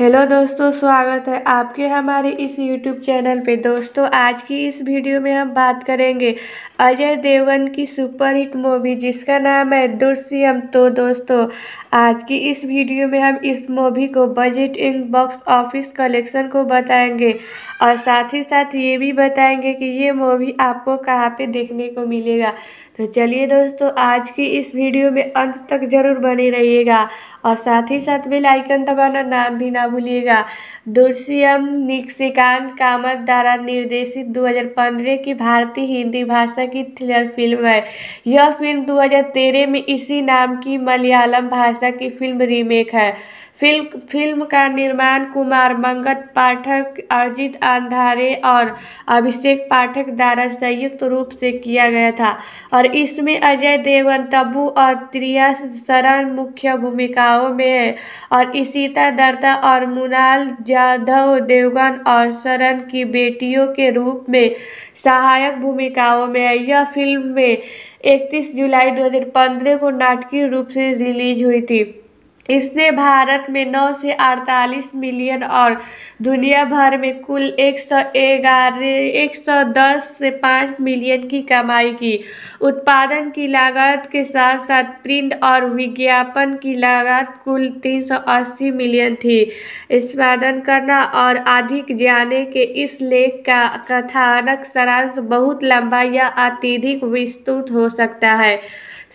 hello दोस्तों स्वागत है आपके हमारे इस यूट्यूब चैनल पे दोस्तों आज की इस वीडियो में हम बात करेंगे अजय देवगन की सुपरहिट मूवी जिसका नाम है दुष्यम तो दोस्तों आज की इस वीडियो में हम इस मूवी को budget in box office collection को बताएंगे और साथ ही साथ ये भी बताएंगे कि ये मूवी आपको कहाँ पे देखने को मिलेगा तो चलिए दोस्तों आज की इस वीडियो में अंत तक ज़रूर बने रहिएगा और साथ ही साथ बेल आइकन दबाना नाम भी ना भूलिएगा दुष्यम निक्सिकांत कामत द्वारा निर्देशित 2015 की भारतीय हिंदी भाषा की थ्रिलर फिल्म है यह फिल्म 2013 में इसी नाम की मलयालम भाषा की फिल्म रीमेक है फिल्म फिल्म का निर्माण कुमार मंगत पाठक अर्जित आंधारे और अभिषेक पाठक द्वारा संयुक्त रूप से किया गया था और इसमें अजय देवगन तब्बू और त्रिया शरण मुख्य भूमिकाओं में है और इसीता दत्ता और मुनाल जाधव देवगन और शरण की बेटियों के रूप में सहायक भूमिकाओं में है यह फिल्म में 31 जुलाई 2015 को नाटकीय रूप से रिलीज हुई थी इसने भारत में नौ से अड़तालीस मिलियन और दुनिया भर में कुल एक सौ ग्यारह एक सौ दस से पाँच मिलियन की कमाई की उत्पादन की लागत के साथ साथ प्रिंट और विज्ञापन की लागत कुल तीन सौ अस्सी मिलियन थी स्पादन करना और अधिक जाने के इस लेख का कथानक सारांश बहुत लंबा या अत्यधिक विस्तृत हो सकता है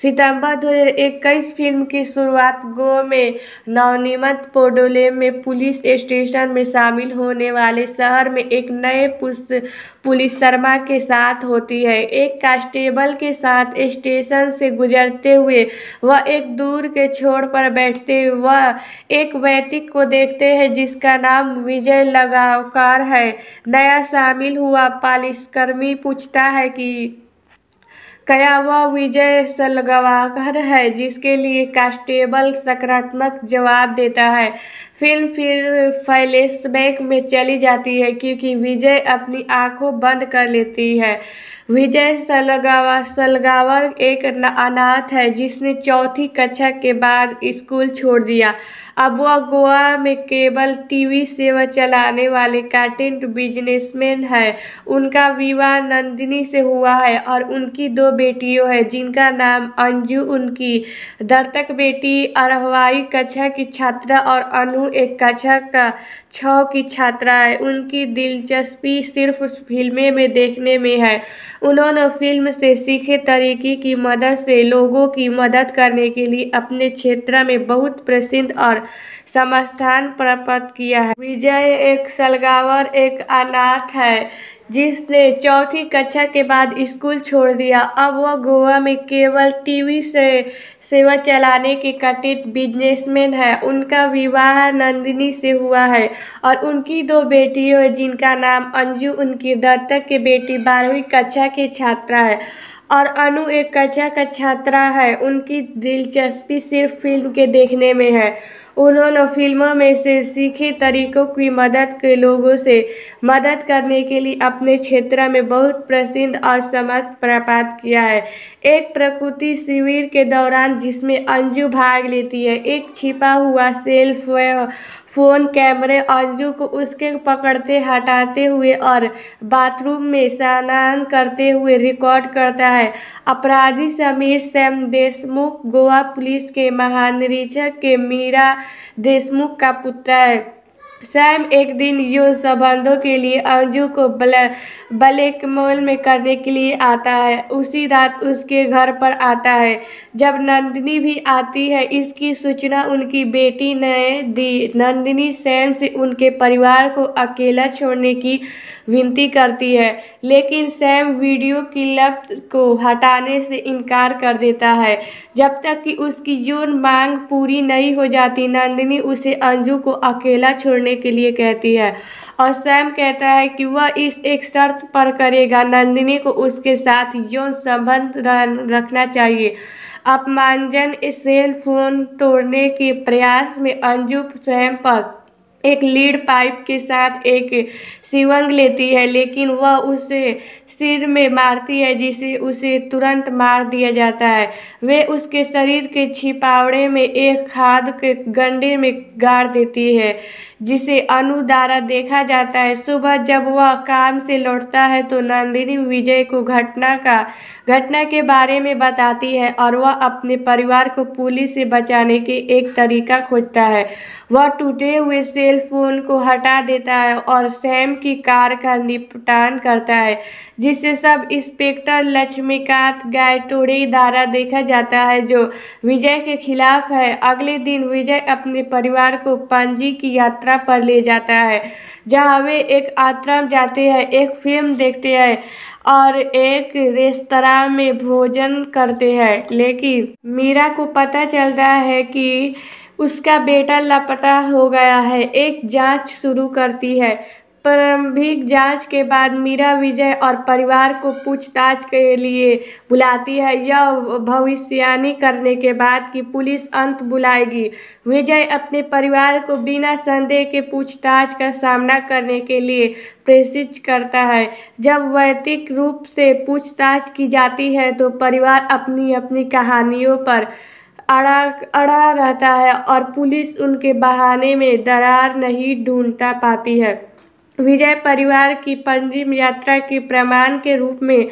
सितंबर 2021 फिल्म की शुरुआत गोवा में नवनिमत पोडोले में पुलिस स्टेशन में शामिल होने वाले शहर में एक नए पुलिस शर्मा के साथ होती है एक कांस्टेबल के साथ स्टेशन से गुजरते हुए वह एक दूर के छोर पर बैठते हुए वह एक वैतिक को देखते हैं जिसका नाम विजय लगावकार है नया शामिल हुआ पालिशकर्मी पूछता है कि कयावा विजय सलगवाकर है जिसके लिए कांस्टेबल सकारात्मक जवाब देता है फिल्म फिर फ्लैशबैक में चली जाती है क्योंकि विजय अपनी आंखों बंद कर लेती है विजय सलगावा सलगावर एक अनाथ है जिसने चौथी कक्षा के बाद स्कूल छोड़ दिया अब वह गोवा में केबल टीवी सेवा चलाने वाले कार्टेंट बिजनेसमैन है उनका विवाह नंदिनी से हुआ है और उनकी दो बेटियों हैं जिनका नाम अंजू उनकी दर्तक बेटी अरहवाई कक्षा की छात्रा और अनु एक कक्षा का छ की छात्रा है उनकी दिलचस्पी सिर्फ फिल्में में देखने में है उन्होंने फिल्म से सीखे तरीके की मदद से लोगों की मदद करने के लिए अपने क्षेत्र में बहुत प्रसिद्ध और समस्थान प्राप्त किया है विजय एक सलगावर एक अनाथ है जिसने चौथी कक्षा के बाद स्कूल छोड़ दिया अब वह गोवा में केवल टीवी से सेवा चलाने के कटित बिजनेसमैन है उनका विवाह नंदिनी से हुआ है और उनकी दो बेटियों है जिनका नाम अंजू उनकी दत्तक की बेटी बारहवीं कक्षा की छात्रा है और अनु एक कक्षा का छात्रा है उनकी दिलचस्पी सिर्फ फिल्म के देखने में है उन्होंने फिल्मों में से सीखे तरीकों की मदद के लोगों से मदद करने के लिए अपने क्षेत्र में बहुत प्रसिद्ध और समस्त प्रपात किया है एक प्रकृति शिविर के दौरान जिसमें अंजू भाग लेती है एक छिपा हुआ सेल्फ फ़ोन कैमरे अंजू को उसके पकड़ते हटाते हुए और बाथरूम में स्नान करते हुए रिकॉर्ड करता है अपराधी समीर सैम देशमुख गोवा पुलिस के महानिरीक्षक के मीरा देशमुख का पुत्र है सैम एक दिन यू संबंधों के लिए अंजू को ब्लैक मोल में करने के लिए आता है उसी रात उसके घर पर आता है जब नंदिनी भी आती है इसकी सूचना उनकी बेटी ने दी नंदिनी सैम से उनके परिवार को अकेला छोड़ने की विनती करती है लेकिन सैम वीडियो क्लिप को हटाने से इनकार कर देता है जब तक कि उसकी यौन मांग पूरी नहीं हो जाती नंदिनी उसे अंजू को अकेला छोड़ने करने के लिए कहती है और सैम कहता है कि वह इस एक शर्त पर करेगा नंदिनी को उसके साथ यौन संबंध रखना चाहिए अपमानजन सेल फोन तोड़ने के प्रयास में अंजू सैम पर एक लीड पाइप के साथ एक शिवंग लेती है लेकिन वह उसे सिर में मारती है जिसे उसे तुरंत मार दिया जाता है वे उसके शरीर के छिपावड़े में एक खाद के गंडे में गाड़ देती है जिसे अनु द्वारा देखा जाता है सुबह जब वह काम से लौटता है तो नंदिनी विजय को घटना का घटना के बारे में बताती है और वह अपने परिवार को पुलिस से बचाने के एक तरीका खोजता है वह टूटे हुए सेल फोन को हटा देता है और सैम की कार का निपटान करता है जिससे सब इंस्पेक्टर लक्ष्मीकांत गायटोड़े द्वारा देखा जाता है जो विजय के खिलाफ है अगले दिन विजय अपने परिवार को पंजी की यात्रा यात्रा पर ले जाता है जहाँ वे एक आश्रम जाते हैं एक फिल्म देखते हैं और एक रेस्तरा में भोजन करते हैं लेकिन मीरा को पता चलता है कि उसका बेटा लापता हो गया है एक जांच शुरू करती है प्रारंभिक जाँच के बाद मीरा विजय और परिवार को पूछताछ के लिए बुलाती है यह भविष्यवाणी करने के बाद कि पुलिस अंत बुलाएगी विजय अपने परिवार को बिना संदेह के पूछताछ का सामना करने के लिए प्रेषित करता है जब वैतिक रूप से पूछताछ की जाती है तो परिवार अपनी अपनी कहानियों पर अड़ा अड़ा रहता है और पुलिस उनके बहाने में दरार नहीं ढूंढता पाती है विजय परिवार की पंजीम यात्रा के प्रमाण के रूप में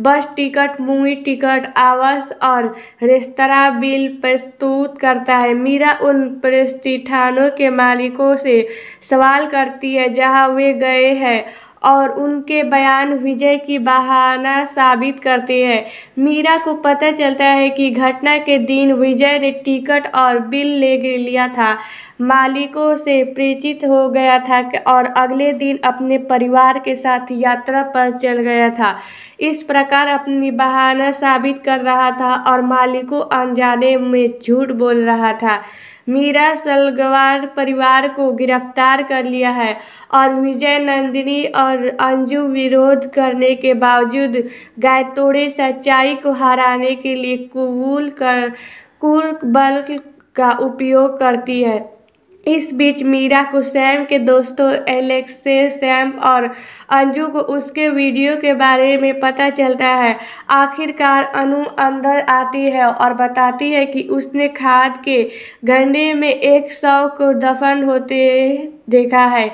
बस टिकट मूवी टिकट आवास और रेस्तरा बिल प्रस्तुत करता है मीरा उन प्रतिष्ठानों के मालिकों से सवाल करती है जहां वे गए हैं और उनके बयान विजय की बहाना साबित करते हैं मीरा को पता चलता है कि घटना के दिन विजय ने टिकट और बिल ले लिया था मालिकों से परिचित हो गया था और अगले दिन अपने परिवार के साथ यात्रा पर चल गया था इस प्रकार अपनी बहाना साबित कर रहा था और मालिकों अनजाने में झूठ बोल रहा था मीरा सलगवार परिवार को गिरफ्तार कर लिया है और विजय नंदिनी और अंजू विरोध करने के बावजूद गायतोड़े सच्चाई को हराने के लिए कबूल कर कुल बल का उपयोग करती है इस बीच मीरा को सैम के दोस्तों एलेक्स सैम और अंजू को उसके वीडियो के बारे में पता चलता है आखिरकार अनु अंदर आती है और बताती है कि उसने खाद के गंडे में एक शव को दफन होते देखा है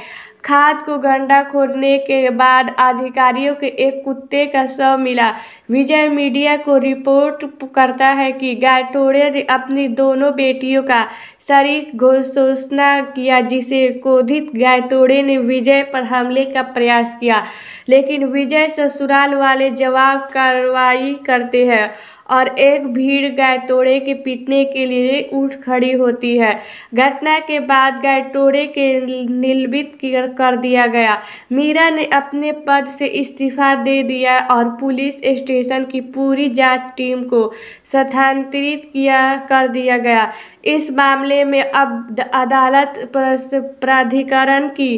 खाद को गंडा खोदने के बाद अधिकारियों के एक कुत्ते का शव मिला विजय मीडिया को रिपोर्ट करता है कि गायटोड़े ने अपनी दोनों बेटियों का शरीक घोषणा किया जिसे क्रोधित गायतोड़े ने विजय पर हमले का प्रयास किया लेकिन विजय ससुराल वाले जवाब कार्रवाई करते हैं और एक भीड़ गाय तोड़े के पीटने के लिए उठ खड़ी होती है घटना के बाद गाय तोड़े के निलंबित कर दिया गया मीरा ने अपने पद से इस्तीफा दे दिया और पुलिस स्टेशन की पूरी जांच टीम को स्थानांतरित किया कर दिया गया इस मामले में अब अदालत प्राधिकरण की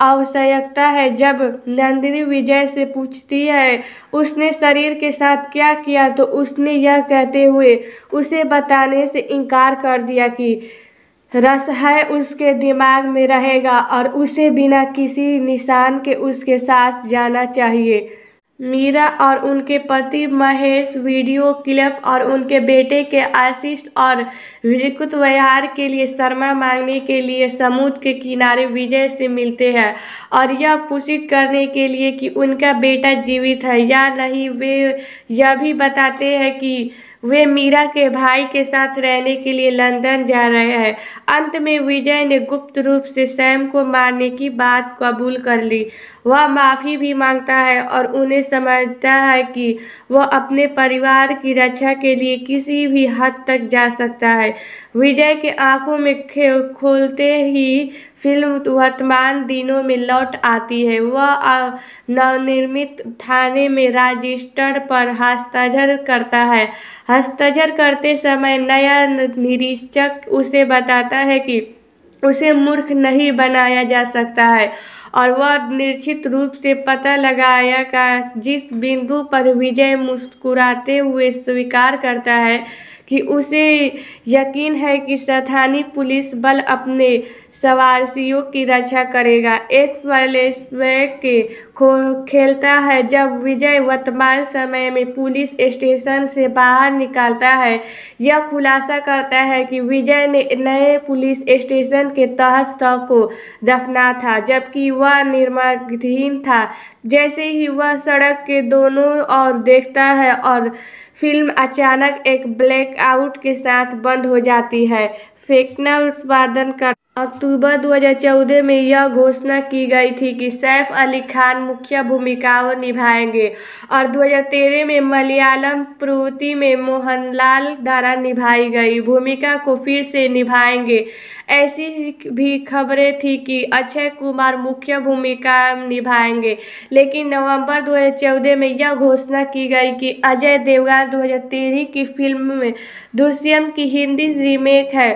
आवश्यकता है जब नंदिनी विजय से पूछती है उसने शरीर के साथ क्या किया तो उसने यह कहते हुए उसे बताने से इनकार कर दिया कि रस है उसके दिमाग में रहेगा और उसे बिना किसी निशान के उसके साथ जाना चाहिए मीरा और उनके पति महेश वीडियो क्लिप और उनके बेटे के आशीष और विकृत व्यवहार के लिए शर्मा मांगने के लिए समुद्र के किनारे विजय से मिलते हैं और यह पुष्ट करने के लिए कि उनका बेटा जीवित है या नहीं वे यह भी बताते हैं कि वे मीरा के भाई के साथ रहने के लिए लंदन जा रहे हैं अंत में विजय ने गुप्त रूप से सैम को मारने की बात कबूल कर ली वह माफ़ी भी मांगता है और उन्हें समझता है कि वह अपने परिवार की रक्षा के लिए किसी भी हद तक जा सकता है विजय के आंखों में खोलते ही फिल्म वर्तमान दिनों में लौट आती है वह नवनिर्मित थाने में रजिस्टर पर हस्ताक्षर करता है हस्ताक्षर करते समय नया निरीक्षक उसे बताता है कि उसे मूर्ख नहीं बनाया जा सकता है और वह निश्चित रूप से पता लगाया का जिस बिंदु पर विजय मुस्कुराते हुए स्वीकार करता है कि उसे यकीन है कि स्थानीय पुलिस बल अपने सवारसियों की रक्षा करेगा एक फ्लैशबैक खो खेलता है जब विजय वर्तमान समय में पुलिस स्टेशन से बाहर निकालता है यह खुलासा करता है कि विजय ने नए पुलिस स्टेशन के तहत शव को दफना था जबकि वह निर्माधीन था जैसे ही वह सड़क के दोनों ओर देखता है और फिल्म अचानक एक ब्लैकआउट के साथ बंद हो जाती है फेंकना उत्पादन कर अक्टूबर 2014 में यह घोषणा की गई थी कि सैफ अली खान मुख्य भूमिकाओं निभाएंगे और 2013 में मलयालम प्रवृत्ति में मोहनलाल द्वारा निभाई गई भूमिका को फिर से निभाएंगे ऐसी भी खबरें थी कि अक्षय कुमार मुख्य भूमिका निभाएंगे लेकिन नवंबर 2014 में यह घोषणा की गई कि अजय देवगन 2013 की फिल्म में दुष्यम की हिंदी रीमेक है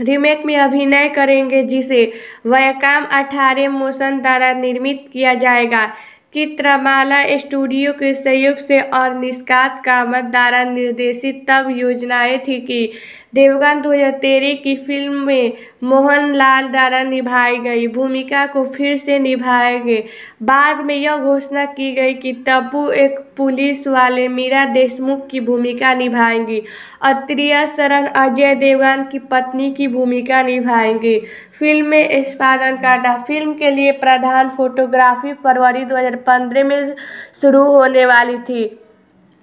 रीमेक में अभिनय करेंगे जिसे वयकाम अठारह मोशन द्वारा निर्मित किया जाएगा चित्रमाला स्टूडियो के सहयोग से और निष्कात कामत द्वारा निर्देशित तब योजनाएं थी कि देवगन 2013 की फिल्म में मोहनलाल द्वारा निभाई गई भूमिका को फिर से निभाएंगे बाद में यह घोषणा की गई कि तब्बू एक पुलिस वाले मीरा देशमुख की भूमिका निभाएंगी अत्रिय शरण अजय देवगन की पत्नी की भूमिका निभाएंगे फिल्म में निष्पादन करना फिल्म के लिए प्रधान फोटोग्राफी फरवरी 2015 में शुरू होने वाली थी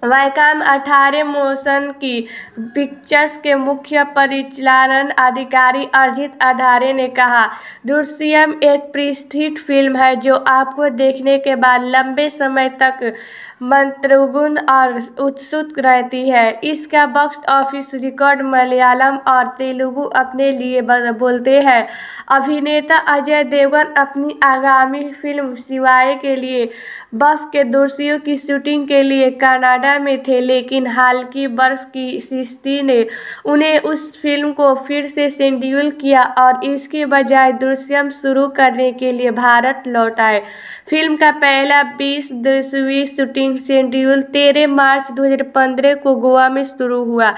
वाइकाम अठारह मोशन की पिक्चर्स के मुख्य परिचालन अधिकारी अर्जित आधारे ने कहा दृश्यम एक प्रतिष्ठित फिल्म है जो आपको देखने के बाद लंबे समय तक मंत्रगुण और उत्सुक रहती है इसका बॉक्स ऑफिस रिकॉर्ड मलयालम और तेलुगु अपने लिए बोलते हैं अभिनेता अजय देवगन अपनी आगामी फिल्म शिवाय के लिए बर्फ के दोषियों की शूटिंग के लिए कनाडा में थे लेकिन हाल की बर्फ की सृष्टि ने उन्हें उस फिल्म को फिर से शेड्यूल किया और इसके बजाय दृश्यम शुरू करने के लिए भारत लौट आए फिल्म का पहला बीस दसवीं शूटिंग फिल्म शेड्यूल तेरह मार्च 2015 को गोवा में शुरू हुआ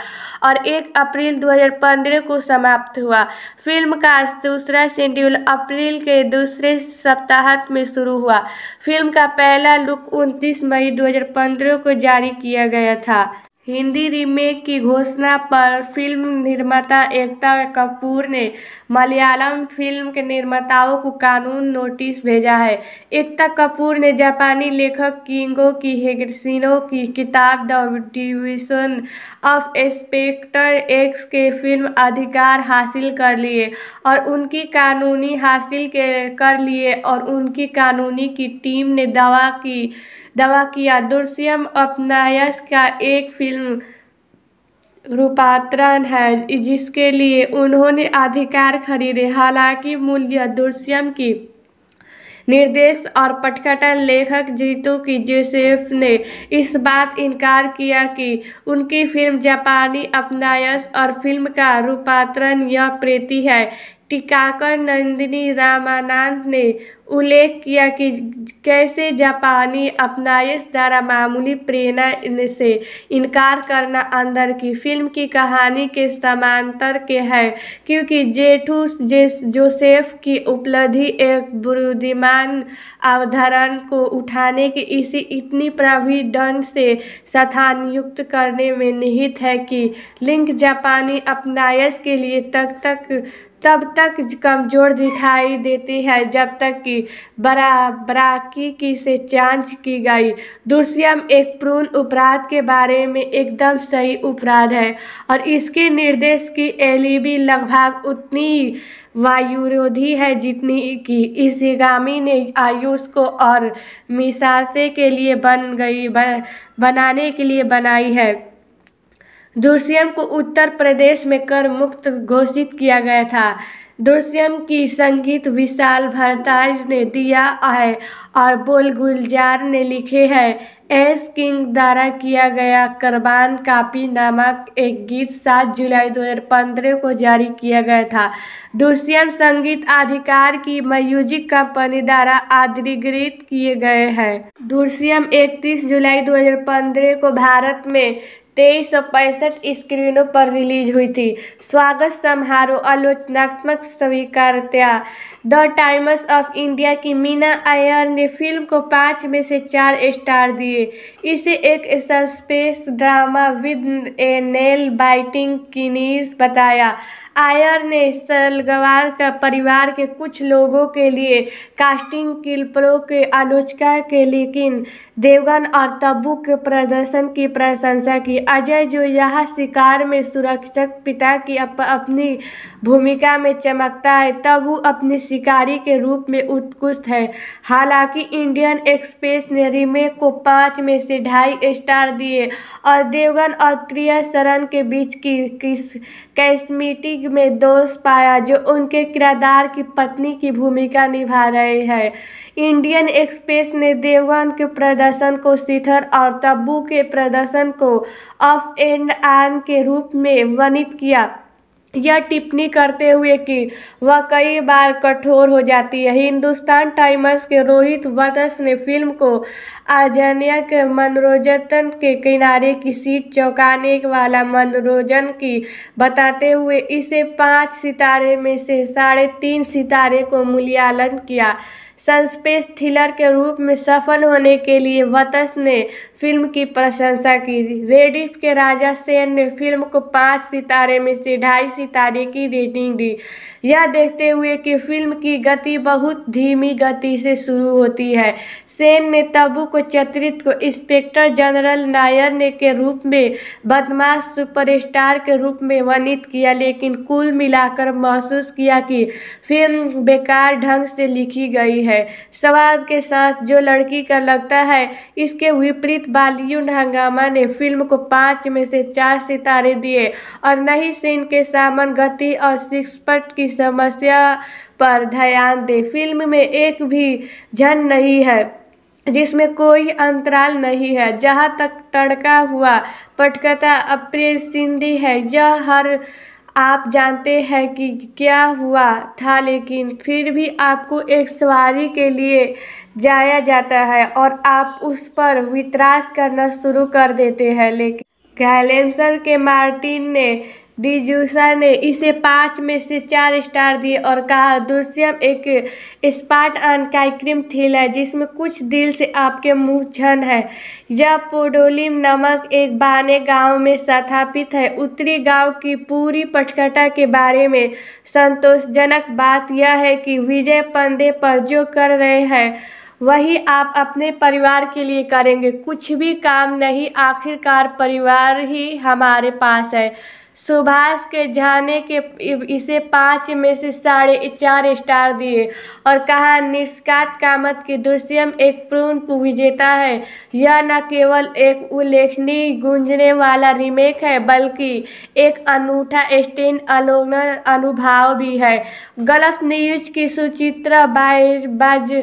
और 1 अप्रैल 2015 को समाप्त हुआ फिल्म का दूसरा शेड्यूल अप्रैल के दूसरे सप्ताह में शुरू हुआ फिल्म का पहला लुक 29 मई 2015 को जारी किया गया था हिंदी रीमेक की घोषणा पर फिल्म निर्माता एकता कपूर ने मलयालम फिल्म के निर्माताओं को कानून नोटिस भेजा है एकता कपूर ने जापानी लेखक किंगो की हेगसिनो की किताब the division of Spectre X के फिल्म अधिकार हासिल कर लिए और उनकी कानूनी हासिल के कर लिए और उनकी कानूनी की टीम ने दावा की दावा किया दृश्यम अपनायस का एक फिल्म रूपांतरण है जिसके लिए उन्होंने अधिकार खरीदे हालांकि मूल्य दृश्यम की निर्देश और पटकथन लेखक जीतू की जोसेफ ने इस बात इनकार किया कि उनकी फिल्म जापानी अपनायस और फिल्म का रूपांतरण यह प्रीति है टीकाकर नंदिनी रामानंद ने उल्लेख किया कि कैसे जापानी इस द्वारा मामूली प्रेरणा से इनकार करना अंदर की फिल्म की कहानी के समांतर के है क्योंकि जेठू जेस जोसेफ की उपलब्धि एक बुद्धिमान अवधारण को उठाने की इसी इतनी प्रभावी ढंग से स्थानयुक्त करने में निहित है कि लिंक जापानी अपनायस के लिए तक तक तब तक कमज़ोर दिखाई देती है जब तक कि बरा की से जांच की गई दृश्यम एक पूर्ण अपराध के बारे में एकदम सही अपराध है और इसके निर्देश की एलिबी लगभग उतनी वायुरोधी है जितनी कि इसिगामी ने आयुष को और मिसाते के लिए बन गई बनाने के लिए बनाई है दुर्सियम को उत्तर प्रदेश में कर मुक्त घोषित किया गया था दुर्सियम की संगीत विशाल भरताज ने दिया है और बोल गुलजार ने लिखे हैं एस किंग द्वारा किया गया करबान कापी नामक एक गीत सात जुलाई 2015 को जारी किया गया था दुर्सियम संगीत अधिकार की म्यूजिक कंपनी द्वारा अधिकृत किए गए हैं दुर्सियम 31 जुलाई 2015 को भारत में तेईस सौ पैंसठ स्क्रीनों पर रिलीज हुई थी स्वागत समारोह आलोचनात्मक स्वीकारत्या द टाइम्स ऑफ इंडिया की मीना अयर ने फिल्म को पाँच में से चार स्टार दिए इसे एक suspense drama with a nail biting किनीज बताया आयर ने सलगवार का परिवार के कुछ लोगों के लिए कास्टिंग किल्परों के आलोचना के लेकिन देवगन और तब्बू के प्रदर्शन की प्रशंसा की अजय जो यहाँ शिकार में सुरक्षक पिता की अप, अपनी भूमिका में चमकता है तब वो अपने शिकारी के रूप में उत्कृष्ट है हालांकि इंडियन एक्सप्रेस ने रीमेक को पाँच में से ढाई स्टार दिए और देवगन और प्रिया शरण के बीच की किस कैसमीटिग में दोष पाया जो उनके किरादार की पत्नी की भूमिका निभा रहे हैं इंडियन एक्सप्रेस ने देवगन के प्रदर्शन को शिथर और तब्बू के प्रदर्शन को ऑफ एंड आन के रूप में वर्णित किया यह टिप्पणी करते हुए कि वह कई बार कठोर हो जाती है हिंदुस्तान टाइम्स के रोहित वदस ने फिल्म को आर्जन्य के मनोरंजन के किनारे की सीट चौंकाने वाला मनोरंजन की बताते हुए इसे पाँच सितारे में से साढ़े तीन सितारे को मूल्यांकन किया सनस्पेस थ्रिलर के रूप में सफल होने के लिए वत्स ने फिल्म की प्रशंसा की रेडिफ के राजा सेन ने फिल्म को पाँच सितारे में से ढाई सितारे की रेटिंग दी यह देखते हुए कि फिल्म की गति बहुत धीमी गति से शुरू होती है सेन ने तबू को चित्रित को इंस्पेक्टर जनरल नायर ने के रूप में बदमाश सुपरस्टार के रूप में वर्णित किया लेकिन कुल मिलाकर महसूस किया कि फिल्म बेकार ढंग से लिखी गई है सवाल के साथ जो लड़की का लगता है इसके विपरीत बालीवुड हंगामा ने फिल्म को पाँच में से चार सितारे दिए और नहीं सेन के सामान गति और शिक्षपट की समस्या पर ध्यान दें फिल्म में एक भी जन नहीं है जिसमें कोई अंतराल नहीं है जहाँ तक तड़का हुआ पटकथा अप्रिय सिंधी है यह हर आप जानते हैं कि क्या हुआ था लेकिन फिर भी आपको एक सवारी के लिए जाया जाता है और आप उस पर वितरास करना शुरू कर देते हैं लेकिन गैलेंसर के मार्टिन ने डिजूसा ने इसे पाँच में से चार स्टार दिए और कहा दृश्यम एक स्पार्टन कार्यक्रम है जिसमें कुछ दिल से आपके मुँह छन है यह पोडोलिम नमक एक बाने गांव में स्थापित है उत्तरी गांव की पूरी पटकटा के बारे में संतोषजनक बात यह है कि विजय पंदे पर जो कर रहे हैं वही आप अपने परिवार के लिए करेंगे कुछ भी काम नहीं आखिरकार परिवार ही हमारे पास है सुभाष के जाने के इसे पाँच में से साढ़े चार स्टार दिए और कहा निष्कात कामत की दृश्यम एक पूर्ण विजेता है यह न केवल एक उल्लेखनीय गूंजने वाला रीमेक है बल्कि एक अनूठा स्टैंड अलोन अनुभव भी है गलत न्यूज की सुचित्रा बाज बाज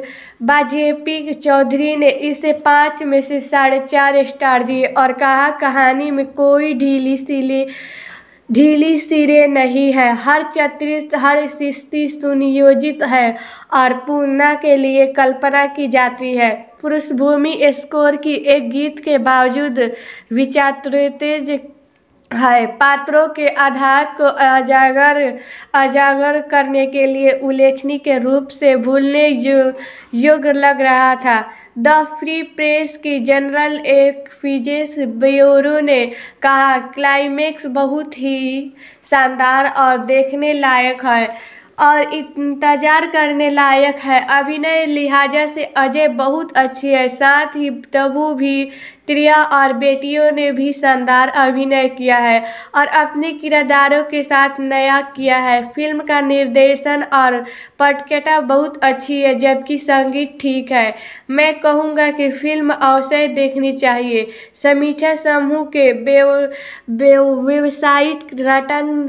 बाजेपी चौधरी ने इसे पाँच में से साढ़े चार स्टार दिए और कहा कहानी में कोई ढीली सीली ढीली सिरे नहीं है हर चतुर्थ हर शिस्ती सुनियोजित है और पूर्णा के लिए कल्पना की जाती है पृष्ठभूमि स्कोर की एक गीत के बावजूद विचारतेज है पात्रों के आधार को अजागर अजागर करने के लिए उल्लेखनीय के रूप से भूलने योग्य लग रहा था द फ्री प्रेस की जनरल एक फिजिस ब्यूरो ने कहा क्लाइमेक्स बहुत ही शानदार और देखने लायक है और इंतजार करने लायक है अभिनय लिहाजा से अजय बहुत अच्छी है साथ ही तबू भी त्रिया और बेटियों ने भी शानदार अभिनय किया है और अपने किरदारों के साथ नया किया है फिल्म का निर्देशन और पटकथा बहुत अच्छी है जबकि संगीत ठीक है मैं कहूँगा कि फिल्म अवश्य देखनी चाहिए समीक्षा समूह के बेव, बेव, वेबसाइट रटन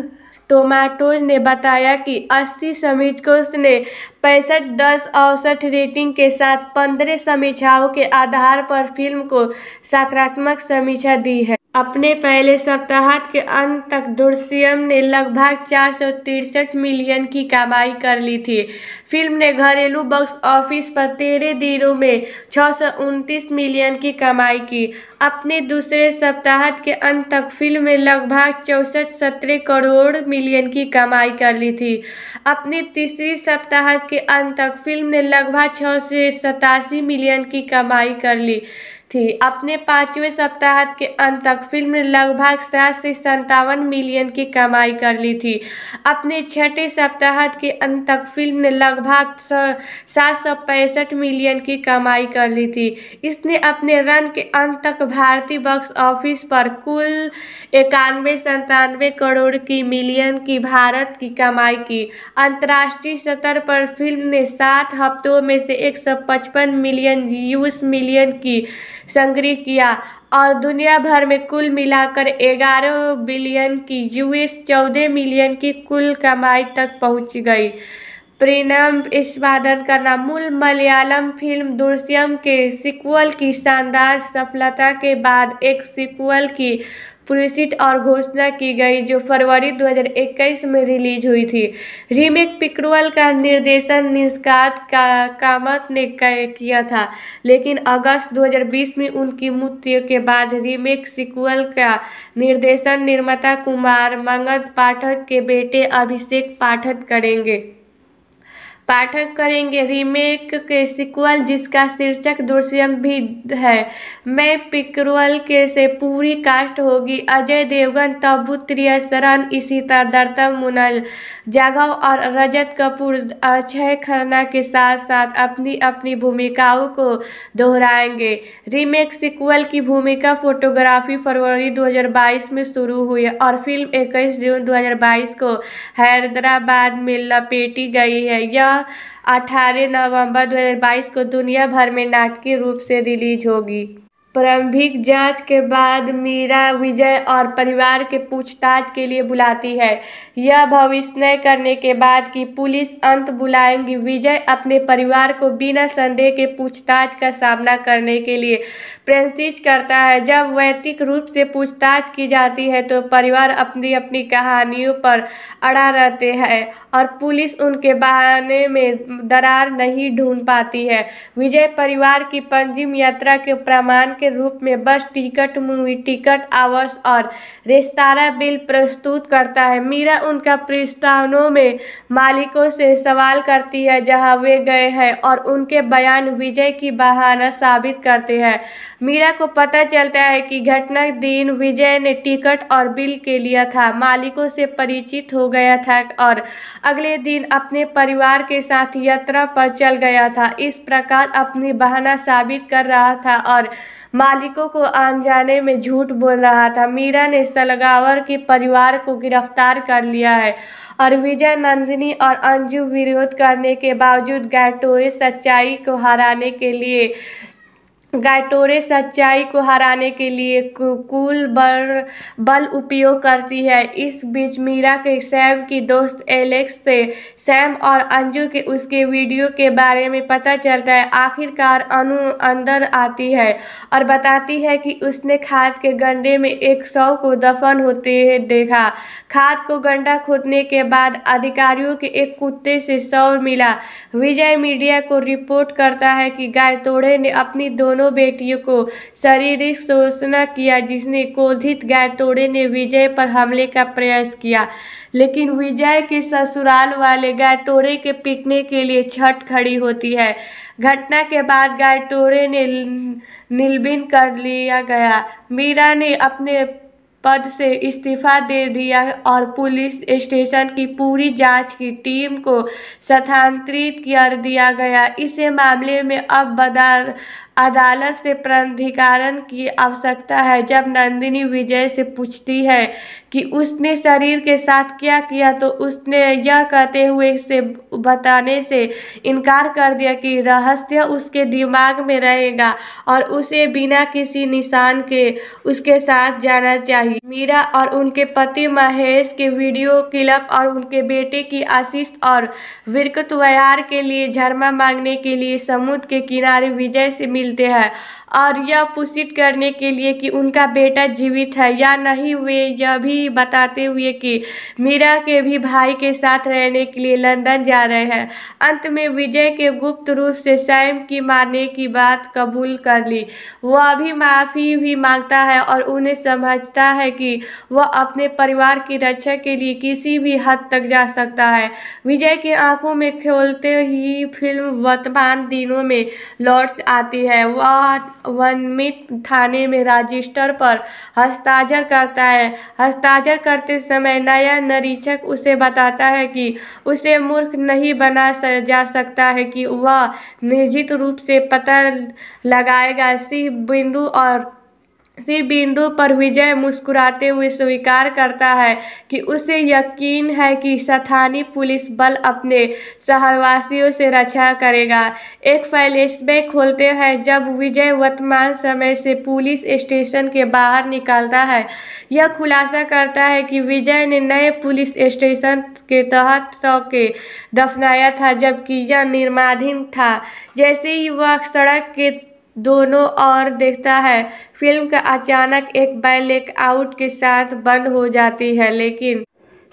टोमाटोज ने बताया कि अस्सी समीक्षकों ने पैंसठ दस औसठ रेटिंग के साथ पंद्रह समीक्षाओं के आधार पर फिल्म को सकारात्मक समीक्षा दी है अपने पहले सप्ताह के अंत तक दुर्सियम ने लगभग चार सौ तिरसठ मिलियन की कमाई कर ली थी फिल्म ने घरेलू बॉक्स ऑफिस पर तेरह दिनों में छः सौ उनतीस मिलियन की कमाई की अपने दूसरे सप्ताह के अंत तक फिल्म ने लगभग चौंसठ सत्रह करोड़ मिलियन की कमाई कर ली थी अपने तीसरे सप्ताह के अंत तक फिल्म ने लगभग छः सतासी मिलियन की कमाई कर ली थी अपने पांचवें सप्ताह के अंत तक फिल्म ने लगभग सात से संतावन मिलियन की कमाई कर ली थी अपने छठे सप्ताह के अंत तक फिल्म ने लगभग सात सौ पैंसठ मिलियन की कमाई कर ली थी इसने अपने रन के अंत तक भारतीय बॉक्स ऑफिस पर कुल इक्यानवे संतानवे करोड़ की मिलियन की भारत की कमाई की अंतर्राष्ट्रीय स्तर पर फिल्म ने सात हफ्तों में से एक सौ पचपन मिलियन यूस मिलियन की संग्रह किया और दुनिया भर में कुल मिलाकर ग्यारह बिलियन की यूएस चौदह मिलियन की कुल कमाई तक पहुंच गई प्रीनम निष्पादन करना मूल मलयालम फिल्म दुर्श्यम के सिक्वल की शानदार सफलता के बाद एक सिक्वल की पुरुषित और घोषणा की गई जो फरवरी 2021 में रिलीज हुई थी रीमेक पिकरवल का निर्देशन निष्कात का कामत ने किया था लेकिन अगस्त 2020 में उनकी मृत्यु के बाद रीमेक सिक्वल का निर्देशन निर्माता कुमार मंगत पाठक के बेटे अभिषेक पाठक करेंगे पाठक करेंगे रीमेक के सिक्वल जिसका शीर्षक दुष्यम भी है मैं पिकरोल के से पूरी कास्ट होगी अजय देवगन शरण इसी तरह दत्ता मुनल जाघव और रजत कपूर अक्षय खन्ना के साथ साथ अपनी अपनी भूमिकाओं को दोहराएंगे रीमेक सिक्वल की भूमिका फोटोग्राफी फरवरी 2022 में शुरू हुई और फिल्म 21 जून 2022 को हैदराबाद में लपेटी गई है यह अठारह नवंबर दो हज़ार बाईस को दुनिया भर में नाटकीय रूप से रिलीज होगी प्रारंभिक जाँच के बाद मीरा विजय और परिवार के पूछताछ के लिए बुलाती है यह भविष्य करने के बाद कि पुलिस अंत बुलाएंगी विजय अपने परिवार को बिना संदेह के पूछताछ का सामना करने के लिए प्रेरित करता है जब वैतिक रूप से पूछताछ की जाती है तो परिवार अपनी अपनी कहानियों पर अड़ा रहते हैं और पुलिस उनके बहाने में दरार नहीं ढूंढ पाती है विजय परिवार की पंजीम यात्रा के प्रमाण के रूप में बस टिकट मूवी टिकट आवास और रेस्तारा बिल प्रस्तुत करता है मीरा उनका प्रस्थानों में मालिकों से सवाल करती है जहां वे गए हैं और उनके बयान विजय की बहाना साबित करते हैं मीरा को पता चलता है कि घटना दिन विजय ने टिकट और बिल के लिया था मालिकों से परिचित हो गया था और अगले दिन अपने परिवार के साथ यात्रा पर चल गया था इस प्रकार अपनी बहाना साबित कर रहा था और मालिकों को जाने में झूठ बोल रहा था मीरा ने सलगावर के परिवार को गिरफ्तार कर लिया है और विजय नंदिनी और अंजू विरोध करने के बावजूद गैटोरे सच्चाई को हराने के लिए गायटोरे सच्चाई को हराने के लिए कुल बल बल उपयोग करती है इस बीच मीरा के सैम की दोस्त एलेक्स से सैम और अंजू के उसके वीडियो के बारे में पता चलता है आखिरकार अनु अंदर आती है और बताती है कि उसने खाद के गंडे में एक शव को दफन होते देखा खाद को गंडा खोदने के बाद अधिकारियों के एक कुत्ते से शव मिला विजय मीडिया को रिपोर्ट करता है कि गायतोड़े ने अपनी दोनों बेटियों को शारीरिक शोषण किया जिसने क्रोधित तोड़े ने विजय पर हमले का प्रयास किया लेकिन विजय के ससुराल वाले तोड़े के पीटने के लिए छठ खड़ी होती है घटना के बाद गायटोड़े ने निलबिन कर लिया गया मीरा ने अपने पद से इस्तीफा दे दिया और पुलिस स्टेशन की पूरी जांच की टीम को स्थानांतरित कर दिया गया इस मामले में अब बदार अदालत से प्राधिकरण की आवश्यकता है जब नंदिनी विजय से पूछती है कि उसने शरीर के साथ क्या किया तो उसने यह कहते हुए से बताने से इनकार कर दिया कि रहस्य उसके दिमाग में रहेगा और उसे बिना किसी निशान के उसके साथ जाना चाहिए मीरा और उनके पति महेश के वीडियो क्लिप और उनके बेटे की आशीष और विरकत व्यार के लिए झरमा मांगने के लिए समुद्र के किनारे विजय से मिल मिलते हैं और यह पुष्ट करने के लिए कि उनका बेटा जीवित है या नहीं वे यह भी बताते हुए कि मीरा के भी भाई के साथ रहने के लिए लंदन जा रहे हैं अंत में विजय के गुप्त रूप से सैम की मारने की बात कबूल कर ली वह भी माफ़ी भी मांगता है और उन्हें समझता है कि वह अपने परिवार की रक्षा के लिए किसी भी हद तक जा सकता है विजय की आंखों में खोलते ही फिल्म वर्तमान दिनों में लौट आती है वह वनमित थाने में रजिस्टर पर हस्ताक्षर करता है हस्ताक्षर करते समय नया निरीक्षक उसे बताता है कि उसे मूर्ख नहीं बना जा सकता है कि वह निश्चित रूप से पता लगाएगा सी बिंदु और इसी बिंदु पर विजय मुस्कुराते हुए स्वीकार करता है कि उसे यकीन है कि स्थानीय पुलिस बल अपने शहरवासियों से रक्षा करेगा एक फ्लैशबैक खोलते हैं जब विजय वर्तमान समय से पुलिस स्टेशन के बाहर निकलता है यह खुलासा करता है कि विजय ने नए पुलिस स्टेशन के तहत सौ के दफनाया था जबकि यह निर्माधीन था जैसे ही वह सड़क के दोनों ओर देखता है फिल्म का अचानक एक आउट के साथ बंद हो जाती है लेकिन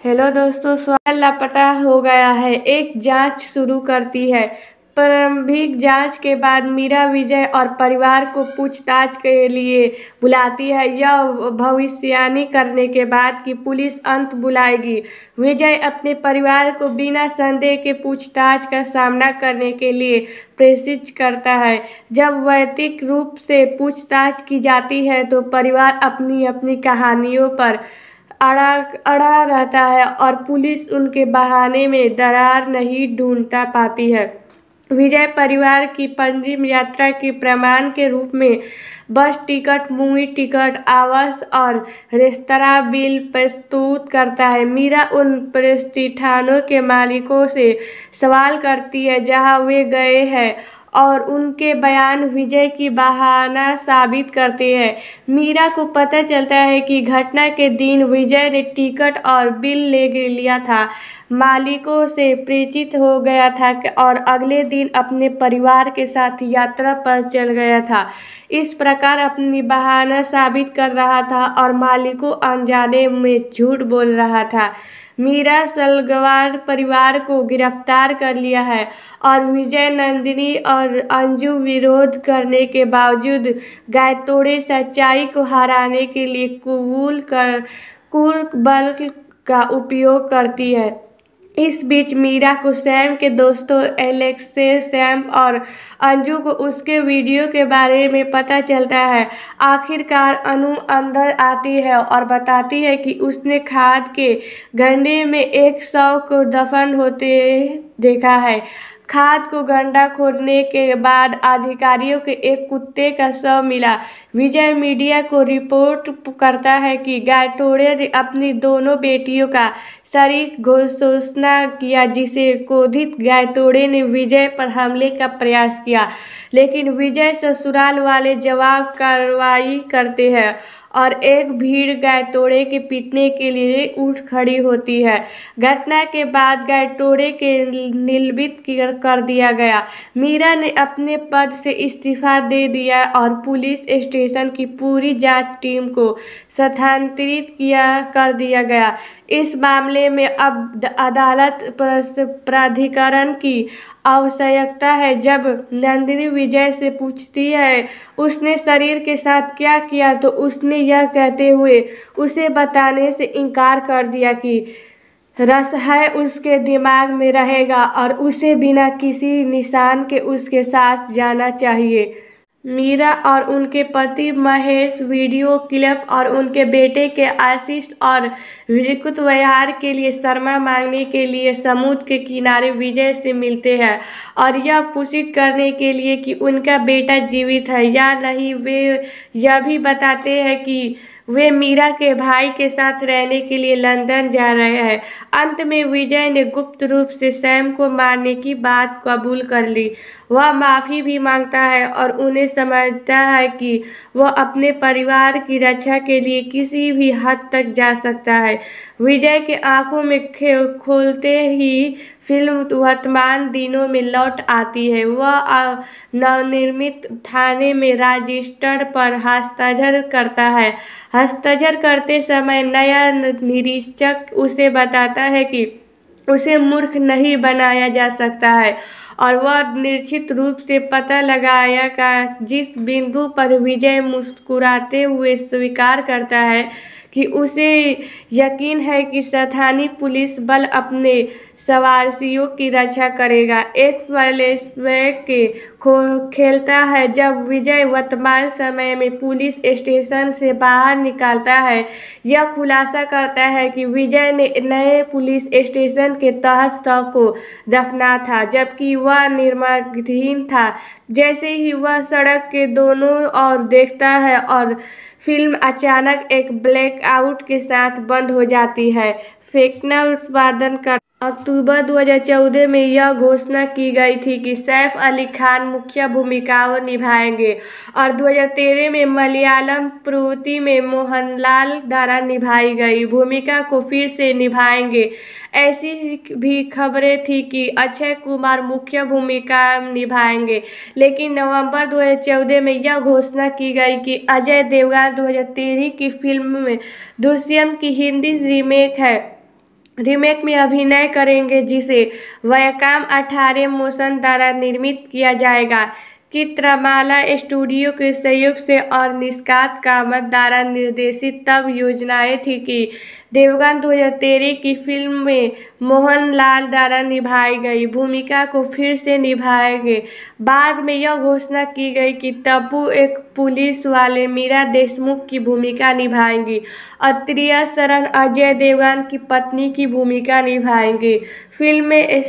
हेलो दोस्तों सवाल लापता हो गया है एक जांच शुरू करती है प्रारंभिक जाँच के बाद मीरा विजय और परिवार को पूछताछ के लिए बुलाती है यह भविष्यवाणी करने के बाद कि पुलिस अंत बुलाएगी विजय अपने परिवार को बिना संदेह के पूछताछ का सामना करने के लिए प्रेषित करता है जब वैतिक रूप से पूछताछ की जाती है तो परिवार अपनी अपनी कहानियों पर अड़ा अड़ा रहता है और पुलिस उनके बहाने में दरार नहीं ढूंढता पाती है विजय परिवार की पंजीम यात्रा की प्रमाण के रूप में बस टिकट मूवी टिकट आवास और रेस्तरा बिल प्रस्तुत करता है मीरा उन प्रतिष्ठानों के मालिकों से सवाल करती है जहां वे गए हैं और उनके बयान विजय की बहाना साबित करते हैं मीरा को पता चलता है कि घटना के दिन विजय ने टिकट और बिल ले लिया था मालिकों से परिचित हो गया था और अगले दिन अपने परिवार के साथ यात्रा पर चल गया था इस प्रकार अपनी बहाना साबित कर रहा था और मालिकों अनजाने में झूठ बोल रहा था मीरा सलगवार परिवार को गिरफ्तार कर लिया है और विजय नंदिनी और अंजू विरोध करने के बावजूद गायतोड़े सच्चाई को हराने के लिए कुबूल कर कुल बल का उपयोग करती है इस बीच मीरा को सैम के दोस्तों एलेक्स से सैम और अंजू को उसके वीडियो के बारे में पता चलता है आखिरकार अनु अंदर आती है और बताती है कि उसने खाद के गंडे में एक शव को दफन होते देखा है खाद को गंडा खोदने के बाद अधिकारियों के एक कुत्ते का शव मिला विजय मीडिया को रिपोर्ट करता है कि गायटोड़े ने अपनी दोनों बेटियों का शरीक घोषणा किया जिसे क्रोधित गायतोड़े ने विजय पर हमले का प्रयास किया लेकिन विजय ससुराल वाले जवाब कार्रवाई करते हैं और एक भीड़ गायतोड़े के पीटने के लिए उठ खड़ी होती है घटना के बाद गायतोड़े के निलंबित कर दिया गया मीरा ने अपने पद से इस्तीफा दे दिया और पुलिस स्टेशन की पूरी जांच टीम को स्थानांतरित किया कर दिया गया इस मामले में अब अदालत प्राधिकरण की आवश्यकता है जब नंदिनी विजय से पूछती है उसने शरीर के साथ क्या किया तो उसने यह कहते हुए उसे बताने से इनकार कर दिया कि रस है उसके दिमाग में रहेगा और उसे बिना किसी निशान के उसके साथ जाना चाहिए मीरा और उनके पति महेश वीडियो क्लिप और उनके बेटे के आशीष और विकृत व्यवहार के लिए शर्मा मांगने के लिए समुद्र के किनारे विजय से मिलते हैं और यह पुष्ट करने के लिए कि उनका बेटा जीवित है या नहीं वे यह भी बताते हैं कि वे मीरा के भाई के साथ रहने के लिए लंदन जा रहे हैं अंत में विजय ने गुप्त रूप से सैम को मारने की बात कबूल कर ली वह माफ़ी भी मांगता है और उन्हें समझता है कि वह अपने परिवार की रक्षा के लिए किसी भी हद तक जा सकता है विजय की आंखों में खोलते ही फिल्म वर्तमान दिनों में लौट आती है वह नवनिर्मित थाने में रजिस्टर पर हस्ताक्षर करता है हस्ताक्षर करते समय नया निरीक्षक उसे बताता है कि उसे मूर्ख नहीं बनाया जा सकता है और वह निश्चित रूप से पता लगाया का जिस बिंदु पर विजय मुस्कुराते हुए स्वीकार करता है कि उसे यकीन है कि स्थानीय पुलिस बल अपने सवारसियों की रक्षा करेगा एक फ्लैशबैक के खेलता है जब विजय वर्तमान समय में पुलिस स्टेशन से बाहर निकालता है यह खुलासा करता है कि विजय ने नए पुलिस स्टेशन के तहत शव को दफना था जबकि वह निर्माणधीन था जैसे ही वह सड़क के दोनों ओर देखता है और फिल्म अचानक एक ब्लैकआउट के साथ बंद हो जाती है फेंकना उत्पादन का अक्टूबर 2014 में यह घोषणा की गई थी कि सैफ अली खान मुख्य भूमिकाओं निभाएंगे और 2013 में मलयालम प्रवृत्ति में मोहनलाल द्वारा निभाई गई भूमिका को फिर से निभाएंगे ऐसी भी खबरें थी कि अक्षय कुमार मुख्य भूमिका निभाएंगे लेकिन नवंबर 2014 में यह घोषणा की गई कि अजय देवगन 2013 की फिल्म में दुष्यम की हिंदी रीमेक है रीमेक में अभिनय करेंगे जिसे वयकाम अठारह मोशन द्वारा निर्मित किया जाएगा चित्रमाला स्टूडियो के सहयोग से और निष्कात कामत द्वारा निर्देशित तब योजनाएं थी कि देवगन 2013 की फिल्म में मोहनलाल द्वारा निभाई गई भूमिका को फिर से निभाएंगे बाद में यह घोषणा की गई कि तब्बू एक पुलिस वाले मीरा देशमुख की भूमिका निभाएंगी अत्रिय शरण अजय देवगन की पत्नी की भूमिका निभाएंगी फिल्म में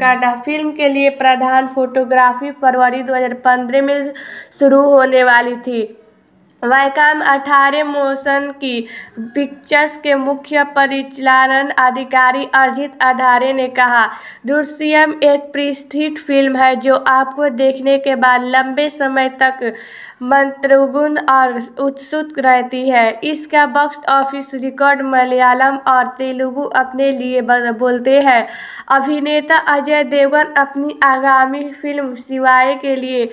काटा फिल्म के लिए प्रधान फोटोग्राफी फरवरी 2015 में शुरू होने वाली थी वायकाम अठारह मोशन की पिक्चर्स के मुख्य परिचालन अधिकारी अर्जित आधारे ने कहा दृश्यम एक प्रतिष्ठित फिल्म है जो आपको देखने के बाद लंबे समय तक मंत्रगुण और उत्सुक रहती है इसका बॉक्स ऑफिस रिकॉर्ड मलयालम और तेलुगु अपने लिए बोलते हैं अभिनेता अजय देवगन अपनी आगामी फिल्म सिवाय के लिए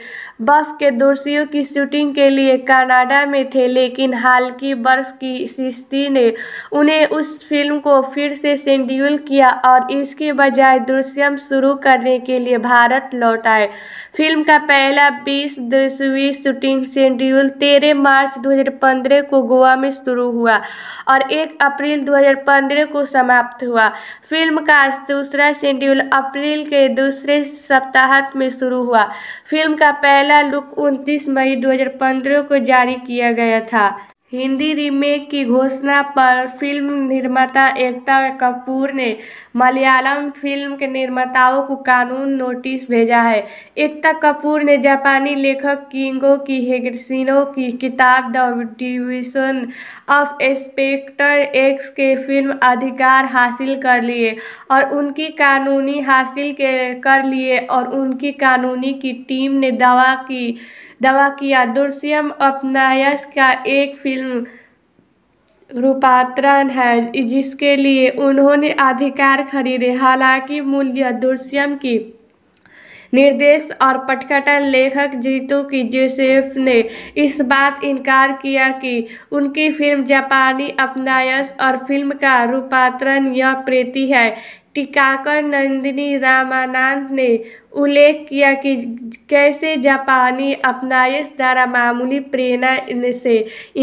बर्फ के दोषियों की शूटिंग के लिए कनाडा में थे लेकिन हाल की बर्फ की सिस्ती ने उन्हें उस फिल्म को फिर से शेड्यूल किया और इसके बजाय दृश्यम शुरू करने के लिए भारत लौट आए फिल्म का पहला बीस दसवीं शूटिंग मीटिंग शेड्यूल तेरह मार्च 2015 को गोवा में शुरू हुआ और 1 अप्रैल 2015 को समाप्त हुआ फिल्म का दूसरा शेड्यूल अप्रैल के दूसरे सप्ताह में शुरू हुआ फिल्म का पहला लुक 29 मई 2015 को जारी किया गया था हिंदी रीमेक की घोषणा पर फिल्म निर्माता एकता कपूर ने मलयालम फिल्म के निर्माताओं को कानून नोटिस भेजा है एकता कपूर ने जापानी लेखक किंगो की हेगसिनो की किताब the division of Spectre X के फिल्म अधिकार हासिल कर लिए और उनकी कानूनी हासिल के कर लिए और उनकी कानूनी की टीम ने दावा की दावा किया दुर्सियम अपनायस का एक फिल्म रूपांतरण है जिसके लिए उन्होंने अधिकार खरीदे हालांकि मूल्य दुर्सियम की निर्देश और पटकटन लेखक जीतू की जोसेफ ने इस बात इनकार किया कि उनकी फिल्म जापानी अपनायस और फिल्म का रूपांतरण यह प्रीति है टीकाकर नंदिनी रामानंद ने उल्लेख किया कि कैसे जापानी अपनाइश द्वारा मामूली प्रेरणा से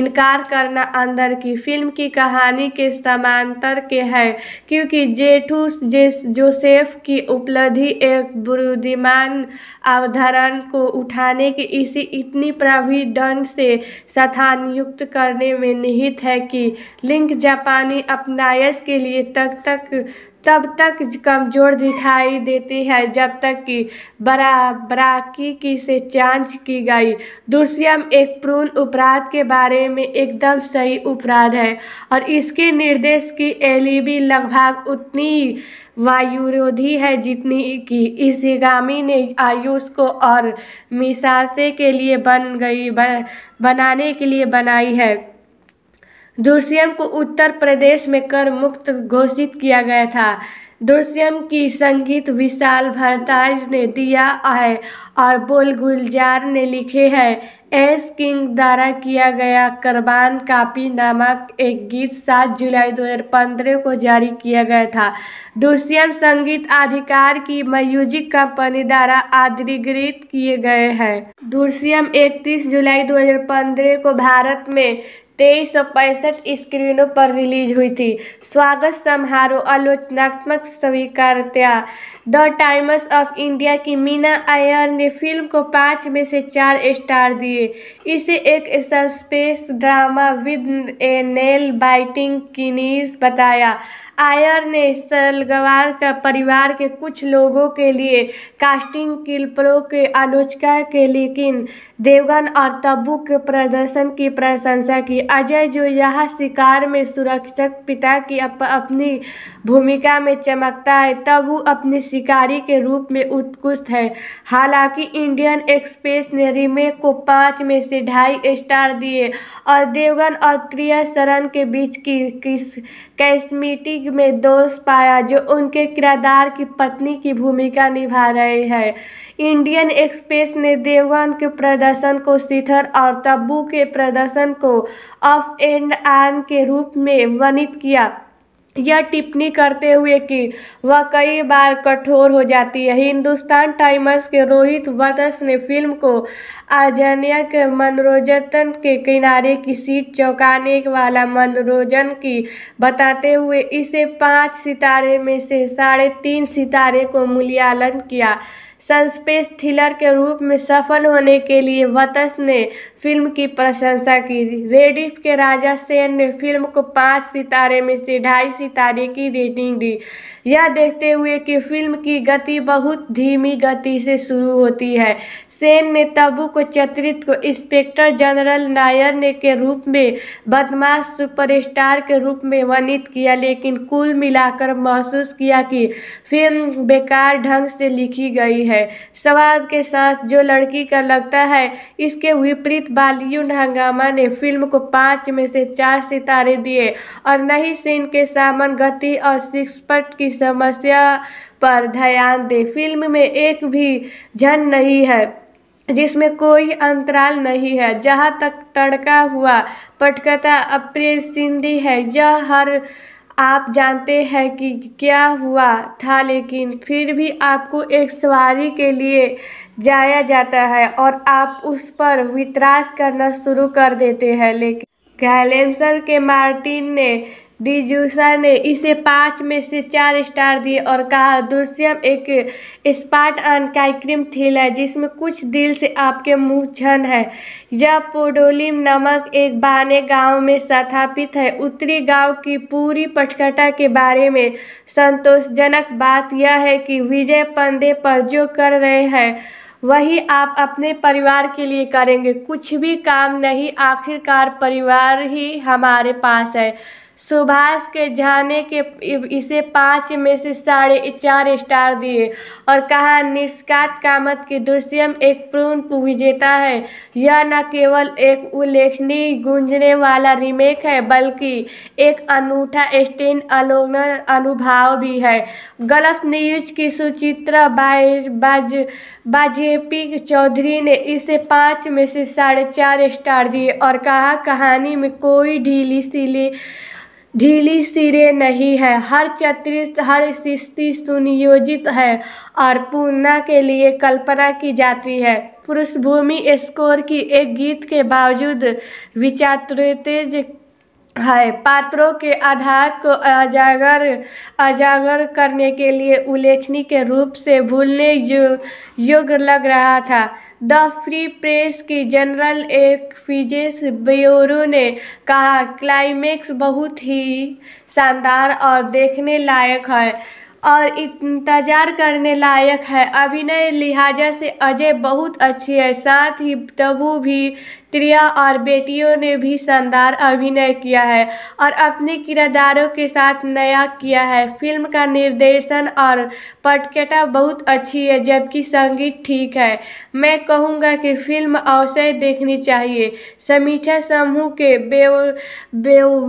इनकार करना अंदर की फिल्म की कहानी के समांतर के है क्योंकि जेठू जेस जोसेफ की उपलब्धि एक बुद्धिमान अवधारण को उठाने के इसी इतनी प्रभी दंड से स्थानयुक्त करने में निहित है कि लिंक जापानी अपनायस के लिए तक तक तब तक कमज़ोर दिखाई देती है जब तक कि बरा बराकी से जांच की गई दुष्यम एक पूर्ण अपराध के बारे में एकदम सही अपराध है और इसके निर्देश की एलईबी लगभग उतनी वायुरोधी है जितनी कि इस गामी ने आयुष को और मिसाते के लिए बन गई बनाने के लिए बनाई है दुर्सियम को उत्तर प्रदेश में कर मुक्त घोषित किया गया था दुर्सियम की संगीत विशाल भरताज ने दिया है और बोल गुलजार ने लिखे हैं एस किंग द्वारा किया गया करबान कापी नामक एक गीत 7 जुलाई 2015 को जारी किया गया था दुर्सियम संगीत अधिकार की म्यूजिक कंपनी द्वारा अधिकृत किए गए हैं दुर्सियम 31 जुलाई 2015 को भारत में तेईस सौ पैंसठ स्क्रीनों पर रिलीज हुई थी स्वागत समारोह आलोचनात्मक स्वीकारत्या द टाइम्स ऑफ इंडिया की मीना आयर ने फिल्म को पाँच में से चार स्टार दिए इसे एक suspense drama with a nail biting किनीज बताया आयर ने सलगवार का परिवार के कुछ लोगों के लिए कास्टिंग किल्परों के आलोचना के लेकिन देवगन और तब्बू के प्रदर्शन की प्रशंसा की अजय जो यह शिकार में सुरक्षक पिता की अप, अपनी भूमिका में चमकता है तब वो अपने शिकारी के रूप में उत्कृष्ट है हालांकि इंडियन एक्सप्रेस ने रीमेक को पाँच में से ढाई स्टार दिए और देवगन और प्रिया शरण के बीच की कैसमिटी में दोष पाया जो उनके किरदार की पत्नी की भूमिका निभा रहे हैं इंडियन एक्सप्रेस ने देवगन के प्रदर्शन को शिथर और तब्बू के प्रदर्शन को ऑफ एंड आन के रूप में वर्णित किया यह टिप्पणी करते हुए कि वह कई बार कठोर हो जाती है हिंदुस्तान टाइम्स के रोहित वत्स ने फिल्म को आर्जन्य के मनोरंजन के किनारे की सीट चौंकाने वाला मनोरंजन की बताते हुए इसे पाँच सितारे में से साढ़े तीन सितारे को मूल्यांकन किया सस्पेंस थ्रिलर के रूप में सफल होने के लिए वत्स ने फिल्म की प्रशंसा की रेडिफ के राजा सेन ने फिल्म को पाँच सितारे में से ढाई सितारे की रेटिंग दी यह देखते हुए कि फिल्म की गति बहुत धीमी गति से शुरू होती है सेन ने तब्बू को चतरित को इंस्पेक्टर जनरल नायर ने के रूप में बदमाश सुपरस्टार के रूप में वर्णित किया लेकिन कुल मिलाकर महसूस किया कि फिल्म बेकार ढंग से लिखी गई है सवाल के साथ जो लड़की का लगता है इसके विपरीत बालीवुड हंगामा ने फिल्म को पाँच में से चार सितारे दिए और नहीं सेन के सामान गति और शिक्षपट की समस्या पर ध्यान दें फिल्म में एक भी जन नहीं है जिसमें कोई अंतराल नहीं है जहाँ तक तड़का हुआ पटकथा सिंधी है यह हर आप जानते हैं कि क्या हुआ था लेकिन फिर भी आपको एक सवारी के लिए जाया जाता है और आप उस पर वितरास करना शुरू कर देते हैं लेकिन गैलेंसर के मार्टिन ने डिजूसा ने इसे पाँच में से चार स्टार दिए और कहा दृश्यम एक स्पार्ट अन कार्यक्रम है जिसमें कुछ दिल से आपके मुँह छन है यह पोडोलिम नमक एक बाने गांव में स्थापित है उत्तरी गांव की पूरी पटकथा के बारे में संतोषजनक बात यह है कि विजय पंदे पर जो कर रहे हैं वही आप अपने परिवार के लिए करेंगे कुछ भी काम नहीं आखिरकार परिवार ही हमारे पास है सुभाष के जाने के इसे पाँच में से साढ़े चार स्टार दिए और कहा निष्कात कामत की दृश्यम एक पूर्ण विजेता है यह न केवल एक उल्लेखनीय गूंजने वाला रीमेक है बल्कि एक अनूठा स्टैंड अलोन अनुभव भी है गलत न्यूज की सुचित्र बाज बाज बाजेपी चौधरी ने इसे पाँच में से साढ़े चार स्टार दिए और कहा कहानी में कोई ढीली सीली ढीली सिरे नहीं है हर चतुर्थ हर स्थिति सुनियोजित है और पूर्णा के लिए कल्पना की जाती है पृष्ठभूमि स्कोर की एक गीत के बावजूद विचारतेज है पात्रों के आधार को अजागर अजागर करने के लिए उल्लेखनीय के रूप से भूलने योग्य लग रहा था द फ्री प्रेस की जनरल एक एक्फिजेस ब्यूरो ने कहा क्लाइमेक्स बहुत ही शानदार और देखने लायक है और इंतज़ार करने लायक है अभिनय लिहाजा से अजय बहुत अच्छी है साथ ही तबू भी त्रिया और बेटियों ने भी शानदार अभिनय किया है और अपने किरदारों के साथ नया किया है फिल्म का निर्देशन और पटकेटा बहुत अच्छी है जबकि संगीत ठीक है मैं कहूँगा कि फिल्म अवश्य देखनी चाहिए समीक्षा समूह के बेव,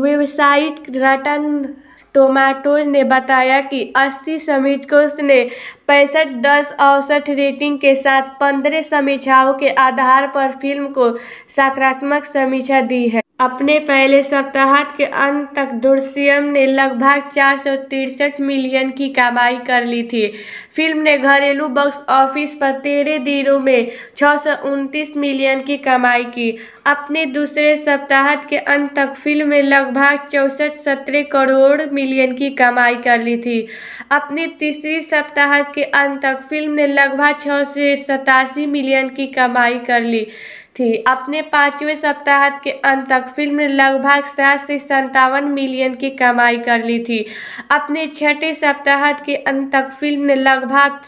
वेबसाइट रटन टोमैटोज ने बताया कि अस्सी समीक्षकों ने पैंसठ दस औसठ रेटिंग के साथ पंद्रह समीक्षाओं के आधार पर फिल्म को सकारात्मक समीक्षा दी है अपने पहले सप्ताह के अंत तक दुर्सियम ने लगभग चार सौ तिरसठ मिलियन की कमाई कर ली थी फिल्म ने घरेलू बॉक्स ऑफिस पर तेरह दिनों में छः सौ उनतीस मिलियन की कमाई की अपने दूसरे सप्ताह के अंत तक फिल्म ने लगभग चौंसठ सत्रह करोड़ मिलियन की कमाई कर ली थी अपने तीसरी सप्ताह के अंत तक फिल्म ने लगभग छः से सतासी मिलियन की कमाई कर ली थी अपने पाँचवें सप्ताह के अंत तक फिल्म ने लगभग सात से संतावन मिलियन की कमाई कर ली थी अपने छठे सप्ताह के अंत तक फिल्म ने लगभग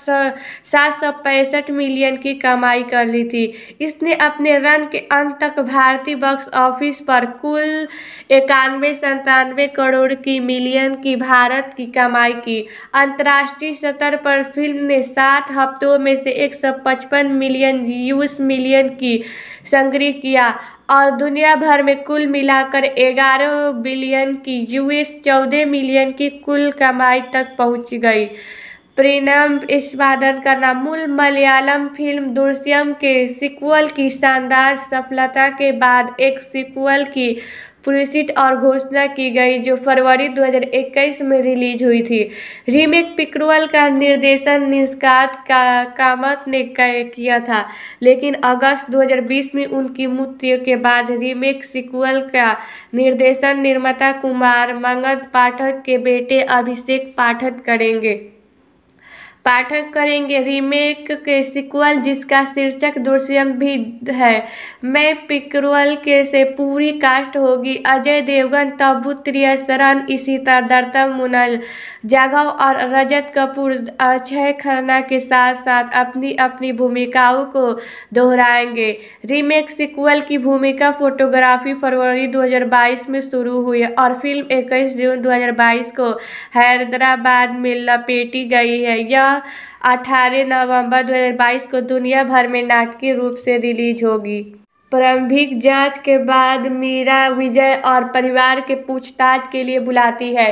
सात सौ पैंसठ मिलियन की कमाई कर ली थी इसने अपने रन के अंत तक भारतीय बॉक्स ऑफिस पर कुल इक्यानवे संतानवे करोड़ की मिलियन की भारत की कमाई की अंतर्राष्ट्रीय स्तर पर फिल्म ने सात हफ्तों में से पचपन मिलियन यूस मिलियन की संग्रह किया और दुनिया भर में कुल मिलाकर 11 बिलियन की यूएस 14 मिलियन की कुल कमाई तक पहुंच गई परिणाम निष्पादन करना मूल मलयालम फिल्म दुर्श्यम के सिक्वल की शानदार सफलता के बाद एक सिक्वल की पुरस्कृत और घोषणा की गई जो फरवरी 2021 में रिलीज हुई थी रीमेक पिकरवल का निर्देशन निष्कात का कामत ने किया था लेकिन अगस्त 2020 में उनकी मृत्यु के बाद रीमेक सिक्वल का निर्देशन निर्माता कुमार मंगत पाठक के बेटे अभिषेक पाठक करेंगे पाठक करेंगे रीमेक के सिक्वल जिसका शीर्षक दृश्यम भी है मैं पिकरोल के से पूरी कास्ट होगी अजय देवगन शरण इसी तरह दर्तम मुनल जाघव और रजत कपूर अक्षय खन्ना के साथ साथ अपनी अपनी भूमिकाओं को दोहराएंगे रीमेक सिक्वल की भूमिका फोटोग्राफी फरवरी 2022 में शुरू हुई और फिल्म 21 जून 2022 को हैदराबाद में लपेटी गई है यह अठारह नवंबर दो हज़ार बाईस को दुनिया भर में नाटकीय रूप से रिलीज होगी प्रारंभिक जाँच के बाद मीरा विजय और परिवार के पूछताछ के लिए बुलाती है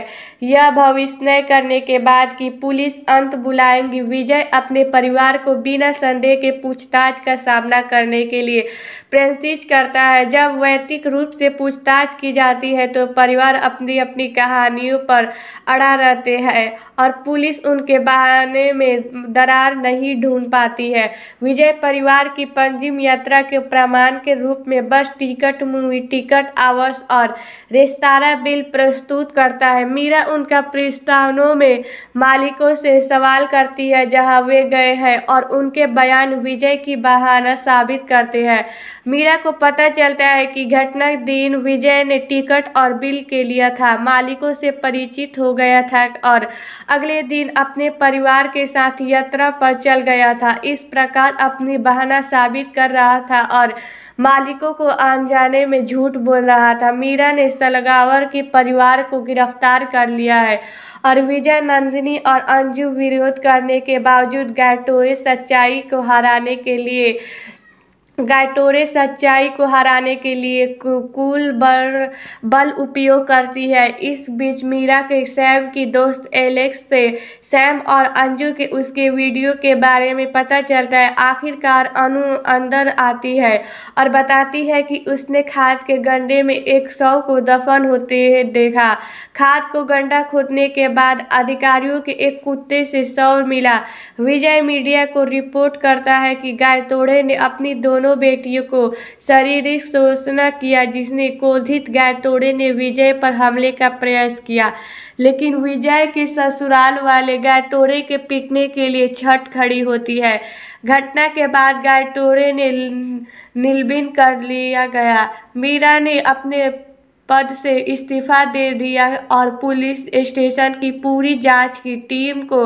यह भविष्य करने के बाद कि पुलिस अंत बुलाएंगी विजय अपने परिवार को बिना संदेह के पूछताछ का सामना करने के लिए प्रेरित करता है जब वैतिक रूप से पूछताछ की जाती है तो परिवार अपनी अपनी कहानियों पर अड़ा रहते हैं और पुलिस उनके बहाने में दरार नहीं ढूंढ पाती है विजय परिवार की पंजीम यात्रा के प्रमाण के रूप में बस टिकट मूवी टिकट आवास और रेस्तारा बिल प्रस्तुत करता है मीरा उनका प्रस्तावनों में मालिकों से सवाल करती है जहां वे गए हैं और उनके बयान विजय की बहाना साबित करते हैं मीरा को पता चलता है कि घटना दिन विजय ने टिकट और बिल के लिया था मालिकों से परिचित हो गया था और अगले दिन अपने परिवार के साथ यात्रा पर चल गया था इस प्रकार अपनी बहाना साबित कर रहा था और मालिकों को जाने में झूठ बोल रहा था मीरा ने सलगावर के परिवार को गिरफ्तार कर लिया है और विजय नंदिनी और अंजू विरोध करने के बावजूद गैटोरे सच्चाई को हराने के लिए गायटोरे सच्चाई को हराने के लिए कुल बल बल उपयोग करती है इस बीच मीरा के सैम की दोस्त एलेक्स से सैम और अंजू के उसके वीडियो के बारे में पता चलता है आखिरकार अनु अंदर आती है और बताती है कि उसने खाद के गंडे में एक शव को दफन होते हुए देखा खाद को गंडा खोदने के बाद अधिकारियों के एक कुत्ते से शव मिला विजय मीडिया को रिपोर्ट करता है कि गायतोड़े ने अपनी दोनों दोनों बेटियों को शारीरिक शोषण किया जिसने क्रोधित तोड़े ने विजय पर हमले का प्रयास किया लेकिन विजय के ससुराल वाले गायतोड़े के पीटने के लिए छठ खड़ी होती है घटना के बाद गायटोड़े ने निलबिन कर लिया गया मीरा ने अपने पद से इस्तीफा दे दिया और पुलिस स्टेशन की पूरी जांच की टीम को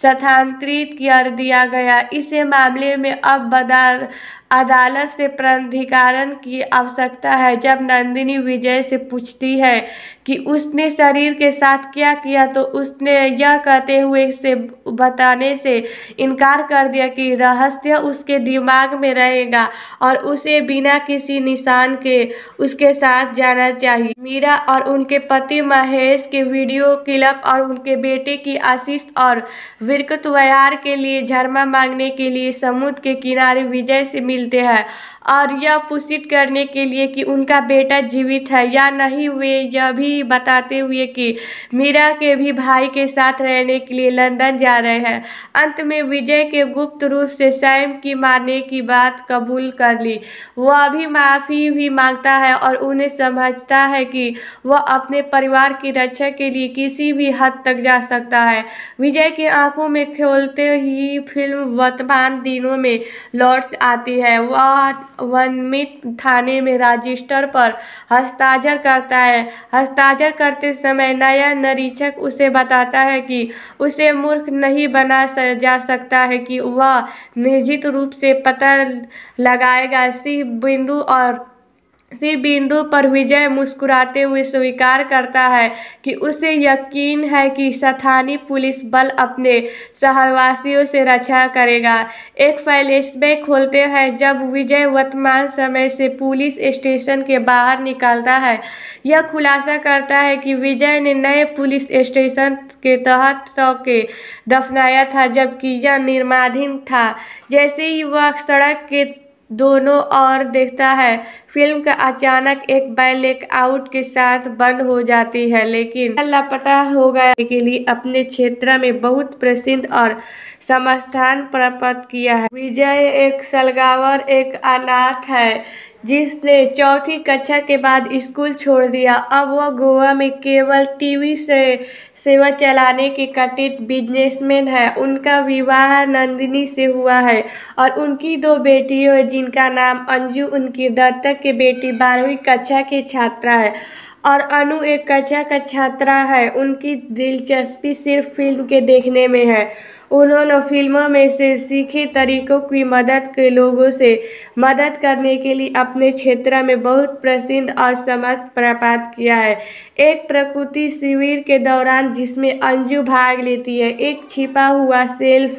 स्थानांतरित कर दिया गया इस मामले में अब बदार अदालत से प्राधिकरण की आवश्यकता है जब नंदिनी विजय से पूछती है कि उसने शरीर के साथ क्या किया तो उसने यह कहते हुए से बताने से इनकार कर दिया कि रहस्य उसके दिमाग में रहेगा और उसे बिना किसी निशान के उसके साथ जाना चाहिए मीरा और उनके पति महेश के वीडियो क्लिप और उनके बेटे की आशीष और विरकत व्यार के लिए झरमा मांगने के लिए समुद्र के किनारे विजय से मिलते हैं और यह पुष्टि करने के लिए कि उनका बेटा जीवित है या नहीं वे यह भी बताते हुए कि मीरा के भी भाई के साथ रहने के लिए लंदन जा रहे हैं अंत में विजय के गुप्त रूप से सैम की मारने की बात कबूल कर ली वह भी माफ़ी भी मांगता है और उन्हें समझता है कि वह अपने परिवार की रक्षा के लिए किसी भी हद तक जा सकता है विजय की आंखों में खोलते ही फिल्म वर्तमान दिनों में लौट आती है वह वनमित थाने में रजिस्टर पर हस्ताक्षर करता है हस्ताक्षर करते समय नया निरीक्षक उसे बताता है कि उसे मूर्ख नहीं बना जा सकता है कि वह निर्जित रूप से पता लगाएगा सी बिंदु और सी बिंदु पर विजय मुस्कुराते हुए स्वीकार करता है कि उसे यकीन है कि स्थानीय पुलिस बल अपने शहरवासियों से रक्षा करेगा एक फ्लैशबैक खोलते हैं जब विजय वर्तमान समय से पुलिस स्टेशन के बाहर निकलता है यह खुलासा करता है कि विजय ने नए पुलिस स्टेशन के तहत सौ के दफनाया था जबकि यह निर्माधीन था जैसे ही वह सड़क के दोनों ओर देखता है फिल्म का अचानक एक आउट के साथ बंद हो जाती है लेकिन लापता हो गया के लिए अपने क्षेत्र में बहुत प्रसिद्ध और समस्थान प्राप्त किया है विजय एक सलगावर एक अनाथ है जिसने चौथी कक्षा के बाद स्कूल छोड़ दिया अब वह गोवा में केवल टीवी से सेवा चलाने के कटित बिजनेसमैन है उनका विवाह नंदिनी से हुआ है और उनकी दो बेटियों है जिनका नाम अंजू उनकी दत्तक की बेटी बारहवीं कक्षा की छात्रा है और अनु एक कक्षा का छात्रा है उनकी दिलचस्पी सिर्फ फिल्म के देखने में है उन्होंने फिल्मों में से सीखे तरीकों की मदद के लोगों से मदद करने के लिए अपने क्षेत्र में बहुत प्रसिद्ध और समस्त प्रपात किया है एक प्रकृति शिविर के दौरान जिसमें अंजू भाग लेती है एक छिपा हुआ सेल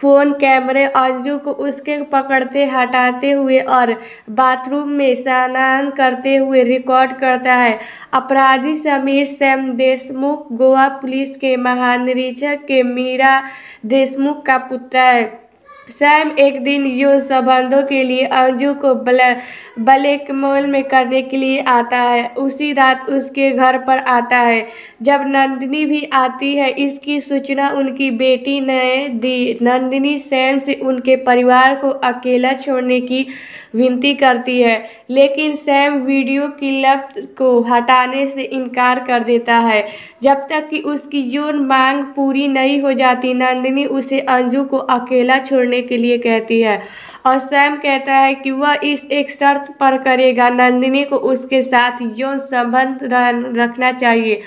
फ़ोन कैमरे अंजू को उसके पकड़ते हटाते हुए और बाथरूम में स्नान करते हुए रिकॉर्ड करता है अपराधी समीर सैम देशमुख गोवा पुलिस के महानिरीक्षक के मीरा देशमुख का पुत्र है सैम एक दिन यो संबंधों के लिए अंजू को ब्लैक मोल में करने के लिए आता है उसी रात उसके घर पर आता है जब नंदिनी भी आती है इसकी सूचना उनकी बेटी ने दी नंदिनी सैम से उनके परिवार को अकेला छोड़ने की विनती करती है लेकिन सैम वीडियो क्लिप को हटाने से इनकार कर देता है जब तक कि उसकी यौन मांग पूरी नहीं हो जाती नंदिनी उसे अंजू को अकेला छोड़ने करने के लिए कहती है और सैम कहता है कि वह इस एक शर्त पर करेगा नंदिनी को उसके साथ यौन संबंध रखना चाहिए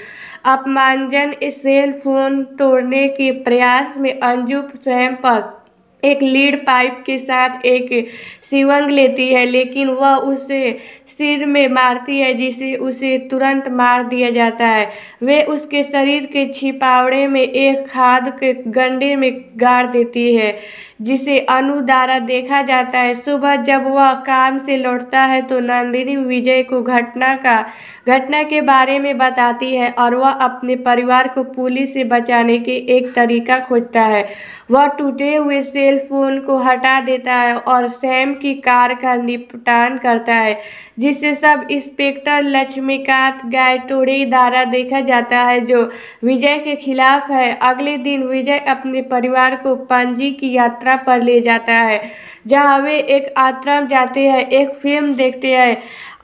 अपमानजन सेल फोन तोड़ने के प्रयास में अंजू स्वयं पर एक लीड पाइप के साथ एक शिवंग लेती है लेकिन वह उसे सिर में मारती है जिसे उसे तुरंत मार दिया जाता है वे उसके शरीर के छिपावड़े में एक खाद के गंडे में गाड़ देती है जिसे अनु द्वारा देखा जाता है सुबह जब वह काम से लौटता है तो नंदिनी विजय को घटना का घटना के बारे में बताती है और वह अपने परिवार को पुलिस से बचाने के एक तरीका खोजता है वह टूटे हुए से सेल फोन को हटा देता है और सैम की कार का निपटान करता है जिसे सब इंस्पेक्टर लक्ष्मीकांत गायटोड़े द्वारा देखा जाता है जो विजय के खिलाफ है अगले दिन विजय अपने परिवार को पंजी की यात्रा पर ले जाता है जहाँ वे एक आश्रम जाते हैं एक फिल्म देखते हैं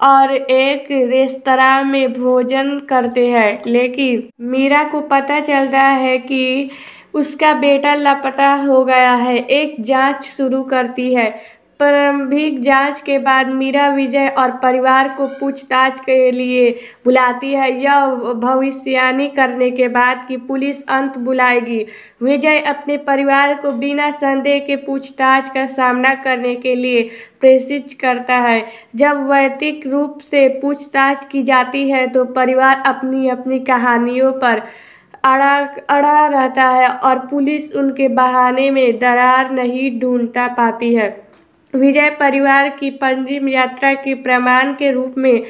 और एक रेस्तरा में भोजन करते हैं लेकिन मीरा को पता चलता है कि उसका बेटा लापता हो गया है एक जांच शुरू करती है प्रारंभिक जांच के बाद मीरा विजय और परिवार को पूछताछ के लिए बुलाती है यह भविष्यवाणी करने के बाद कि पुलिस अंत बुलाएगी विजय अपने परिवार को बिना संदेह के पूछताछ का सामना करने के लिए प्रेषित करता है जब वैतिक रूप से पूछताछ की जाती है तो परिवार अपनी अपनी कहानियों पर अड़ा अड़ा रहता है और पुलिस उनके बहाने में दरार नहीं ढूंढता पाती है विजय परिवार की पंजीम यात्रा के प्रमाण के रूप में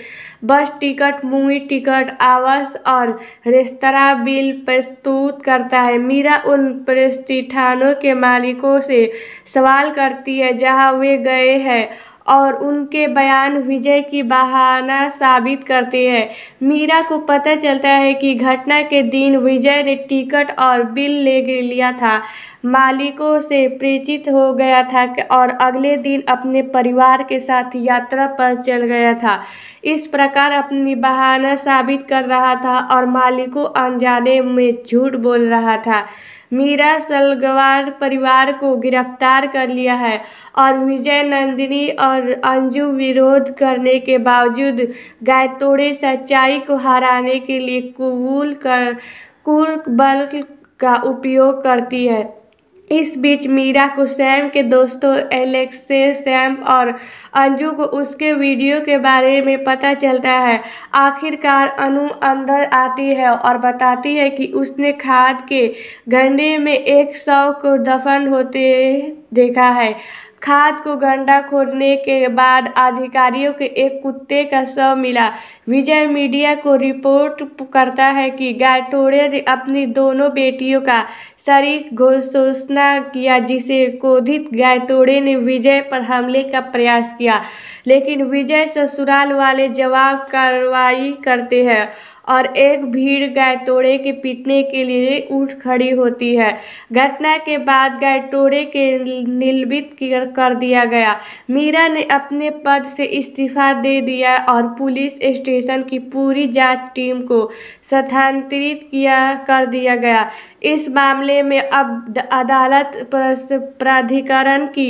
बस टिकट मूवी टिकट आवास और रेस्तरा बिल प्रस्तुत करता है मीरा उन प्रतिष्ठानों के मालिकों से सवाल करती है जहां वे गए हैं और उनके बयान विजय की बहाना साबित करते हैं मीरा को पता चलता है कि घटना के दिन विजय ने टिकट और बिल ले लिया था मालिकों से परिचित हो गया था और अगले दिन अपने परिवार के साथ यात्रा पर चल गया था इस प्रकार अपनी बहाना साबित कर रहा था और मालिकों अनजाने में झूठ बोल रहा था मीरा सलगवार परिवार को गिरफ्तार कर लिया है और विजय नंदिनी और अंजू विरोध करने के बावजूद गायतोड़े सच्चाई को हराने के लिए कुबूल कर कुल बल का उपयोग करती है इस बीच मीरा को सैम के दोस्तों एलेक्से सैम और अंजू को उसके वीडियो के बारे में पता चलता है आखिरकार अनु अंदर आती है और बताती है कि उसने खाद के गंडे में एक शव को दफन होते देखा है खाद को गंडा खोदने के बाद अधिकारियों के एक कुत्ते का शव मिला विजय मीडिया को रिपोर्ट करता है कि गायटोड़े ने अपनी दोनों बेटियों का शरीक घोषणा किया जिसे क्रोधित गायतोड़े ने विजय पर हमले का प्रयास किया लेकिन विजय ससुराल वाले जवाब कार्रवाई करते हैं और एक भीड़ गायतोड़े के पीटने के लिए उठ खड़ी होती है घटना के बाद गायतोड़े के निलंबित कर दिया गया मीरा ने अपने पद से इस्तीफा दे दिया और पुलिस स्टेशन की पूरी जांच टीम को स्थानांतरित किया कर दिया गया इस मामले में अब अदालत प्राधिकरण की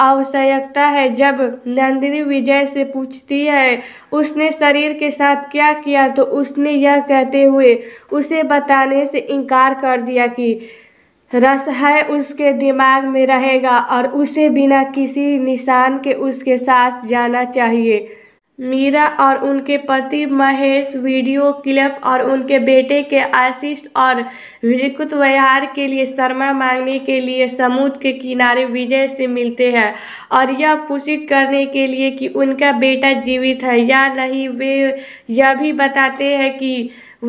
आवश्यकता है जब नंदिनी विजय से पूछती है उसने शरीर के साथ क्या किया तो उसने यह कहते हुए उसे बताने से इनकार कर दिया कि रस है उसके दिमाग में रहेगा और उसे बिना किसी निशान के उसके साथ जाना चाहिए मीरा और उनके पति महेश वीडियो क्लिप और उनके बेटे के आशिष्ट और विकृत व्यवहार के लिए शर्मा मांगने के लिए समुद्र के किनारे विजय से मिलते हैं और यह पुष्ट करने के लिए कि उनका बेटा जीवित है या नहीं वे यह भी बताते हैं कि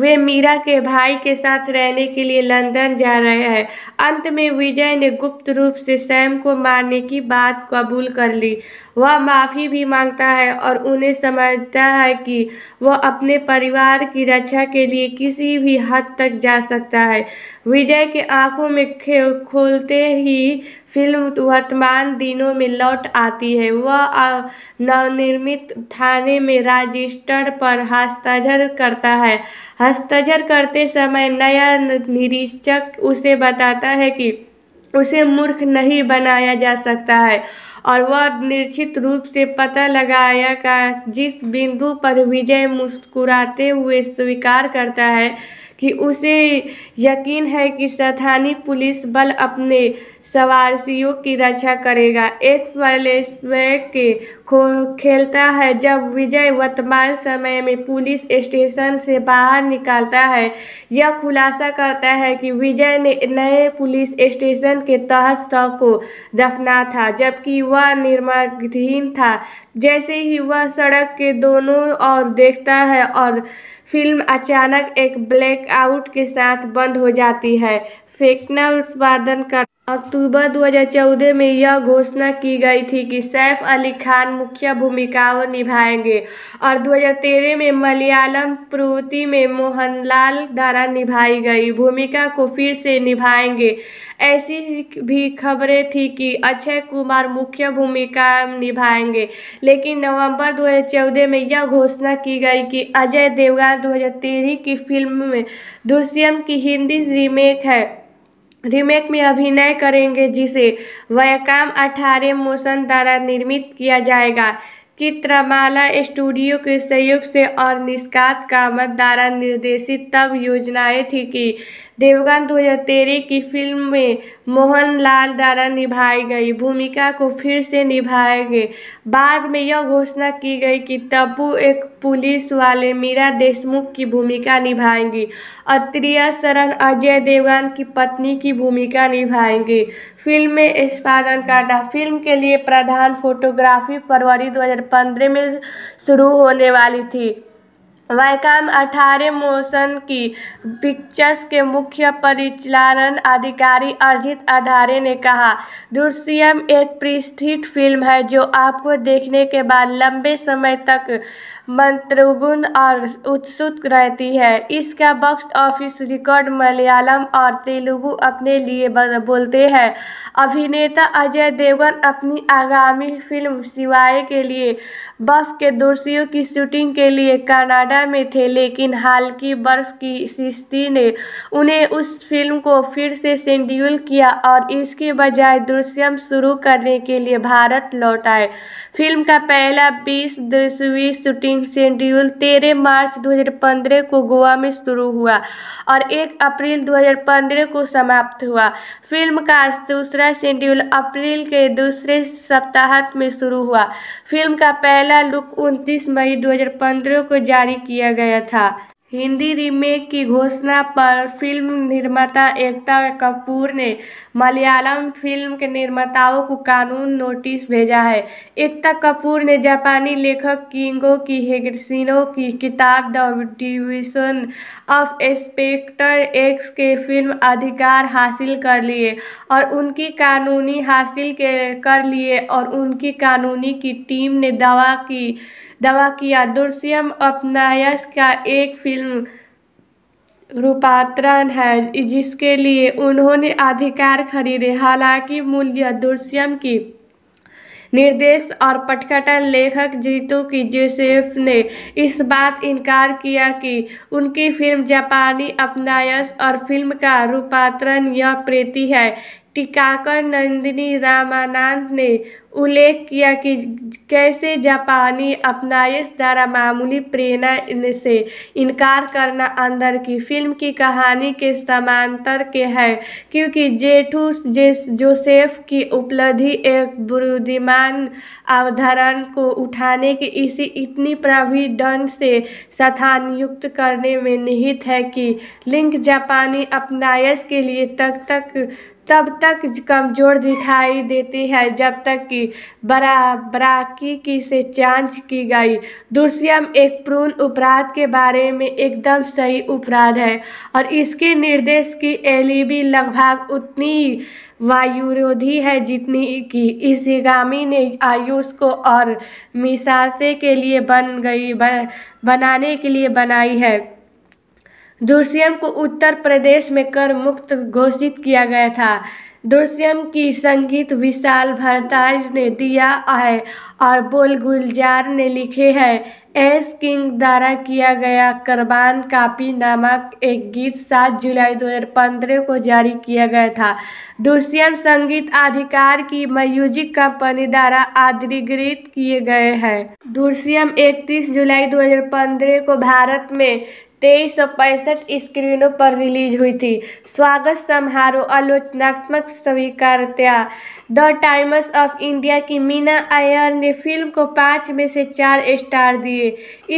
वे मीरा के भाई के साथ रहने के लिए लंदन जा रहे हैं अंत में विजय ने गुप्त रूप से सैम को मारने की बात कबूल कर ली वह माफ़ी भी मांगता है और उन्हें समझता है कि वह अपने परिवार की रक्षा के लिए किसी भी हद तक जा सकता है विजय की आंखों में खोलते ही फिल्म वर्तमान दिनों में लौट आती है वह नवनिर्मित थाने में रजिस्टर पर हस्ताक्षर करता है हस्ताक्षर करते समय नया निरीक्षक उसे बताता है कि उसे मूर्ख नहीं बनाया जा सकता है और वह निश्चित रूप से पता लगाया का जिस बिंदु पर विजय मुस्कुराते हुए स्वीकार करता है कि उसे यकीन है कि स्थानीय पुलिस बल अपने सवारसियों की रक्षा करेगा एक फ्लैशबैक के खो खेलता है जब विजय वर्तमान समय में पुलिस स्टेशन से बाहर निकालता है यह खुलासा करता है कि विजय ने नए पुलिस स्टेशन के तहत शव को दफना था जबकि वह निर्माधीन था जैसे ही वह सड़क के दोनों ओर देखता है और फिल्म अचानक एक ब्लैकआउट के साथ बंद हो जाती है फेंकना उत्पादन का अक्टूबर 2014 में यह घोषणा की गई थी कि सैफ अली खान मुख्य भूमिकाओं निभाएंगे और 2013 में मलयालम प्रवृत्ति में मोहनलाल द्वारा निभाई गई भूमिका को फिर से निभाएंगे ऐसी भी खबरें थी कि अक्षय कुमार मुख्य भूमिका निभाएंगे लेकिन नवंबर 2014 में यह घोषणा की गई कि अजय देवगन 2013 की फिल्म में दुष्यंत की हिंदी रीमेक है रीमेक में अभिनय करेंगे जिसे वयकाम अठारह मोशन द्वारा निर्मित किया जाएगा चित्रमाला स्टूडियो के सहयोग से और निष्कात कामत द्वारा निर्देशित तब योजनाएं थी कि देवगन 2013 की फिल्म में मोहनलाल द्वारा निभाई गई भूमिका को फिर से निभाएंगे बाद में यह घोषणा की गई कि तब्बू एक पुलिस वाले मीरा देशमुख की भूमिका निभाएंगी अत्रिय शरण अजय देवगन की पत्नी की भूमिका निभाएंगी फिल्म में निष्पादन करना फिल्म के लिए प्रधान फोटोग्राफी फरवरी 2015 में शुरू होने वाली थी वायकाम अठारह मोशन की पिक्चर्स के मुख्य परिचालन अधिकारी अर्जित आधारे ने कहा दृश्यम एक प्रतिष्ठित फिल्म है जो आपको देखने के बाद लंबे समय तक मंत्रगुण और उत्सुक रहती है इसका बॉक्स ऑफिस रिकॉर्ड मलयालम और तेलुगु अपने लिए बोलते हैं अभिनेता अजय देवगन अपनी आगामी फिल्म सिवाय के लिए बर्फ के दूसियों की शूटिंग के लिए कनाडा में थे लेकिन हाल की बर्फ की सिस्ती ने उन्हें उस फिल्म को फिर से शेड्यूल किया और इसके बजाय दृश्यम शुरू करने के लिए भारत लौट आए फिल्म का पहला बीस दसवीं शूटिंग मीटिंग शेड्यूल तेरह मार्च 2015 को गोवा में शुरू हुआ और 1 अप्रैल 2015 को समाप्त हुआ फिल्म का दूसरा शेड्यूल अप्रैल के दूसरे सप्ताह में शुरू हुआ फिल्म का पहला लुक 29 मई 2015 को जारी किया गया था हिंदी रीमेक की घोषणा पर फिल्म निर्माता एकता कपूर ने मलयालम फिल्म के निर्माताओं को कानून नोटिस भेजा है एकता कपूर ने जापानी लेखक किंगो की हेगसिनो की किताब the division of Spectre X के फिल्म अधिकार हासिल कर लिए और उनकी कानूनी हासिल के कर लिए और उनकी कानूनी की टीम ने दावा की दावा किया दुर्सियम अपनायस का एक फिल्म रूपांतरण है जिसके लिए उन्होंने अधिकार खरीदे हालांकि मूल्य दुर्सियम की निर्देश और पटकथन लेखक जीतू की जोसेफ ने इस बात इनकार किया कि उनकी फिल्म जापानी अपनायस और फिल्म का रूपांतरण यह प्रीति है टीकाकर नंदिनी रामानंद ने उल्लेख किया कि कैसे जापानी इस द्वारा मामूली प्रेरणा से इनकार करना अंदर की फिल्म की कहानी के समांतर के है क्योंकि जेठू जे जोसेफ की उपलब्धि एक बुद्धिमान अवधारण को उठाने के इसी इतनी प्रभी दंड से स्थानयुक्त करने में निहित है कि लिंक जापानी अपनायस के लिए तक तक तब तक कमज़ोर दिखाई देती है जब तक कि बरा बराकी से जांच की गई दुष्यम एक पूर्ण अपराध के बारे में एकदम सही अपराध है और इसके निर्देश की एलईबी लगभग उतनी वायुरोधी है जितनी कि इस इसिगामी ने आयुष को और मिसाते के लिए बन गई बनाने के लिए बनाई है दुर्सियम को उत्तर प्रदेश में कर मुक्त घोषित किया गया था दुर्सियम की संगीत विशाल भरताज ने दिया है और बोल गुलजार ने लिखे हैं एस किंग द्वारा किया गया करबान कापी नामक एक गीत 7 जुलाई 2015 को जारी किया गया था दुर्सियम संगीत अधिकार की म्यूजिक कंपनी द्वारा अधिकृत किए गए हैं दुर्सियम 31 जुलाई 2015 को भारत में तेईस सौ पैंसठ स्क्रीनों पर रिलीज हुई थी स्वागत समारोह आलोचनात्मक स्वीकारत्या द टाइम्स ऑफ इंडिया की मीना आयर ने फिल्म को पाँच में से चार स्टार दिए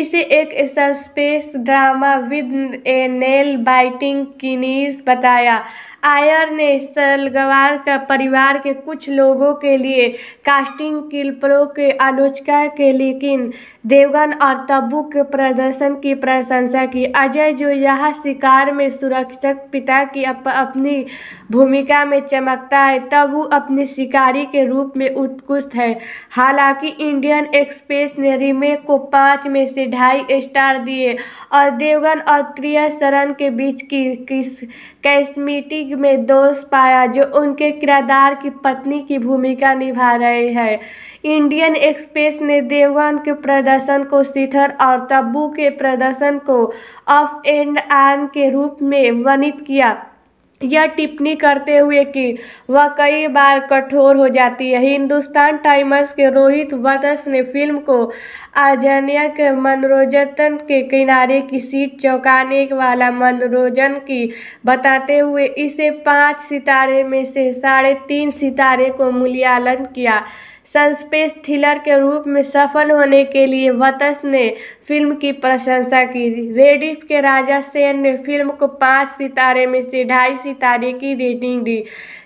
इसे एक suspense drama with a nail biting किनीज बताया आयर ने सलगवार का परिवार के कुछ लोगों के लिए कास्टिंग किल्परों के आलोचना के लेकिन देवगन और तब्बू के प्रदर्शन की प्रशंसा की अजय जो यह शिकार में सुरक्षक पिता की अप, अपनी भूमिका में चमकता है तब वो अपने शिकारी के रूप में उत्कृष्ट है हालांकि इंडियन एक्सप्रेस ने रीमेक को पाँच में से ढाई स्टार दिए और देवगन और प्रिया शरण के बीच की कैसमिटी में दोष पाया जो उनके किरदार की पत्नी की भूमिका निभा रहे हैं इंडियन एक्सप्रेस ने देवगन के प्रदर्शन को शिथर और तब्बू के प्रदर्शन को ऑफ एंड आन के रूप में वर्णित किया यह टिप्पणी करते हुए कि वह कई बार कठोर हो जाती है हिंदुस्तान टाइम्स के रोहित वदस ने फिल्म को आर्जन्य के मनोरंजन के किनारे की सीट चौंकाने वाला मनोरंजन की बताते हुए इसे पाँच सितारे में से साढ़े तीन सितारे को मूल्यांकन किया सस्पेंस थ्रिलर के रूप में सफल होने के लिए वतस ने फिल्म की प्रशंसा की रेडिफ के राजा सेन ने फिल्म को पाँच सितारे में से ढाई सितारे की रेटिंग दी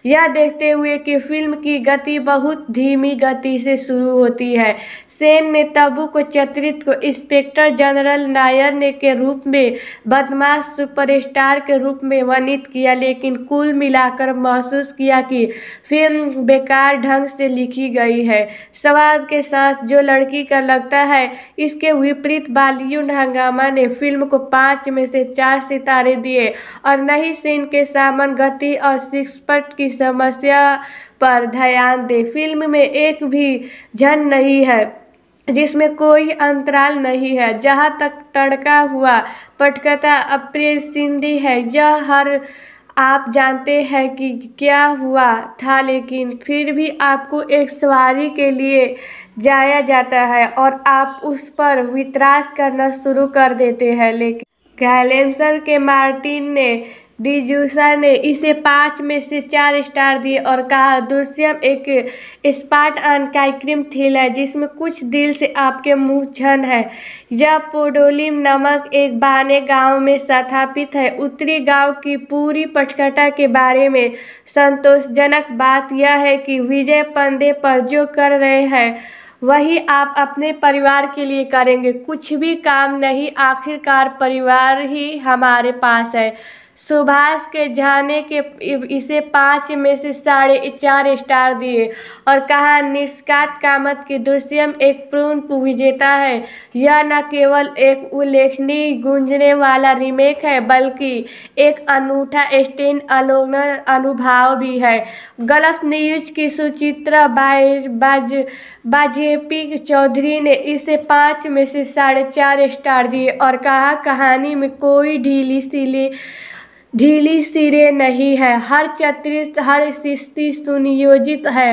यह देखते हुए कि फिल्म की गति बहुत धीमी गति से शुरू होती है सेन ने तबू को चित्रित को इंस्पेक्टर जनरल नायर ने के रूप में बदमाश सुपरस्टार के रूप में वर्णित किया लेकिन कुल मिलाकर महसूस किया कि फिल्म बेकार ढंग से लिखी गई होती है सवाद के साथ जो लड़की का लगता है इसके विपरीत बालीवुड हंगामा ने फिल्म को पाँच में से चार सितारे दिए और नहीं सीन के सामान गति और शिक्षपट की समस्या पर ध्यान दे फिल्म में एक भी झन नहीं है जिसमें कोई अंतराल नहीं है जहाँ तक तड़का हुआ पटकथा अप्रिय सिंधी है यह हर आप जानते हैं कि क्या हुआ था लेकिन फिर भी आपको एक सवारी के लिए जाया जाता है और आप उस पर वितराज करना शुरू कर देते हैं लेकिन गैलेमसर के मार्टिन ने डिजूसा ने इसे पाँच में से चार स्टार दिए और कहा दृश्यम एक स्पार्टअन कार्यक्रम है जिसमें कुछ दिल से आपके मुँह छन है यह पोडोलिम नामक एक बाने गांव में स्थापित है उत्तरी गांव की पूरी पटकटा के बारे में संतोषजनक बात यह है कि विजय पंदे पर जो कर रहे हैं वही आप अपने परिवार के लिए करेंगे कुछ भी काम नहीं आखिरकार परिवार ही हमारे पास है सुभाष के जाने के इसे पाँच में से साढ़े चार स्टार दिए और कहा निष्कात कामत की दृश्यम एक पूर्ण विजेता है यह न केवल एक उल्लेखनीय गूंजने वाला रीमेक है बल्कि एक अनूठा स्टैंड अलोन अनुभव भी है गलत न्यूज की सुचित्रा बाज बाज बाजेपी चौधरी ने इसे पाँच में से साढ़े चार स्टार दिए और कहा कहानी में कोई ढीली सीली ढीली सिरे नहीं है हर चतरित हर स्थिति सुनियोजित है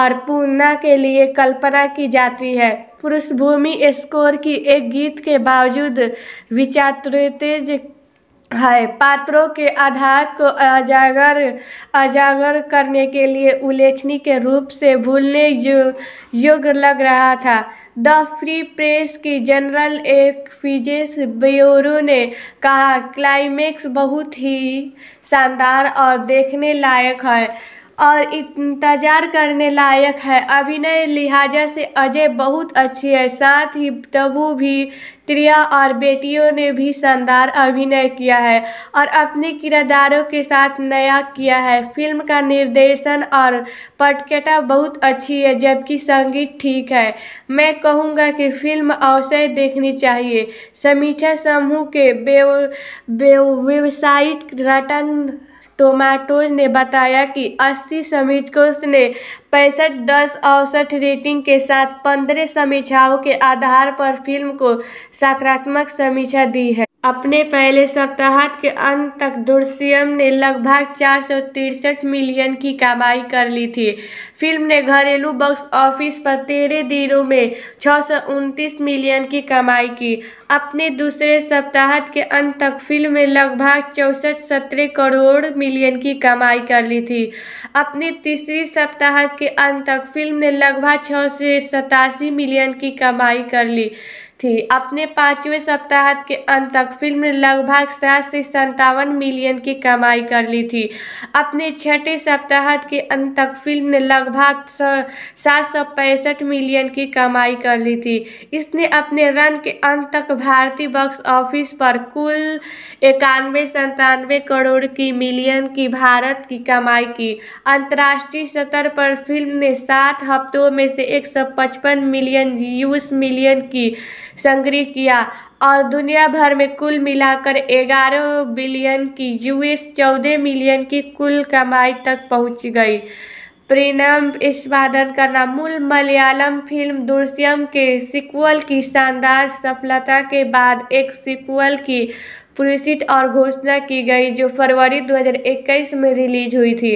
और पूर्णा के लिए कल्पना की जाती है पृष्ठभूमि स्कोर की एक गीत के बावजूद विचारित है पात्रों के आधार को अजागर अजागर करने के लिए उल्लेखनीय के रूप से भूलने योग्य लग रहा था द फ्री प्रेस की जनरल एक फिजेस ब्यूरो ने कहा क्लाइमेक्स बहुत ही शानदार और देखने लायक है और इंतज़ार करने लायक है अभिनय लिहाजा से अजय बहुत अच्छी है साथ ही तबू भी त्रिया और बेटियों ने भी शानदार अभिनय किया है और अपने किरदारों के साथ नया किया है फिल्म का निर्देशन और पटकेटा बहुत अच्छी है जबकि संगीत ठीक है मैं कहूँगा कि फिल्म अवश्य देखनी चाहिए समीक्षा समूह के बेव, बेव, वेबसाइट रटन टोमाटोज ने बताया कि अस्सी समीक्षकों ने पैंसठ दस औसठ रेटिंग के साथ पंद्रह समीक्षाओं के आधार पर फिल्म को सकारात्मक समीक्षा दी है अपने पहले सप्ताह के अंत तक दुर्सियम ने लगभग चार सौ तिरसठ मिलियन की कमाई कर ली थी फिल्म ने घरेलू बॉक्स ऑफिस पर तेरह दिनों में छः सौ उनतीस मिलियन की कमाई की अपने दूसरे सप्ताह के अंत तक फिल्म ने लगभग चौंसठ सत्रह करोड़ मिलियन की कमाई कर ली थी अपने तीसरे सप्ताह के अंत तक फिल्म ने लगभग छः सतासी मिलियन की कमाई कर ली थी अपने पाँचवें सप्ताह के अंत तक फिल्म ने लगभग सात से संतावन मिलियन की कमाई कर ली थी अपने छठे सप्ताह के अंत तक फिल्म ने लगभग सात सौ पैंसठ मिलियन की कमाई कर ली थी इसने अपने रन के अंत तक भारतीय बॉक्स ऑफिस पर कुल इक्यानवे संतानवे करोड़ की मिलियन की भारत की कमाई की अंतर्राष्ट्रीय स्तर पर फिल्म ने सात हफ्तों में से पचपन मिलियन यूस मिलियन की संग्रह किया और दुनिया भर में कुल मिलाकर ग्यारह बिलियन की यूएस चौदह मिलियन की कुल कमाई तक पहुंच गई परिणाम स्पादन करना मूल मलयालम फिल्म दुर्श्यम के सिक्वल की शानदार सफलता के बाद एक सिक्वल की पुरस्कृत और घोषणा की गई जो फरवरी 2021 में रिलीज हुई थी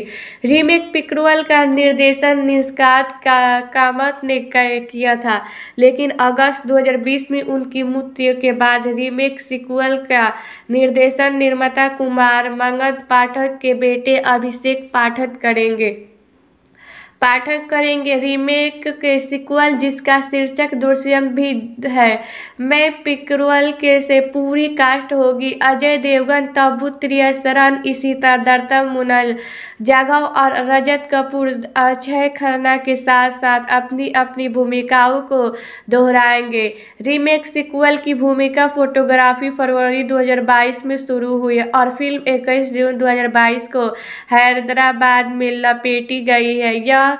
रीमेक पिकरवल का निर्देशन निष्कात का कामत ने किया था लेकिन अगस्त 2020 में उनकी मृत्यु के बाद रीमेक सिक्वल का निर्देशन निर्माता कुमार मंगत पाठक के बेटे अभिषेक पाठक करेंगे पाठक करेंगे रीमेक के सिक्वल जिसका शीर्षक दुष्यम भी है मैं पिकरवल के से पूरी कास्ट होगी अजय देवगन शरण इसी तरह दर्तम मुनल जाघव और रजत कपूर अक्षय खन्ना के साथ साथ अपनी अपनी भूमिकाओं को दोहराएंगे रीमेक सिक्वल की भूमिका फोटोग्राफी फरवरी 2022 में शुरू हुई और फिल्म 21 जून 2022 को हैदराबाद में लपेटी गई है यह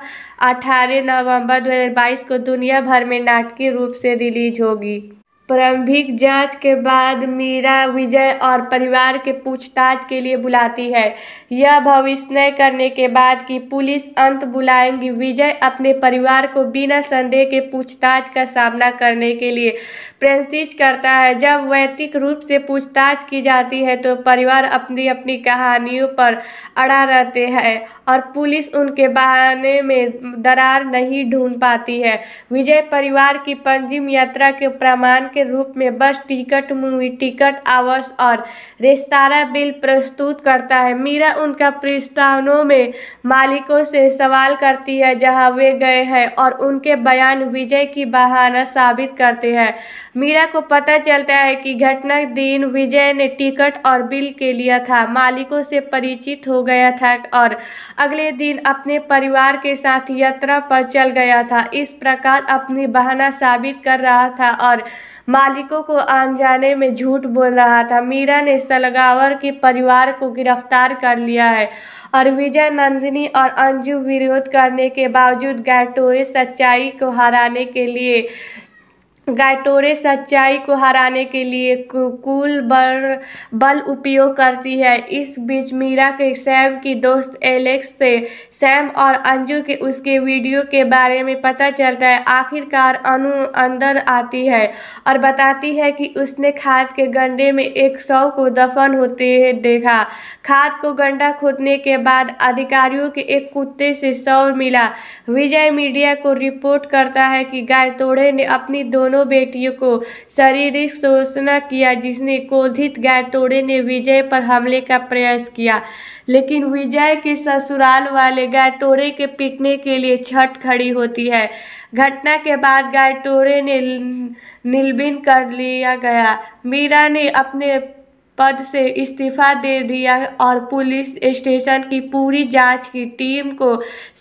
अठारह नवंबर दो हज़ार बाईस को दुनिया भर में नाटकीय रूप से रिलीज होगी प्रारंभिक जाँच के बाद मीरा विजय और परिवार के पूछताछ के लिए बुलाती है यह भविष्य करने के बाद कि पुलिस अंत बुलाएंगी विजय अपने परिवार को बिना संदेह के पूछताछ का सामना करने के लिए प्रेरित करता है जब वैतिक रूप से पूछताछ की जाती है तो परिवार अपनी अपनी कहानियों पर अड़ा रहते हैं और पुलिस उनके बहाने में दरार नहीं ढूंढ पाती है विजय परिवार की पंजिम यात्रा के प्रमाण के रूप में बस टिकट मूवी टिकट आवास और रेस्तारा बिल प्रस्तुत करता है मीरा उनका प्रस्तावनों में मालिकों से सवाल करती है जहां वे गए हैं और उनके बयान विजय की बहाना साबित करते हैं मीरा को पता चलता है कि घटना दिन विजय ने टिकट और बिल के लिया था मालिकों से परिचित हो गया था और अगले दिन अपने परिवार के साथ यात्रा पर चल गया था इस प्रकार अपनी बहाना साबित कर रहा था और मालिकों को जाने में झूठ बोल रहा था मीरा ने सलगावर के परिवार को गिरफ्तार कर लिया है और विजय नंदिनी और अंजू विरोध करने के बावजूद गैटोरे सच्चाई को हराने के लिए गायटोरे सच्चाई को हराने के लिए कुल बल बल उपयोग करती है इस बीच मीरा के सैम की दोस्त एलेक्स से सैम और अंजू के उसके वीडियो के बारे में पता चलता है आखिरकार अनु अंदर आती है और बताती है कि उसने खाद के गंडे में एक शव को दफन होते देखा खाद को गंडा खोदने के बाद अधिकारियों के एक कुत्ते से शव मिला विजय मीडिया को रिपोर्ट करता है कि गायतोड़े ने अपनी दोनों दोनों बेटियों को शारीरिक शोषण किया जिसने क्रोधित गायतोड़े ने विजय पर हमले का प्रयास किया लेकिन विजय के ससुराल वाले गायतोड़े के पीटने के लिए छठ खड़ी होती है घटना के बाद गायटोड़े ने निलबिन कर लिया गया मीरा ने अपने पद से इस्तीफा दे दिया और पुलिस स्टेशन की पूरी जांच की टीम को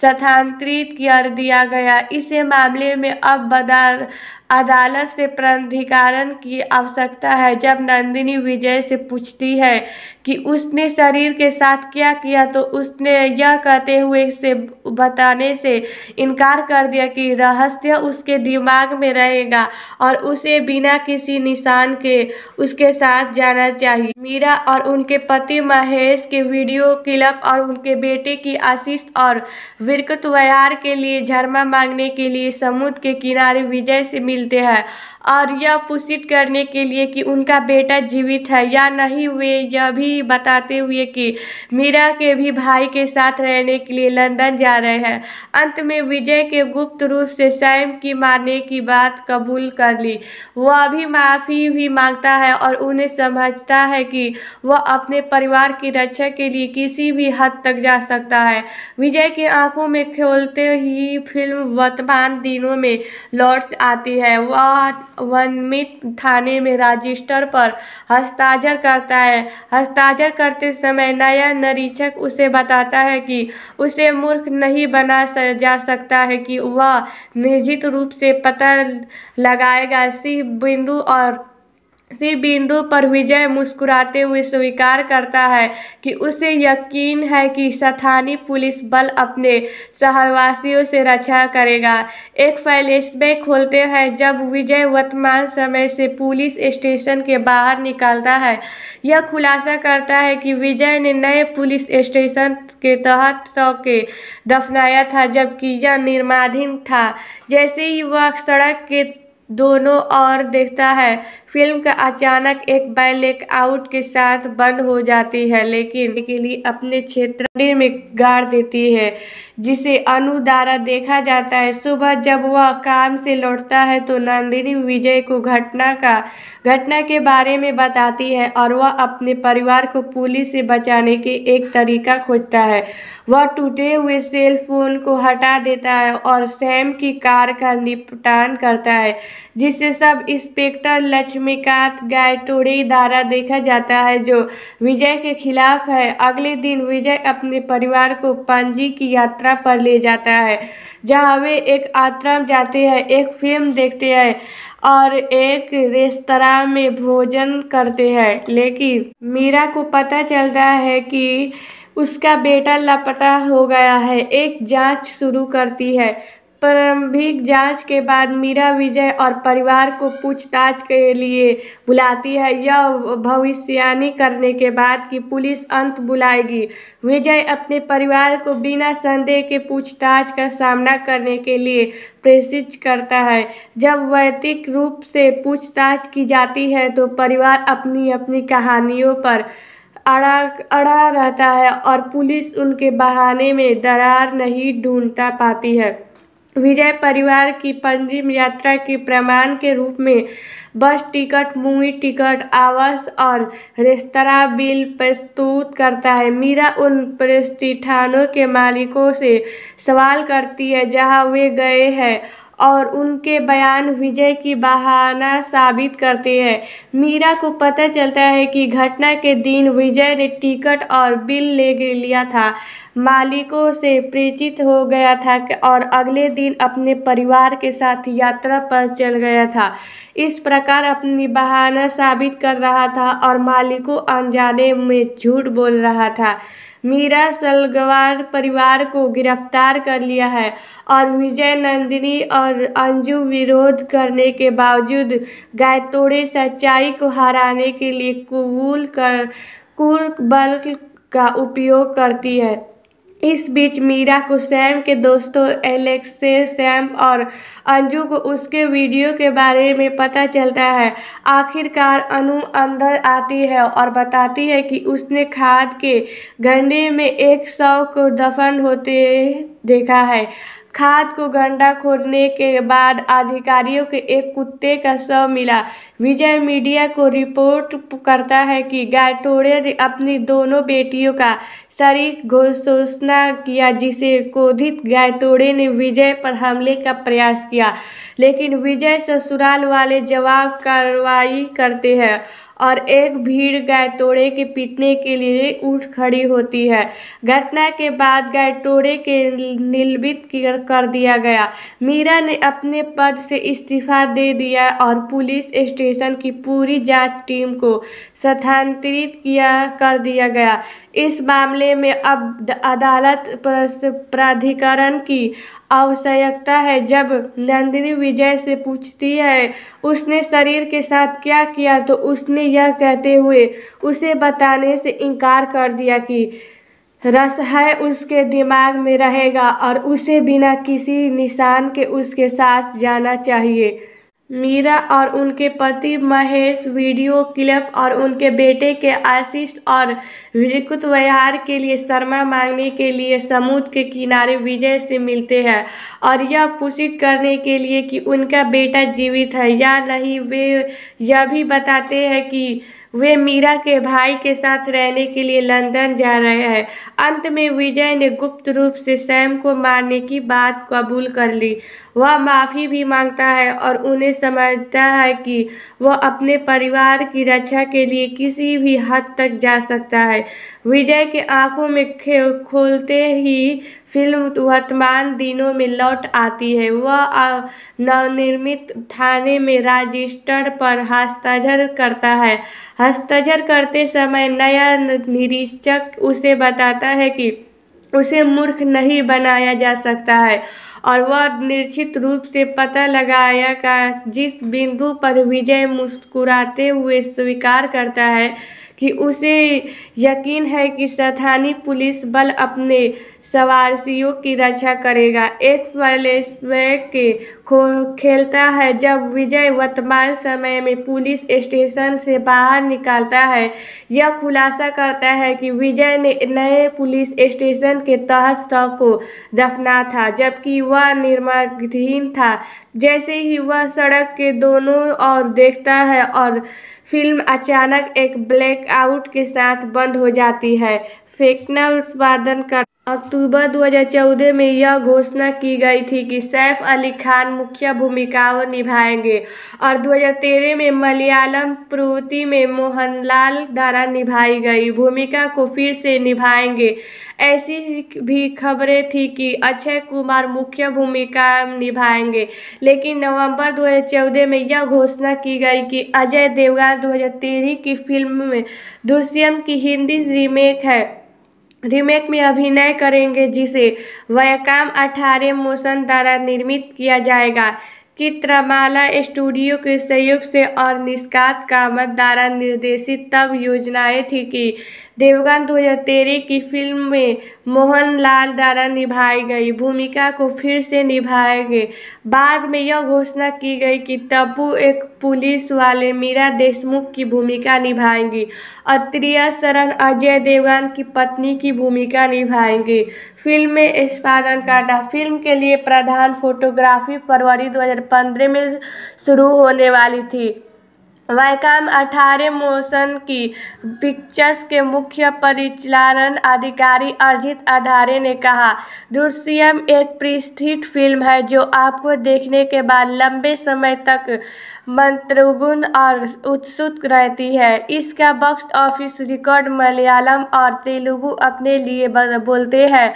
स्थानांतरित कर दिया गया इस मामले में अब बदार अदालत से प्राधिकरण की आवश्यकता है जब नंदिनी विजय से पूछती है कि उसने शरीर के साथ क्या किया तो उसने यह कहते हुए से बताने से इनकार कर दिया कि रहस्य उसके दिमाग में रहेगा और उसे बिना किसी निशान के उसके साथ जाना चाहिए मीरा और उनके पति महेश के वीडियो क्लिप और उनके बेटे की आशीष और विरकत व्यार के लिए झरमा मांगने के लिए समुद्र के किनारे विजय से मिलते हैं और यह पुष्टि करने के लिए कि उनका बेटा जीवित है या नहीं वे यह भी बताते हुए कि मीरा के भी भाई के साथ रहने के लिए लंदन जा रहे हैं अंत में विजय के गुप्त रूप से सैम की मारने की बात कबूल कर ली वह भी माफ़ी भी मांगता है और उन्हें समझता है कि वह अपने परिवार की रक्षा के लिए किसी भी हद तक जा सकता है विजय की आंखों में खोलते ही फिल्म वर्तमान दिनों में लौट आती है है वह वनमित थाने में रजिस्टर पर हस्ताक्षर करता है हस्ताक्षर करते समय नया निरीक्षक उसे बताता है कि उसे मूर्ख नहीं बना जा सकता है कि वह निजित रूप से पता लगाएगा सिंह बिंदु और इसी बिंदु पर विजय मुस्कुराते हुए स्वीकार करता है कि उसे यकीन है कि स्थानीय पुलिस बल अपने शहरवासियों से रक्षा करेगा एक फ्लैशबैक खोलते हैं जब विजय वर्तमान समय से पुलिस स्टेशन के बाहर निकलता है यह खुलासा करता है कि विजय ने नए पुलिस स्टेशन के तहत सौ के दफनाया था जबकि यह निर्माधीन था जैसे ही वह सड़क के दोनों ओर देखता है फिल्म का अचानक एक बैलेक आउट के साथ बंद हो जाती है लेकिन के लिए अपने क्षेत्र में गाड़ देती है जिसे अनु द्वारा देखा जाता है सुबह जब वह काम से लौटता है तो नंदिनी विजय को घटना का घटना के बारे में बताती है और वह अपने परिवार को पुलिस से बचाने के एक तरीका खोजता है वह टूटे हुए सेल फोन को हटा देता है और सैम की कार का निपटान करता है जिसे सब इंस्पेक्टर लक्ष्मीकांत गायटोड़े द्वारा देखा जाता है जो विजय के खिलाफ है अगले दिन विजय अपने परिवार को पणजी की यात्रा पर ले जाता है जहाँ वे एक आश्रम जाते हैं एक फिल्म देखते हैं और एक रेस्तरा में भोजन करते हैं लेकिन मीरा को पता चलता है कि उसका बेटा लापता हो गया है एक जांच शुरू करती है प्रारंभिक जांच के बाद मीरा विजय और परिवार को पूछताछ के लिए बुलाती है यह भविष्यवाणी करने के बाद कि पुलिस अंत बुलाएगी विजय अपने परिवार को बिना संदेह के पूछताछ का सामना करने के लिए प्रेषित करता है जब वैतिक रूप से पूछताछ की जाती है तो परिवार अपनी अपनी कहानियों पर अड़ा अड़ा रहता है और पुलिस उनके बहाने में दरार नहीं ढूंढता पाती है विजय परिवार की पंजीम यात्रा के प्रमाण के रूप में बस टिकट मूवी टिकट आवास और रेस्तरा बिल प्रस्तुत करता है मीरा उन प्रतिष्ठानों के मालिकों से सवाल करती है जहां वे गए हैं और उनके बयान विजय की बहाना साबित करते हैं मीरा को पता चलता है कि घटना के दिन विजय ने टिकट और बिल ले लिया था मालिकों से परिचित हो गया था और अगले दिन अपने परिवार के साथ यात्रा पर चल गया था इस प्रकार अपनी बहाना साबित कर रहा था और मालिकों अनजाने में झूठ बोल रहा था मीरा सलगवार परिवार को गिरफ्तार कर लिया है और विजय नंदिनी और अंजू विरोध करने के बावजूद गायतोड़े सच्चाई को हराने के लिए कबूल कर कुल बल का उपयोग करती है इस बीच मीरा को सैम के दोस्तों एलेक्से सैम और अंजू को उसके वीडियो के बारे में पता चलता है आखिरकार अनु अंदर आती है और बताती है कि उसने खाद के गंडे में एक शव को दफन होते देखा है खाद को गंडा खोदने के बाद अधिकारियों के एक कुत्ते का शव मिला विजय मीडिया को रिपोर्ट करता है कि गायटोड़े अपनी दोनों बेटियों का शरीक घोषणा किया जिसे क्रोधित गायतोड़े ने विजय पर हमले का प्रयास किया लेकिन विजय ससुराल वाले जवाब कार्रवाई करते हैं और एक भीड़ गायतोड़े के पीटने के लिए उठ खड़ी होती है घटना के बाद गायतोड़े के निलंबित कर दिया गया मीरा ने अपने पद से इस्तीफा दे दिया और पुलिस स्टेशन स्टेशन की पूरी जांच टीम को स्थानांतरित किया कर दिया गया इस मामले में अब अदालत प्राधिकरण की आवश्यकता है जब नंदिनी विजय से पूछती है उसने शरीर के साथ क्या किया तो उसने यह कहते हुए उसे बताने से इनकार कर दिया कि रस है उसके दिमाग में रहेगा और उसे बिना किसी निशान के उसके साथ जाना चाहिए मीरा और उनके पति महेश वीडियो क्लिप और उनके बेटे के आशीष और विकृत व्यवहार के लिए शर्मा मांगने के लिए समुद्र के किनारे विजय से मिलते हैं और यह पुष्टि करने के लिए कि उनका बेटा जीवित है या नहीं वे यह भी बताते हैं कि वे मीरा के भाई के साथ रहने के लिए लंदन जा रहे हैं अंत में विजय ने गुप्त रूप से सैम को मारने की बात कबूल कर ली वह माफ़ी भी मांगता है और उन्हें समझता है कि वह अपने परिवार की रक्षा के लिए किसी भी हद तक जा सकता है विजय के आंखों में खोलते ही फ़िल्म वर्तमान दिनों में लौट आती है वह नवनिर्मित थाने में रजिस्टर पर हस्ताक्षर करता है हस्ताक्षर करते समय नया निरीक्षक उसे बताता है कि उसे मूर्ख नहीं बनाया जा सकता है और वह निश्चित रूप से पता लगाया का जिस बिंदु पर विजय मुस्कुराते हुए स्वीकार करता है कि उसे यकीन है कि स्थानीय पुलिस बल अपने सवारसियों की रक्षा करेगा एक फ्लैशबैक खेलता है जब विजय वर्तमान समय में पुलिस स्टेशन से बाहर निकालता है यह खुलासा करता है कि विजय ने नए पुलिस स्टेशन के तहत शव को दफना था जबकि वह निर्माणाधीन था जैसे ही वह सड़क के दोनों ओर देखता है और फिल्म अचानक एक ब्लैकआउट के साथ बंद हो जाती है फेकना उत्पादन का अक्टूबर 2014 में यह घोषणा की गई थी कि सैफ अली खान मुख्य भूमिकाओं निभाएंगे और 2013 में मलयालम प्रवृत्ति में मोहनलाल द्वारा निभाई गई भूमिका को फिर से निभाएंगे ऐसी भी खबरें थी कि अक्षय कुमार मुख्य भूमिका निभाएंगे लेकिन नवंबर 2014 में यह घोषणा की गई कि अजय देवगन 2013 की फिल्म में दुष्यंत की हिंदी रीमेक है रीमेक में अभिनय करेंगे जिसे वयकाम अठारह मोशन द्वारा निर्मित किया जाएगा चित्रमाला स्टूडियो के सहयोग से और निष्कात कामत द्वारा निर्देशित तब योजनाएं थी कि देवगन 2013 की फिल्म में मोहनलाल द्वारा निभाई गई भूमिका को फिर से निभाएंगे बाद में यह घोषणा की गई कि तब्बू एक पुलिस वाले मीरा देशमुख की भूमिका निभाएंगी अत्रिय शरण अजय देवगन की पत्नी की भूमिका निभाएंगी फिल्म में करना फिल्म के लिए प्रधान फोटोग्राफी फरवरी 2015 में शुरू होने वाली थी वैकाम अठारह मोशन की पिक्चर्स के मुख्य परिचालन अधिकारी अर्जित आधारे ने कहा दृश्यम एक प्रतिष्ठित फिल्म है जो आपको देखने के बाद लंबे समय तक मंत्रगुण और उत्सुक रहती है इसका बॉक्स ऑफिस रिकॉर्ड मलयालम और तेलुगु अपने लिए बोलते हैं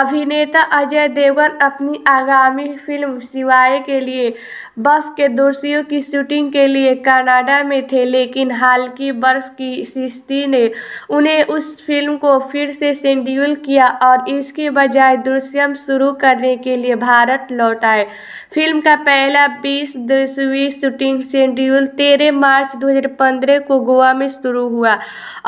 अभिनेता अजय देवगन अपनी आगामी फिल्म सिवाय के लिए बर्फ के दृश्यों की शूटिंग के लिए कनाडा में थे लेकिन हाल की बर्फ की स्थिति ने उन्हें उस फिल्म को फिर से शेड्यूल किया और इसके बजाय दृश्यम शुरू करने के लिए भारत लौट आए फिल्म का पहला बीस दसवीं शूटिंग शेड्यूल तेरह मार्च 2015 को गोवा में शुरू हुआ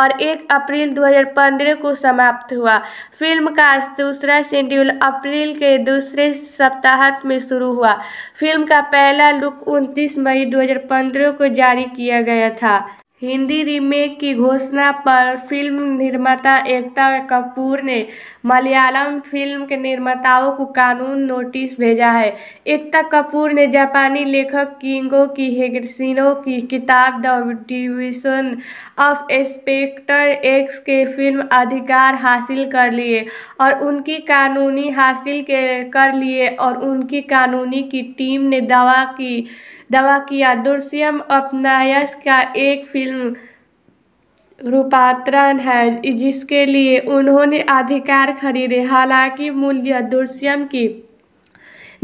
और एक अप्रैल 2015 को समाप्त हुआ फिल्म का दूसरा शेड्यूल अप्रैल के दूसरे सप्ताह में शुरू हुआ फिल्म का पहला पहला लुक उनतीस मई दो हज़ार पंद्रह को जारी किया गया था हिंदी रीमेक की घोषणा पर फिल्म निर्माता एकता कपूर ने मलयालम फिल्म के निर्माताओं को कानून नोटिस भेजा है एकता कपूर ने जापानी लेखक किंगो की हेगसिनो की किताब the division of Spectre X के फिल्म अधिकार हासिल कर लिए और उनकी कानूनी हासिल के कर लिए और उनकी कानूनी की टीम ने दावा की दावा किया दृश्यम अपनायस का एक फिल्म रूपांतरण है जिसके लिए उन्होंने अधिकार खरीदे हालांकि मूल्य दृश्यम की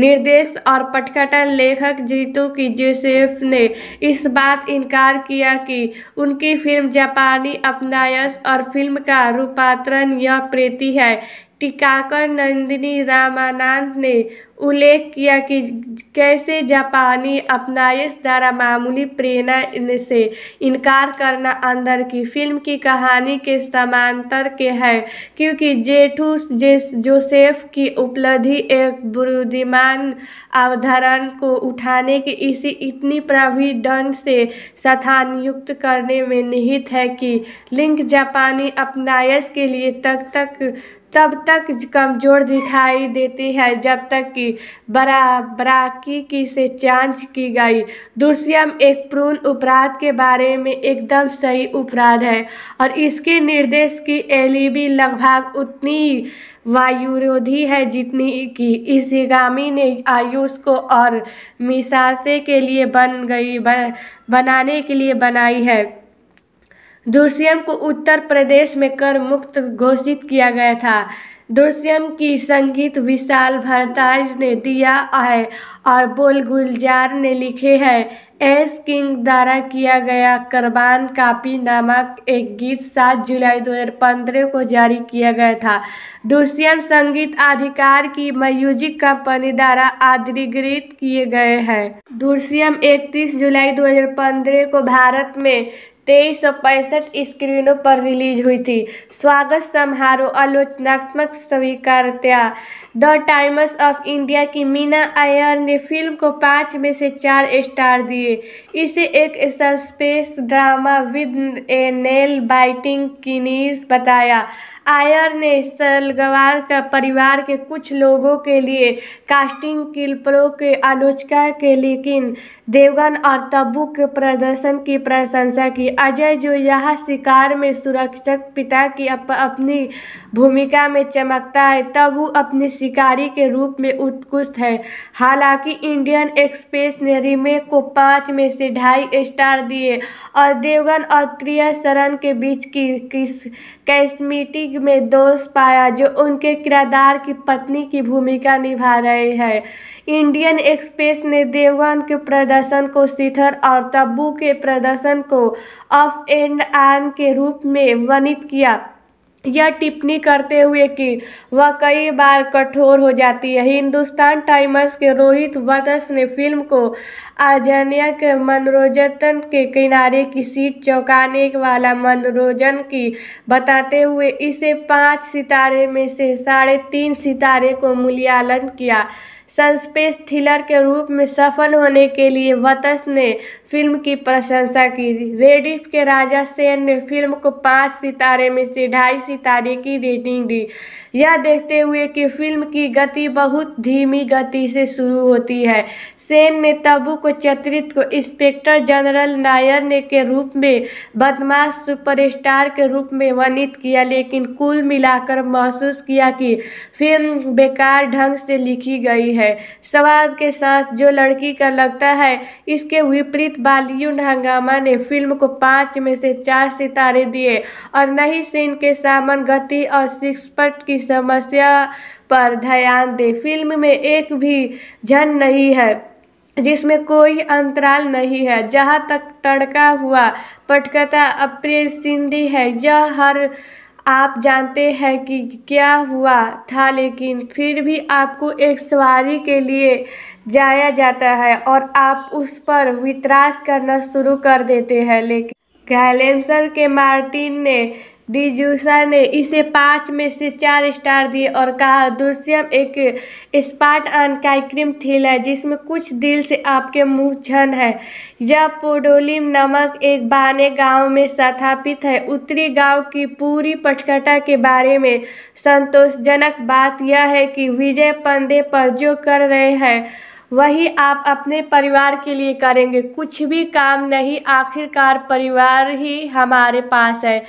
निर्देश और पटकटन लेखक जीतू की जोसेफ ने इस बात इनकार किया कि उनकी फिल्म जापानी अपनायस और फिल्म का रूपांतरण यह प्रीति है टीकाकर नंदिनी रामानंद ने उल्लेख किया कि कैसे जापानी इस द्वारा मामूली प्रेरणा से इनकार करना अंदर की फिल्म की कहानी के समांतर के है क्योंकि जेठू जे जोसेफ की उपलब्धि एक बुद्धिमान अवधारण को उठाने की इसी इतनी प्रभावी ढंग से स्थानयुक्त करने में निहित है कि लिंक जापानी अपनायस के लिए तक तक तब तक कमज़ोर दिखाई देती है जब तक कि बरा बराकी से जांच की गई दुष्यम एक पूर्ण अपराध के बारे में एकदम सही अपराध है और इसके निर्देश की एलईबी लगभग उतनी वायुरोधी है जितनी कि इसिगामी ने आयुष को और मिसाते के लिए बन गई बनाने के लिए बनाई है दुर्सियम को उत्तर प्रदेश में कर मुक्त घोषित किया गया था दुर्सियम की संगीत विशाल भरताज ने दिया है और बोल गुलजार ने लिखे है एस किंग द्वारा किया गया करबान कापी नामक एक गीत 7 जुलाई 2015 को जारी किया गया था दुर्सियम संगीत अधिकार की म्यूजिक कंपनी द्वारा अधिकृत किए गए हैं दुर्सियम 31 जुलाई 2015 को भारत में तेईस सौ पैंसठ स्क्रीनों पर रिलीज हुई थी स्वागत समारोह आलोचनात्मक स्वीकारत्या द टाइम्स ऑफ इंडिया की मीना अयर ने फिल्म को पाँच में से चार स्टार दिए इसे एक suspense drama with a nail biting किनीज बताया आयर ने सलगवार परिवार के कुछ लोगों के लिए कास्टिंग किल्पलों के आलोचना के लेकिन देवगन और तब्बू के प्रदर्शन की प्रशंसा की अजय जो यहाँ शिकार में सुरक्षक पिता की अप, अपनी भूमिका में चमकता है तब वो अपने शिकारी के रूप में उत्कृष्ट है हालांकि इंडियन एक्सप्रेस ने रीमेक को पाँच में से ढाई स्टार दिए और देवगन और प्रिया शरण के बीच की किस में दोष पाया जो उनके किरदार की पत्नी की भूमिका निभा रहे हैं इंडियन एक्सप्रेस ने देवगन के प्रदर्शन को शिथर और तब्बू के प्रदर्शन को ऑफ एंड आन के रूप में वर्णित किया यह टिप्पणी करते हुए कि वह कई बार कठोर हो जाती है हिंदुस्तान टाइम्स के रोहित वत्स ने फिल्म को आंजनेय के मनोरंजन के किनारे की सीट चौंकाने वाला मनोरंजन की बताते हुए इसे पाँच सितारे में से साढ़े तीन सितारे को मूल्यांकन किया सनस्पेस थ्रिलर के रूप में सफल होने के लिए वत्स ने फिल्म की प्रशंसा की रेडिफ के राजा सेन ने फिल्म को पाँच सितारे में से ढाई सितारे की रेटिंग दी यह देखते हुए कि फिल्म की गति बहुत धीमी गति से शुरू होती है सेन ने तबू को चरित्र को इंस्पेक्टर जनरल नायर ने के रूप में बदमाश सुपरस्टार के रूप में वर्णित किया लेकिन कुल मिलाकर महसूस किया कि फिल्म बेकार ढंग से लिखी गई है सवाल के साथ जो लड़की का लगता है इसके विपरीत बॉलीवुड हंगामा ने फिल्म को पाँच में से चार सितारे दिए और ही सीन के सामान गति और सिक्सपट की समस्या पर ध्यान दे फिल्म में एक भी झन नहीं है जिसमें कोई अंतराल नहीं है जहाँ तक तड़का हुआ पटकथा अप्रिय सिंधी है यह हर आप जानते हैं कि क्या हुआ था लेकिन फिर भी आपको एक सवारी के लिए जाया जाता है और आप उस पर वितरास करना शुरू कर देते हैं लेकिन गैलेंसर के मार्टिन ने डिजूसा ने इसे पाँच में से चार स्टार दिए और कहा दृश्यम एक क्रीम थील है जिसमें कुछ दिल से आपके मुँह छन है यह पोडोलिम नामक एक बाने गांव में स्थापित है उत्तरी गांव की पूरी पटकटा के बारे में संतोषजनक बात यह है कि विजय पंदे पर जो कर रहे हैं वही आप अपने परिवार के लिए करेंगे कुछ भी काम नहीं आखिरकार परिवार ही हमारे पास है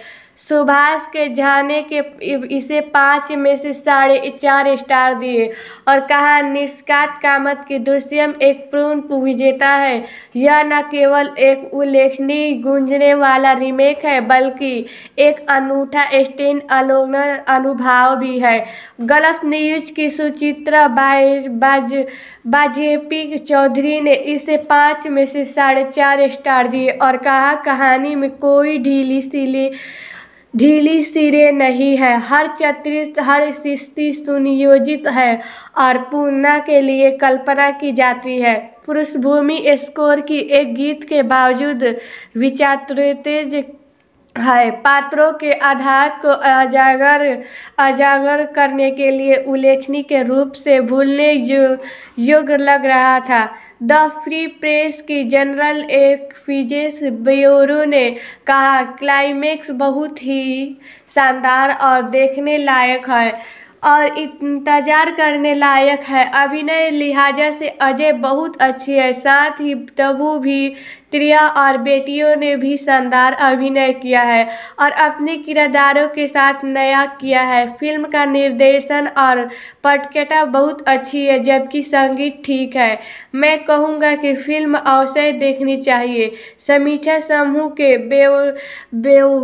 सुभाष के जाने के इसे पाँच में से साढ़े चार स्टार दिए और कहा निष्कात कामत की दृश्यम एक पूर्ण विजेता है यह न केवल एक उल्लेखनीय गूंजने वाला रीमेक है बल्कि एक अनूठा स्टेन अलोन अनुभव भी है गलत न्यूज की सुचित्रा बाज, बाज बाजेपी चौधरी ने इसे पाँच में से साढ़े चार स्टार दिए और कहा कहानी में कोई ढीली सीली ढीली सिरे नहीं है हर चतुर्थ हर स्थिति सुनियोजित है और पूर्णा के लिए कल्पना की जाती है पृष्ठभूमि स्कोर की एक गीत के बावजूद विचारतेज है पात्रों के आधार को अजागर अजागर करने के लिए उल्लेखनीय के रूप से भूलने योग्य लग रहा था द फ्री प्रेस की जनरल एक फिजेस ब्यूरो ने कहा क्लाइमेक्स बहुत ही शानदार और देखने लायक है और इंतज़ार करने लायक है अभिनय लिहाजा से अजय बहुत अच्छी है साथ ही तबू भी त्रिया और बेटियों ने भी शानदार अभिनय किया है और अपने किरदारों के साथ नया किया है फिल्म का निर्देशन और पटकेटा बहुत अच्छी है जबकि संगीत ठीक है मैं कहूँगा कि फिल्म अवश्य देखनी चाहिए समीक्षा समूह के बेव,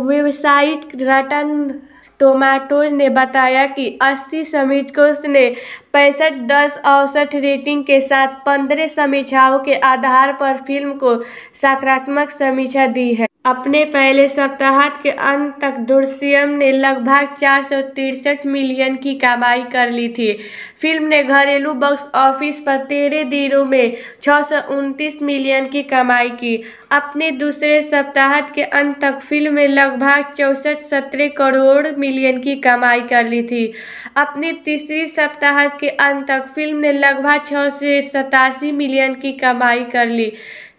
वेबसाइट रटन टोमैटो ने बताया कि समीज को ने पैंसठ दस औसठ रेटिंग के साथ पंद्रह समीक्षाओं के आधार पर फिल्म को सकारात्मक समीक्षा दी है अपने पहले सप्ताह के अंत तक दुर्सियम ने लगभग चार सौ तिरसठ मिलियन की कमाई कर ली थी फिल्म ने घरेलू बॉक्स ऑफिस पर तेरह दिनों में छः सौ उनतीस मिलियन की कमाई की अपने दूसरे सप्ताह के अंत तक फिल्म ने लगभग चौंसठ सत्रह करोड़ मिलियन की कमाई कर ली थी अपने तीसरे सप्ताह के अंत तक फिल्म ने लगभग छः से सतासी मिलियन की कमाई कर ली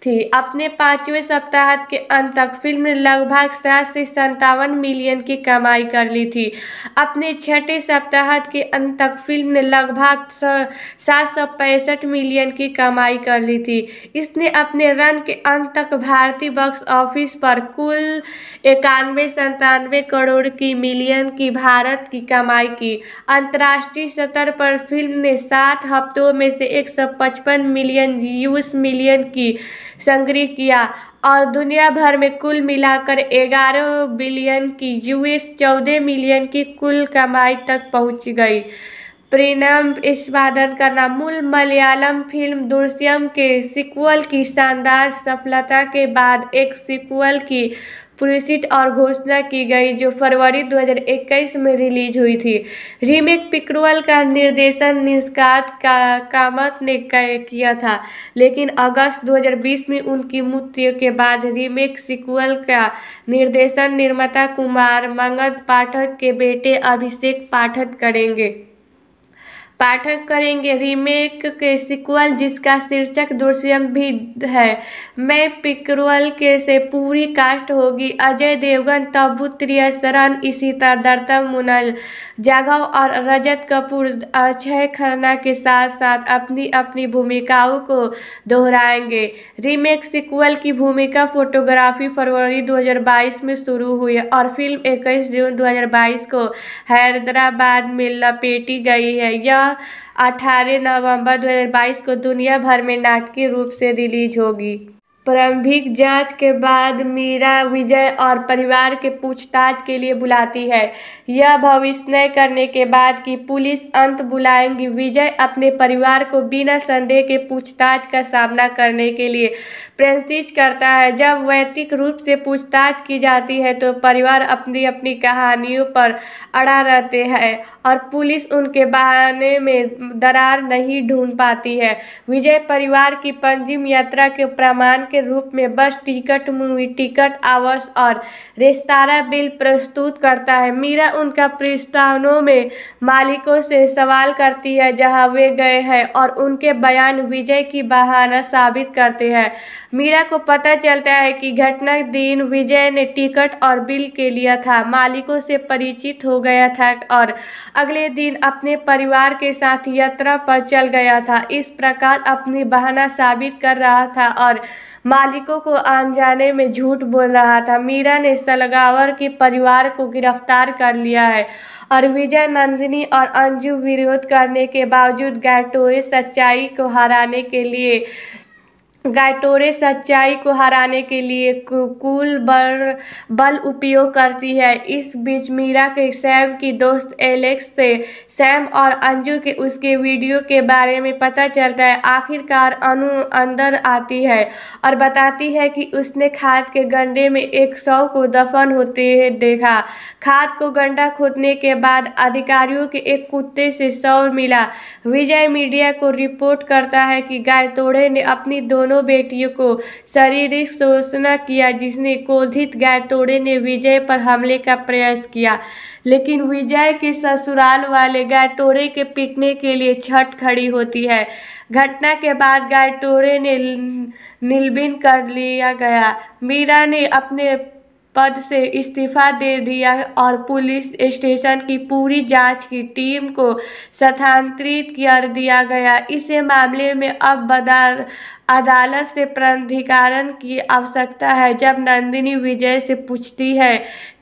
थी अपने पाँचवें सप्ताह के अंत तक फिल्म ने लगभग सात से संतावन मिलियन की कमाई कर ली थी अपने छठे सप्ताह के अंत तक फिल्म ने लगभग सात सौ पैंसठ मिलियन की कमाई कर ली थी इसने अपने रन के अंत तक भारतीय बॉक्स ऑफिस पर कुल इक्यानवे संतानवे करोड़ की मिलियन की भारत की कमाई की अंतर्राष्ट्रीय स्तर पर फिल्म ने सात हफ्तों में से पचपन मिलियन यूएस मिलियन की संग्रह किया और दुनिया भर में कुल मिलाकर ग्यारह बिलियन की यूएस चौदह मिलियन की कुल कमाई तक पहुंच गई प्रीनम निष्पादन करना मूल मलयालम फिल्म दुर्श्यम के सिक्वल की शानदार सफलता के बाद एक सिक्वल की पुरुषित और घोषणा की गई जो फरवरी 2021 में रिलीज हुई थी रीमेक पिकरवल का निर्देशन निष्कात का कामत ने किया था लेकिन अगस्त 2020 में उनकी मृत्यु के बाद रीमेक सिक्वल का निर्देशन निर्माता कुमार मंगत पाठक के बेटे अभिषेक पाठक करेंगे पाठक करेंगे रीमेक के सिक्वल जिसका शीर्षक दृश्यम भी है मैं पिकरवल के से पूरी कास्ट होगी अजय देवगन शरण इसी तरह दर्ता मुनल जाघव और रजत कपूर अक्षय खन्ना के साथ साथ अपनी अपनी भूमिकाओं को दोहराएंगे रीमेक सिक्वल की भूमिका फोटोग्राफी फरवरी 2022 में शुरू हुई और फिल्म 21 जून 2022 को हैदराबाद में लपेटी गई है यह अठारह नवंबर 2022 को दुनिया भर में नाटकीय रूप से रिलीज होगी प्रारंभिक जांच के बाद मीरा विजय और परिवार के पूछताछ के लिए बुलाती है यह भविष्य करने के बाद कि पुलिस अंत बुलाएंगी विजय अपने परिवार को बिना संदेह के पूछताछ का सामना करने के लिए प्रतीत करता है जब वैतिक रूप से पूछताछ की जाती है तो परिवार अपनी अपनी कहानियों पर अड़ा रहते हैं और पुलिस उनके बहाने में दरार नहीं ढूंढ पाती है विजय परिवार की पंजीम यात्रा के प्रमाण के रूप में बस टिकट मूवी टिकट आवास और रेस्तारा बिल प्रस्तुत करता है मीरा उनका प्रस्थानों में मालिकों से सवाल करती है जहाँ वे गए हैं और उनके बयान विजय की बहाना साबित करते हैं मीरा को पता चलता है कि घटना दिन विजय ने टिकट और बिल के लिया था मालिकों से परिचित हो गया था और अगले दिन अपने परिवार के साथ यात्रा पर चल गया था इस प्रकार अपनी बहाना साबित कर रहा था और मालिकों को जाने में झूठ बोल रहा था मीरा ने सलगावर के परिवार को गिरफ्तार कर लिया है और विजय नंदिनी और अंजू विरोध करने के बावजूद गैटोरे सच्चाई को हराने के लिए गायटोरे सच्चाई को हराने के लिए कुल बल बल उपयोग करती है इस बीच मीरा के सैम की दोस्त एलेक्स से सैम और अंजू के उसके वीडियो के बारे में पता चलता है आखिरकार अनु अंदर आती है और बताती है कि उसने खाद के गंडे में एक शव को दफन होते हैं देखा खाद को गंडा खोदने के बाद अधिकारियों के एक कुत्ते से शव मिला विजय मीडिया को रिपोर्ट करता है कि गायतोड़े ने अपनी दोनों दोनों बेटियों को शारीरिक शोषण किया जिसने क्रोधित गायतोड़े ने विजय पर हमले का प्रयास किया लेकिन विजय के ससुराल वाले तोड़े के पीटने के लिए छठ खड़ी होती है घटना के बाद गायटोड़े ने निलबिन कर लिया गया मीरा ने अपने पद से इस्तीफा दे दिया और पुलिस स्टेशन की पूरी जांच की टीम को स्थानांतरित कर दिया गया इस मामले में अब बदल अदालत से प्राधिकरण की आवश्यकता है जब नंदिनी विजय से पूछती है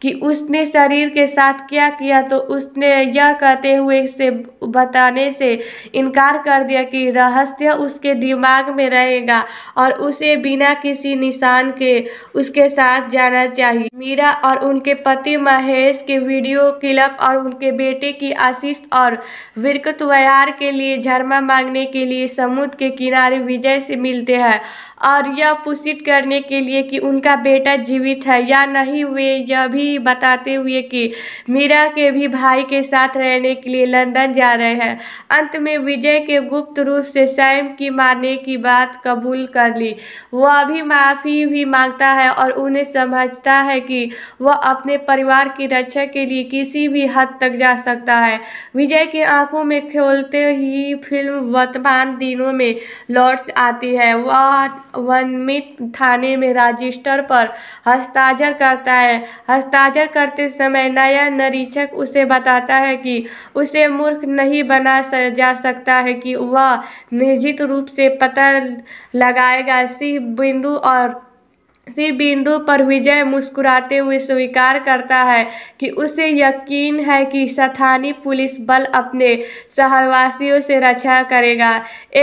कि उसने शरीर के साथ क्या किया तो उसने यह कहते हुए इसे बताने से इनकार कर दिया कि रहस्य उसके दिमाग में रहेगा और उसे बिना किसी निशान के उसके साथ जाना चाहिए मीरा और उनके पति महेश के वीडियो क्लिप और उनके बेटे की आशीष और विरकत व्यार के लिए झरमा मांगने के लिए समुद्र के किनारे विजय से मिलते हैं और यह पुष्टि करने के लिए कि उनका बेटा जीवित है या नहीं वे यह भी बताते हुए कि मीरा के भी भाई के साथ रहने के लिए लंदन जा रहे हैं अंत में विजय के गुप्त रूप से सैम की मारने की बात कबूल कर ली वह भी माफ़ी भी मांगता है और उन्हें समझता है कि वह अपने परिवार की रक्षा के लिए किसी भी हद तक जा सकता है विजय की आंखों में खोलते ही फिल्म वर्तमान दिनों में लौट आती है वह वनमित थाने में रजिस्टर पर हस्ताक्षर करता है हस्ताक्षर करते समय नया निरीक्षक उसे बताता है कि उसे मूर्ख नहीं बना जा सकता है कि वह निश्चित रूप से पता लगाएगा सिंह बिंदु और इसी बिंदु पर विजय मुस्कुराते हुए स्वीकार करता है कि उसे यकीन है कि स्थानीय पुलिस बल अपने शहरवासियों से रक्षा करेगा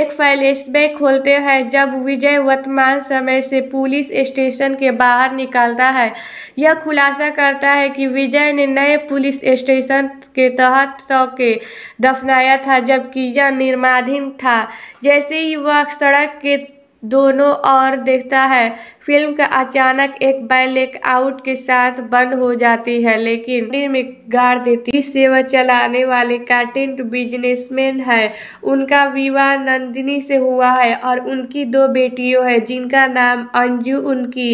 एक फ्लैशबैक खोलते हैं जब विजय वर्तमान समय से पुलिस स्टेशन के बाहर निकलता है यह खुलासा करता है कि विजय ने नए पुलिस स्टेशन के तहत सौ के दफनाया था जबकि यह निर्माधीन था जैसे ही वह सड़क के दोनों ओर देखता है फिल्म का अचानक एक बैलेक आउट के साथ बंद हो जाती है लेकिन में गाड़ देती इस सेवा चलाने वाले कार्टेंट बिजनेसमैन है उनका विवाह नंदिनी से हुआ है और उनकी दो बेटियों है जिनका नाम अंजू उनकी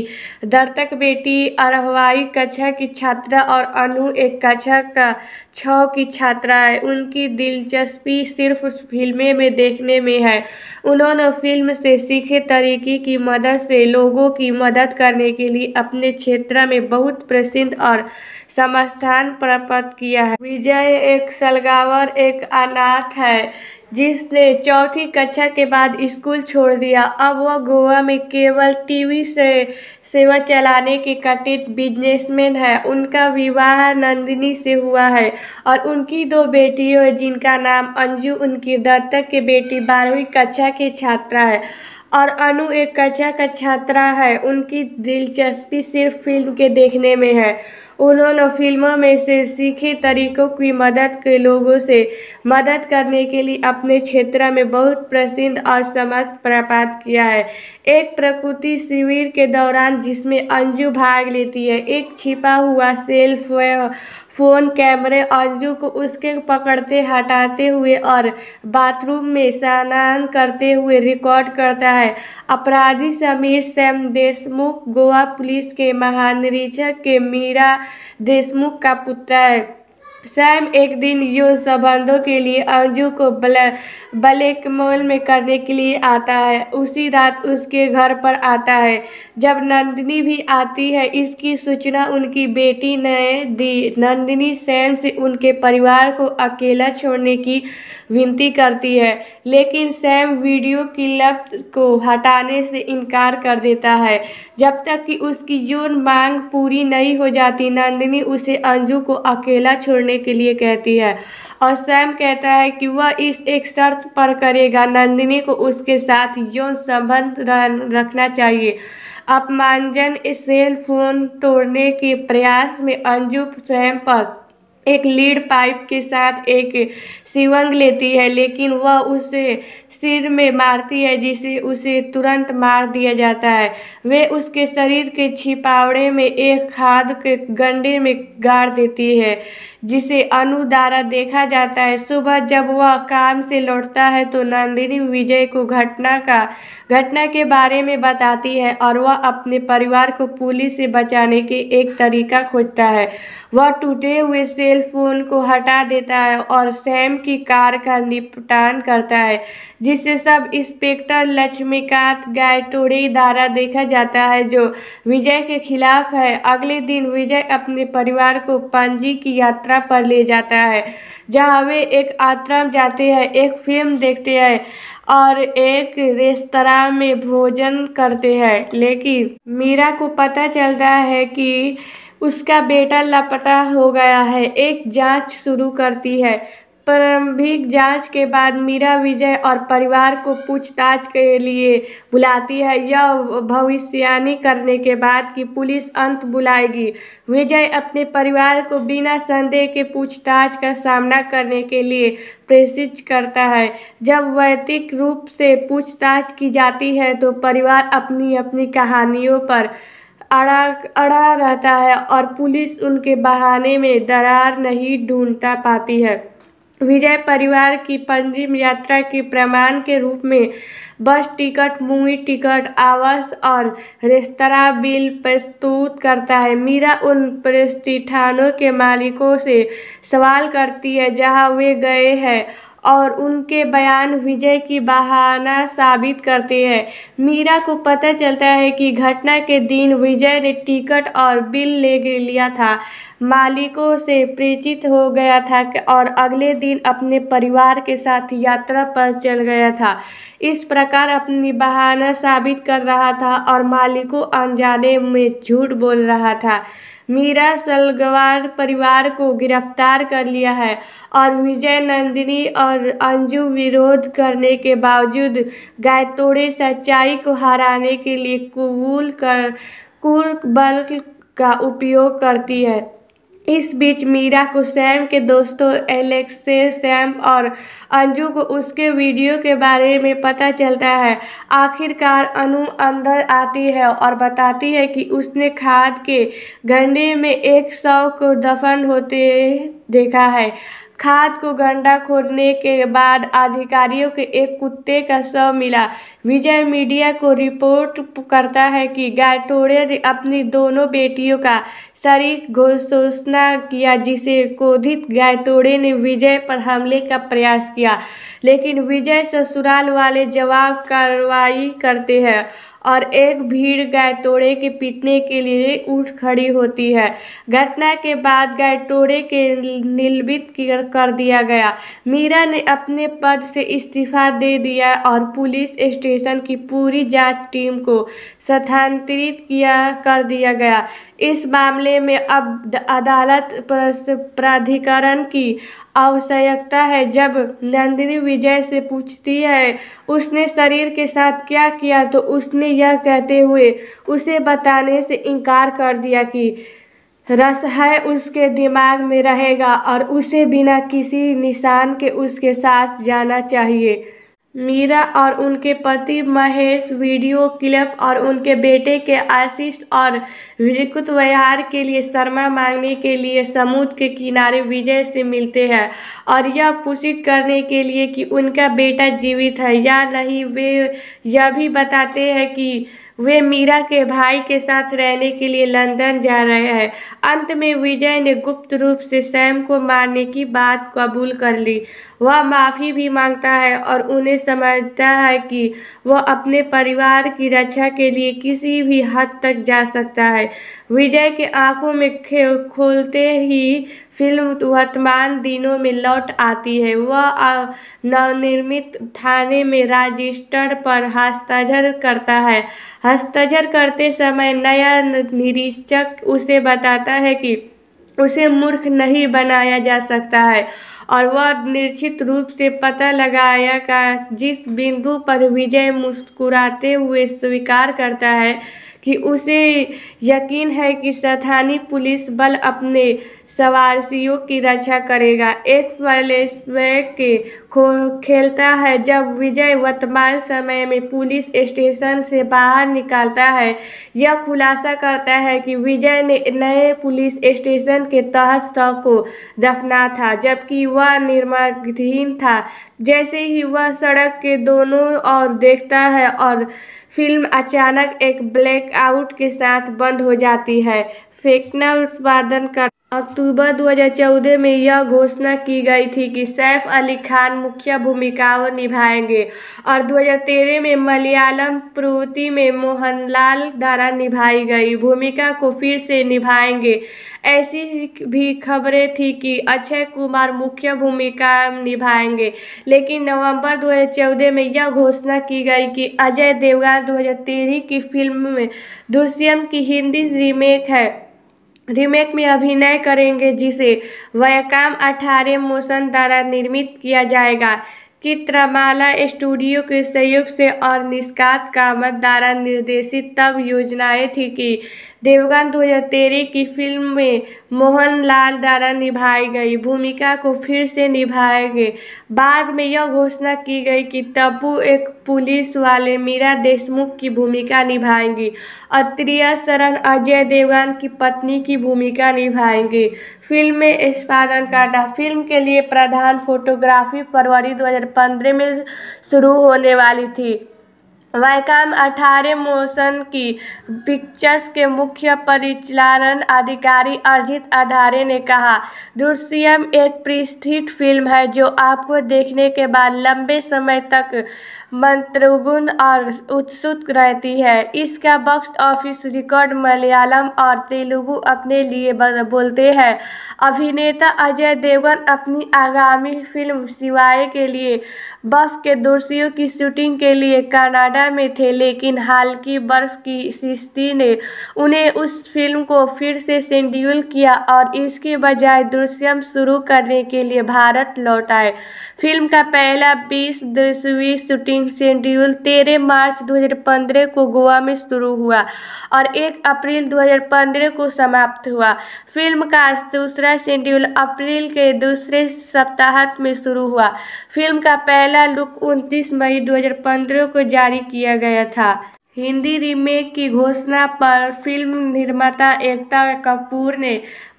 दर्तक बेटी अरहवाई कक्षा की छात्रा और अनु एक कक्षा का छ की छात्रा है उनकी दिलचस्पी सिर्फ फिल्में में देखने में है उन्होंने फिल्म से सीखे तरीके की मदद से लोगों की मदद करने के लिए अपने क्षेत्र में बहुत प्रसिद्ध और समस्थान प्राप्त किया है विजय एक सलगावर एक अनाथ है जिसने चौथी कक्षा के बाद स्कूल छोड़ दिया अब वह गोवा में केवल टीवी से सेवा चलाने के कटित बिजनेसमैन है उनका विवाह नंदिनी से हुआ है और उनकी दो बेटियों है जिनका नाम अंजू उनकी दत्तक की बेटी बारहवीं कक्षा की छात्रा है और अनु एक कक्षा का छात्रा है उनकी दिलचस्पी सिर्फ फिल्म के देखने में है उन्होंने फिल्मों में से सीखे तरीकों की मदद के लोगों से मदद करने के लिए अपने क्षेत्र में बहुत प्रसिद्ध और समस्त प्रपात किया है एक प्रकृति शिविर के दौरान जिसमें अंजू भाग लेती है एक छिपा हुआ सेल्फ फ़ोन कैमरे अंजू को उसके पकड़ते हटाते हुए और बाथरूम में स्नान करते हुए रिकॉर्ड करता है अपराधी समीर सैम देशमुख गोवा पुलिस के महानिरीक्षक के मीरा देशमुख का पुत्र है सैम एक दिन युद्ध संबंधों के लिए अंजू को ब्लैक मोल में करने के लिए आता है उसी रात उसके घर पर आता है जब नंदिनी भी आती है इसकी सूचना उनकी बेटी ने दी नंदिनी सैम से उनके परिवार को अकेला छोड़ने की विनती करती है लेकिन सैम वीडियो की को हटाने से इनकार कर देता है जब तक कि उसकी यौन मांग पूरी नहीं हो जाती नंदिनी उसे अंजू को अकेला छोड़ने करने के लिए कहती है और सैम कहता है कि वह इस एक शर्त पर करेगा नंदिनी को उसके साथ यौन संबंध रखना चाहिए अपमानजन सेल फोन तोड़ने के प्रयास में अंजू स्वयं पर एक लीड पाइप के साथ एक शिवंग लेती है लेकिन वह उसे सिर में मारती है जिसे उसे तुरंत मार दिया जाता है वे उसके शरीर के छिपावड़े में एक खाद के गंडे में गाड़ देती है जिसे अनु द्वारा देखा जाता है सुबह जब वह काम से लौटता है तो नंदिनी विजय को घटना का घटना के बारे में बताती है और वह अपने परिवार को पुलिस से बचाने के एक तरीका खोजता है वह टूटे हुए सेल फोन को हटा देता है और सैम की कार का निपटान करता है जिससे सब इंस्पेक्टर लक्ष्मीकांत गायटोड़े द्वारा देखा जाता है जो विजय के खिलाफ है अगले दिन विजय अपने परिवार को पंजी की यात्रा यात्रा पर ले जाता है जहाँ वे एक आश्रम जाते हैं एक फिल्म देखते हैं और एक रेस्तरा में भोजन करते हैं लेकिन मीरा को पता चलता है कि उसका बेटा लापता हो गया है एक जांच शुरू करती है प्रारंभिक जांच के बाद मीरा विजय और परिवार को पूछताछ के लिए बुलाती है यह भविष्यवाणी करने के बाद कि पुलिस अंत बुलाएगी विजय अपने परिवार को बिना संदेह के पूछताछ का सामना करने के लिए प्रेषित करता है जब वैतिक रूप से पूछताछ की जाती है तो परिवार अपनी अपनी कहानियों पर अड़ा अड़ा रहता है और पुलिस उनके बहाने में दरार नहीं ढूंढता पाती है विजय परिवार की पंजीम यात्रा के प्रमाण के रूप में बस टिकट मूवी टिकट आवास और रेस्तरा बिल प्रस्तुत करता है मीरा उन प्रतिष्ठानों के मालिकों से सवाल करती है जहां वे गए हैं और उनके बयान विजय की बहाना साबित करते हैं मीरा को पता चलता है कि घटना के दिन विजय ने टिकट और बिल ले लिया था मालिकों से परिचित हो गया था और अगले दिन अपने परिवार के साथ यात्रा पर चल गया था इस प्रकार अपनी बहाना साबित कर रहा था और मालिकों अनजाने में झूठ बोल रहा था मीरा सलगवार परिवार को गिरफ्तार कर लिया है और विजय नंदिनी और अंजू विरोध करने के बावजूद गायतोड़े सच्चाई को हराने के लिए कुबूल कर कुल बल का उपयोग करती है इस बीच मीरा को सैम के दोस्तों एलेक्से सैम और अंजू को उसके वीडियो के बारे में पता चलता है आखिरकार अनु अंदर आती है और बताती है कि उसने खाद के गंडे में एक शव को दफन होते देखा है खाद को गंडा खोदने के बाद अधिकारियों के एक कुत्ते का शव मिला विजय मीडिया को रिपोर्ट करता है कि गायटोड़े ने अपनी दोनों बेटियों का शरीक घोषणा किया जिसे क्रोधित गायतोड़े ने विजय पर हमले का प्रयास किया लेकिन विजय ससुराल वाले जवाब कार्रवाई करते हैं और एक भीड़ गायतोड़े के पीटने के लिए उठ खड़ी होती है घटना के बाद गायतोड़े के निलंबित कर दिया गया मीरा ने अपने पद से इस्तीफा दे दिया और पुलिस स्टेशन स्टेशन की पूरी जांच टीम को स्थानांतरित किया कर दिया गया इस मामले में अब अदालत प्राधिकरण की आवश्यकता है जब नंदिनी विजय से पूछती है उसने शरीर के साथ क्या किया तो उसने यह कहते हुए उसे बताने से इनकार कर दिया कि रस है उसके दिमाग में रहेगा और उसे बिना किसी निशान के उसके साथ जाना चाहिए मीरा और उनके पति महेश वीडियो क्लिप और उनके बेटे के आशीष और विकृत व्यवहार के लिए शर्मा मांगने के लिए समुद्र के किनारे विजय से मिलते हैं और यह पुष्ट करने के लिए कि उनका बेटा जीवित है या नहीं वे यह भी बताते हैं कि वे मीरा के भाई के साथ रहने के लिए लंदन जा रहे हैं अंत में विजय ने गुप्त रूप से सैम को मारने की बात कबूल कर ली वह माफ़ी भी मांगता है और उन्हें समझता है कि वह अपने परिवार की रक्षा के लिए किसी भी हद तक जा सकता है विजय के आंखों में खोलते ही फ़िल्म वर्तमान दिनों में लौट आती है वह नवनिर्मित थाने में रजिस्टर पर हस्ताक्षर करता है हस्ताक्षर करते समय नया निरीक्षक उसे बताता है कि उसे मूर्ख नहीं बनाया जा सकता है और वह निश्चित रूप से पता लगाया का जिस बिंदु पर विजय मुस्कुराते हुए स्वीकार करता है कि उसे यकीन है कि स्थानीय पुलिस बल अपने सवारसियों की रक्षा करेगा एक के खो खेलता है जब विजय वर्तमान समय में पुलिस स्टेशन से बाहर निकालता है यह खुलासा करता है कि विजय ने नए पुलिस स्टेशन के तहत शव को दफना था जबकि वह निर्माणाधीन था जैसे ही वह सड़क के दोनों ओर देखता है और फिल्म अचानक एक ब्लैकआउट के साथ बंद हो जाती है फेंकना उत्पादन का अक्टूबर 2014 में यह घोषणा की गई थी कि सैफ अली खान मुख्य भूमिकाओं निभाएंगे और 2013 में मलयालम प्रवृत्ति में मोहनलाल द्वारा निभाई गई भूमिका को फिर से निभाएंगे ऐसी भी खबरें थी कि अक्षय कुमार मुख्य भूमिका निभाएंगे लेकिन नवंबर 2014 में यह घोषणा की गई कि अजय देवगन दो की फिल्म में दुष्यंत की हिंदी रीमेक है रीमेक में अभिनय करेंगे जिसे वयकाम अठारह मोशन द्वारा निर्मित किया जाएगा चित्रमाला स्टूडियो के सहयोग से और निष्कात कामत द्वारा निर्देशित तब योजनाएं थी कि देवगन 2013 तो की फिल्म में मोहनलाल द्वारा निभाई गई भूमिका को फिर से निभाएंगे बाद में यह घोषणा की गई कि तब्बू एक पुलिस वाले मीरा देशमुख की भूमिका निभाएंगी अत्रिय शरण अजय देवगन की पत्नी की भूमिका निभाएंगे फिल्म में स्पादन करना फिल्म के लिए प्रधान फोटोग्राफी फरवरी 2015 में शुरू होने वाली थी वायकाम अठारह मोशन की पिक्चर्स के मुख्य परिचालन अधिकारी अर्जित आधारे ने कहा दूसियम एक प्रिस्थित फिल्म है जो आपको देखने के बाद लंबे समय तक मंत्रमुग्ध और उत्सुक रहती है इसका बॉक्स ऑफिस रिकॉर्ड मलयालम और तेलुगु अपने लिए बोलते हैं अभिनेता अजय देवगन अपनी आगामी फिल्म सिवाय के लिए बर्फ के दोषियों की शूटिंग के लिए कनाडा में थे लेकिन हाल की बर्फ की सृष्टि ने उन्हें उस फिल्म को फिर से शेड्यूल किया और इसके बजाय दृश्यम शुरू करने के लिए भारत लौट आए फिल्म का पहला बीस दसवीं शूटिंग मीटिंग शेड्यूल तेरह मार्च 2015 को गोवा में शुरू हुआ और 1 अप्रैल 2015 को समाप्त हुआ फिल्म का दूसरा शेड्यूल अप्रैल के दूसरे सप्ताह में शुरू हुआ फिल्म का पहला लुक 29 मई 2015 को जारी किया गया था हिंदी रीमेक की घोषणा पर फिल्म निर्माता एकता कपूर ने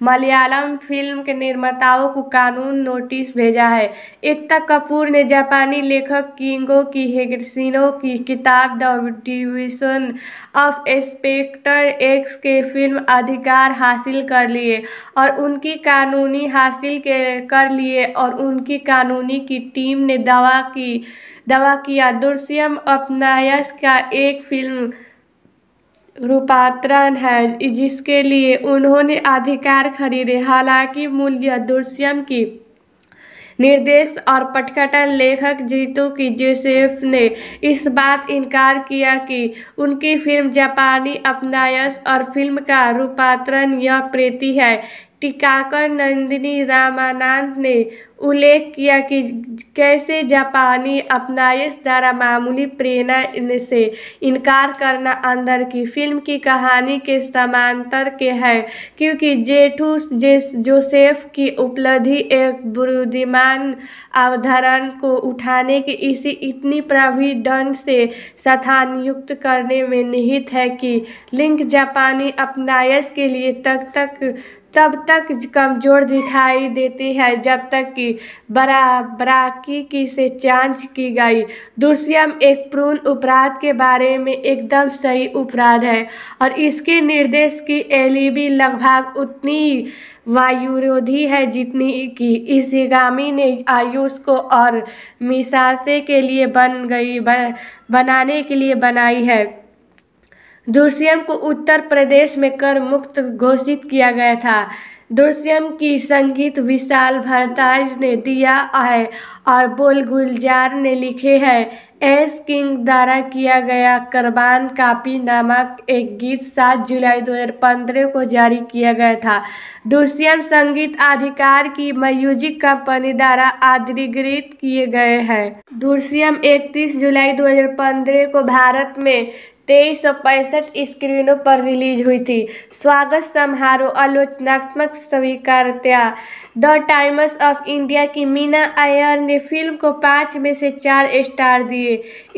मलयालम फिल्म के निर्माताओं को कानून नोटिस भेजा है एकता कपूर ने जापानी लेखक किंगो की हेगसिनो की किताब the division of Spectre X के फिल्म अधिकार हासिल कर लिए और उनकी कानूनी हासिल के कर लिए और उनकी कानूनी की टीम ने दावा की दवा किया दृश्यम अपनायस का एक फिल्म रूपांतरण है जिसके लिए उन्होंने अधिकार खरीदे हालांकि मूल्य दृश्यम की निर्देश और पटकटन लेखक जीतू की जोसेफ ने इस बात इनकार किया कि उनकी फिल्म जापानी अपनायस और फिल्म का रूपांतरण यह प्रीति है टीकाकर नंदिनी रामानंद ने उल्लेख किया कि कैसे जापानी इस द्वारा मामूली प्रेरणा से इनकार करना अंदर की फिल्म की कहानी के समांतर के है क्योंकि जेठू जे जोसेफ की उपलब्धि एक बुद्धिमान अवधारण को उठाने की इसी इतनी प्रभावी ढंग से स्थानयुक्त करने में निहित है कि लिंक जापानी अपनायस के लिए तक तक तब तक कमज़ोर दिखाई देती है जब तक कि बरा की से जांच की गई दुष्यंत एक पूर्ण अपराध के बारे में एकदम सही अपराध है और इसके निर्देश की एलईबी लगभग उतनी वायुरोधी है जितनी कि इस इसिगामी ने आयुष को और मिसाते के लिए बन गई बनाने के लिए बनाई है दुर्सियम को उत्तर प्रदेश में कर मुक्त घोषित किया गया था दुर्सियम की संगीत विशाल भरताज ने दिया है और बोल गुलजार ने लिखे है एस किंग द्वारा किया गया करबान कापी नामक एक गीत 7 जुलाई 2015 को जारी किया गया था दुर्सियम संगीत अधिकार की म्यूजिक कंपनी द्वारा अधिकृत किए गए हैं दुर्सियम 31 जुलाई 2015 को भारत में तेईस सौ पैंसठ स्क्रीनों पर रिलीज हुई थी स्वागत समारोह आलोचनात्मक स्वीकारत्या द टाइम्स ऑफ इंडिया की मीना अयर ने फिल्म को पाँच में से चार स्टार दिए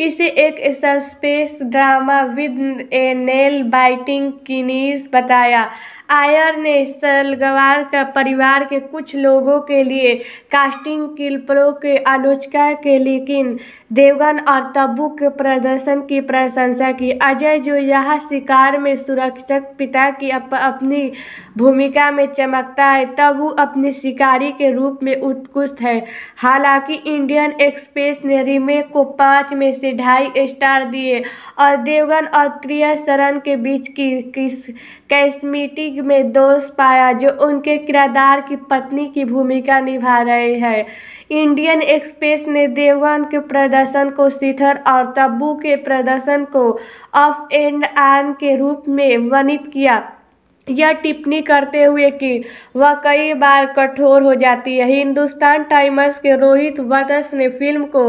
इसे एक suspense drama with a nail biting किनीज बताया आयर ने सलगवार का परिवार के कुछ लोगों के लिए कास्टिंग किल्परों के आलोचना के लेकिन देवगन और तब्बू के प्रदर्शन की प्रशंसा की अजय जो यह शिकार में सुरक्षक पिता की अप, अपनी भूमिका में चमकता है तब वो अपने शिकारी के रूप में उत्कृष्ट है हालांकि इंडियन एक्सप्रेस ने रीमेक को पाँच में से ढाई स्टार दिए और देवगन और त्रिया शरण के बीच की किस में दोष पाया जो उनके किरदार की पत्नी की भूमिका निभा रहे हैं इंडियन एक्सप्रेस ने देवगन के प्रदर्शन को शिथर और तब्बू के प्रदर्शन को ऑफ एंड आन के रूप में वर्णित किया यह टिप्पणी करते हुए कि वह कई बार कठोर हो जाती है हिंदुस्तान टाइम्स के रोहित वत्स ने फिल्म को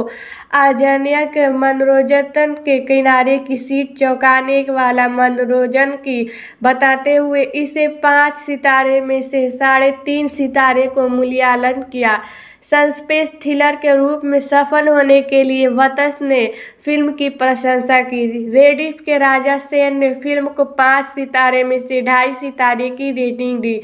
आजन्य के मनोरंजन के किनारे की सीट चौंकाने वाला मनोरंजन की बताते हुए इसे पाँच सितारे में से साढ़े तीन सितारे को मूल्यांकन किया सनस्पेस थ्रिलर के रूप में सफल होने के लिए वत्स ने फिल्म की प्रशंसा की रेडिफ के राजा सेन ने फिल्म को पाँच सितारे में से ढाई सितारे की रेटिंग दी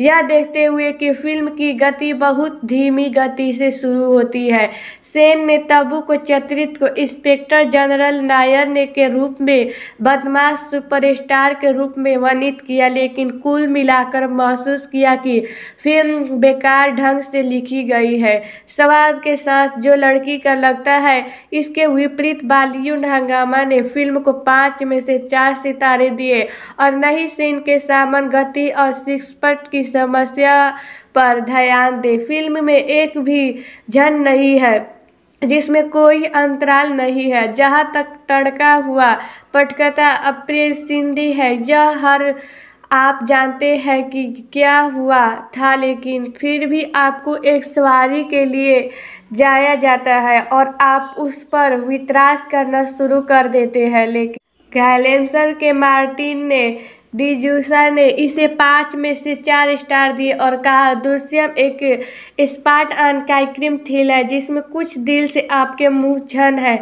यह देखते हुए कि फिल्म की गति बहुत धीमी गति से शुरू होती है सेन ने तबू को चरित्र को इंस्पेक्टर जनरल नायर ने के रूप में बदमाश सुपरस्टार के रूप में वर्णित किया लेकिन कुल मिलाकर महसूस किया कि फिल्म बेकार ढंग से लिखी गई है सवाल के साथ जो लड़की का लगता है इसके विपरीत बॉलीवुड हंगामा ने फिल्म को पाँच में से चार सितारे दिए और न ही सीन के सामान गति और सिक्सपट की समस्या पर ध्यान दे फिल्म में एक भी झन नहीं है जिसमें कोई अंतराल नहीं है जहाँ तक तड़का हुआ पटकथा अप्रिय सिंधी है यह हर आप जानते हैं कि क्या हुआ था लेकिन फिर भी आपको एक सवारी के लिए जाया जाता है और आप उस पर वितरास करना शुरू कर देते हैं लेकिन गैलेंसर के मार्टिन ने डिजूसा ने इसे पाँच में से चार स्टार दिए और कहा दृश्यम एक स्पार्ट अन कार्यक्रम है जिसमें कुछ दिल से आपके मुँह छन है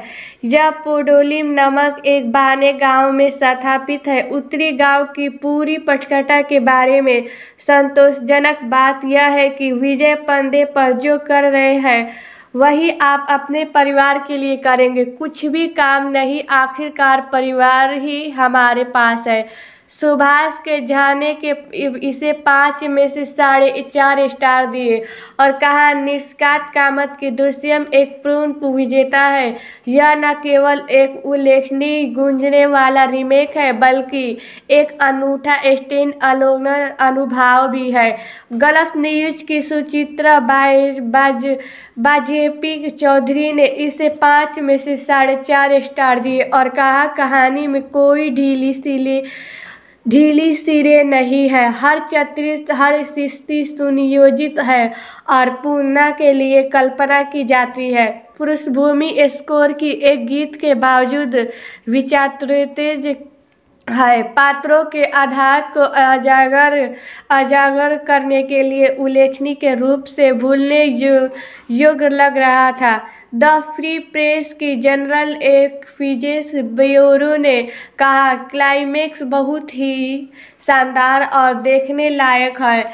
यह पोडोलिम नमक एक बाने गांव में स्थापित है उत्तरी गांव की पूरी पटकटा के बारे में संतोषजनक बात यह है कि विजय पंदे पर जो कर रहे हैं वही आप अपने परिवार के लिए करेंगे कुछ भी काम नहीं आखिरकार परिवार ही हमारे पास है सुभाष के जाने के इसे पाँच में से साढ़े चार स्टार दिए और कहा निष्कात कामत की दृश्यम एक पूर्ण विजेता है यह न केवल एक उल्लेखनीय गूंजने वाला रीमेक है बल्कि एक अनूठा स्टैंड अलोन अनुभव भी है गलत न्यूज की सुचित्र बाज, बाज बाजेपी चौधरी ने इसे पाँच में से साढ़े चार स्टार दिए और कहा कहानी में कोई ढीली सीली ढीली सिरे नहीं है हर चतुर्थ हर शिस्ती सुनियोजित है और पूर्णा के लिए कल्पना की जाती है भूमि स्कोर की एक गीत के बावजूद विचार तेज है पात्रों के आधार को अजागर अजागर करने के लिए उल्लेखनीय रूप से भूलने योग योग्य लग रहा था द फ्री प्रेस की जनरल एक फिजेस ब्यूरो ने कहा क्लाइमेक्स बहुत ही शानदार और देखने लायक है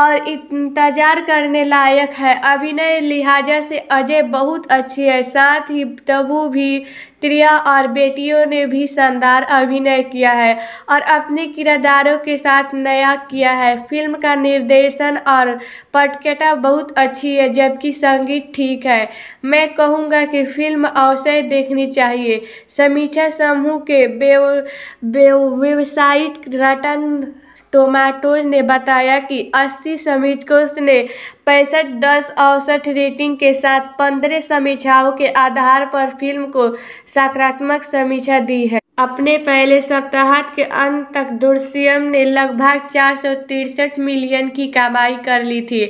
और इंतज़ार करने लायक है अभिनय लिहाजा से अजय बहुत अच्छी है साथ ही तबु भी त्रिया और बेटियों ने भी शानदार अभिनय किया है और अपने किरदारों के साथ नया किया है फिल्म का निर्देशन और पटकेटा बहुत अच्छी है जबकि संगीत ठीक है मैं कहूँगा कि फिल्म अवश्य देखनी चाहिए समीक्षा समूह के वेबसाइट रटन टोमैटो ने बताया कि अस्सी समीक्षकों ने पैंसठ दस औसठ रेटिंग के साथ पंद्रह समीक्षाओं के आधार पर फिल्म को सकारात्मक समीक्षा दी है अपने पहले सप्ताह के अंत तक दुर्सियम ने लगभग चार सौ तिरसठ मिलियन की कमाई कर ली थी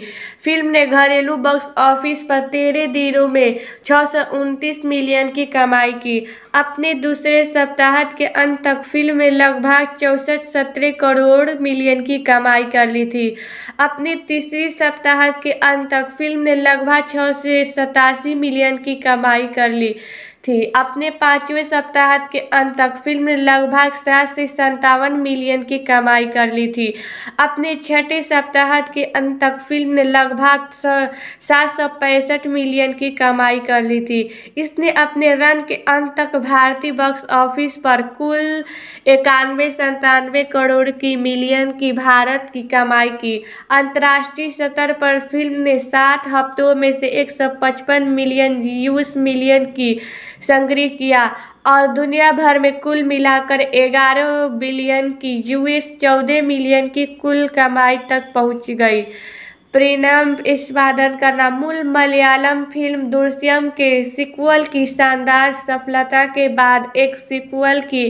फिल्म ने घरेलू बॉक्स ऑफिस पर तेरह दिनों में छः सौ उनतीस मिलियन की कमाई की अपने दूसरे सप्ताह के अंत तक फिल्म ने लगभग चौंसठ सत्रह करोड़ मिलियन की कमाई कर ली थी अपने तीसरे सप्ताह के अंत तक फिल्म ने लगभग छः से सतासी मिलियन की कमाई कर ली थी अपने पाँचवें सप्ताह के अंत तक फिल्म ने लगभग सात से संतावन मिलियन की कमाई कर ली थी अपने छठे सप्ताह के अंत तक फिल्म ने लगभग सात सौ पैंसठ मिलियन की कमाई कर ली थी इसने अपने रन के अंत तक भारतीय बॉक्स ऑफिस पर कुल इक्यानवे संतानवे करोड़ की मिलियन की भारत की कमाई की अंतर्राष्ट्रीय स्तर पर फिल्म ने सात हफ्तों में से एक मिलियन यूएस मिलियन की संग्रह किया और दुनिया भर में कुल मिलाकर 11 बिलियन की यूएस 14 मिलियन की कुल कमाई तक पहुंच गई परिणाम निष्पादन करना मूल मलयालम फिल्म दुर्श्यम के सिक्वल की शानदार सफलता के बाद एक सिक्वल की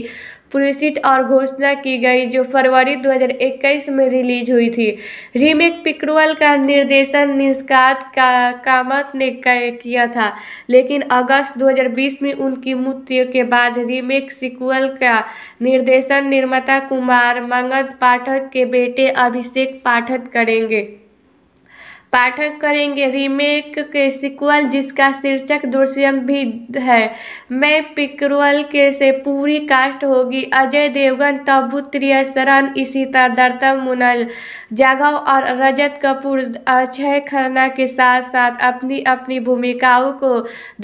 पुरस्कृत और घोषणा की गई जो फरवरी 2021 में रिलीज हुई थी रीमेक पिकरवल का निर्देशन निष्कात का कामत ने किया था लेकिन अगस्त 2020 में उनकी मृत्यु के बाद रीमेक सिक्वल का निर्देशन निर्माता कुमार मंगत पाठक के बेटे अभिषेक पाठक करेंगे पाठक करेंगे रीमेक के सिक्वल जिसका शीर्षक दृश्यम भी है मैं पिकरवल के से पूरी कास्ट होगी अजय देवगन शरण इसी तरह दर्ता मुनल जाघव और रजत कपूर अक्षय खन्ना के साथ साथ अपनी अपनी भूमिकाओं को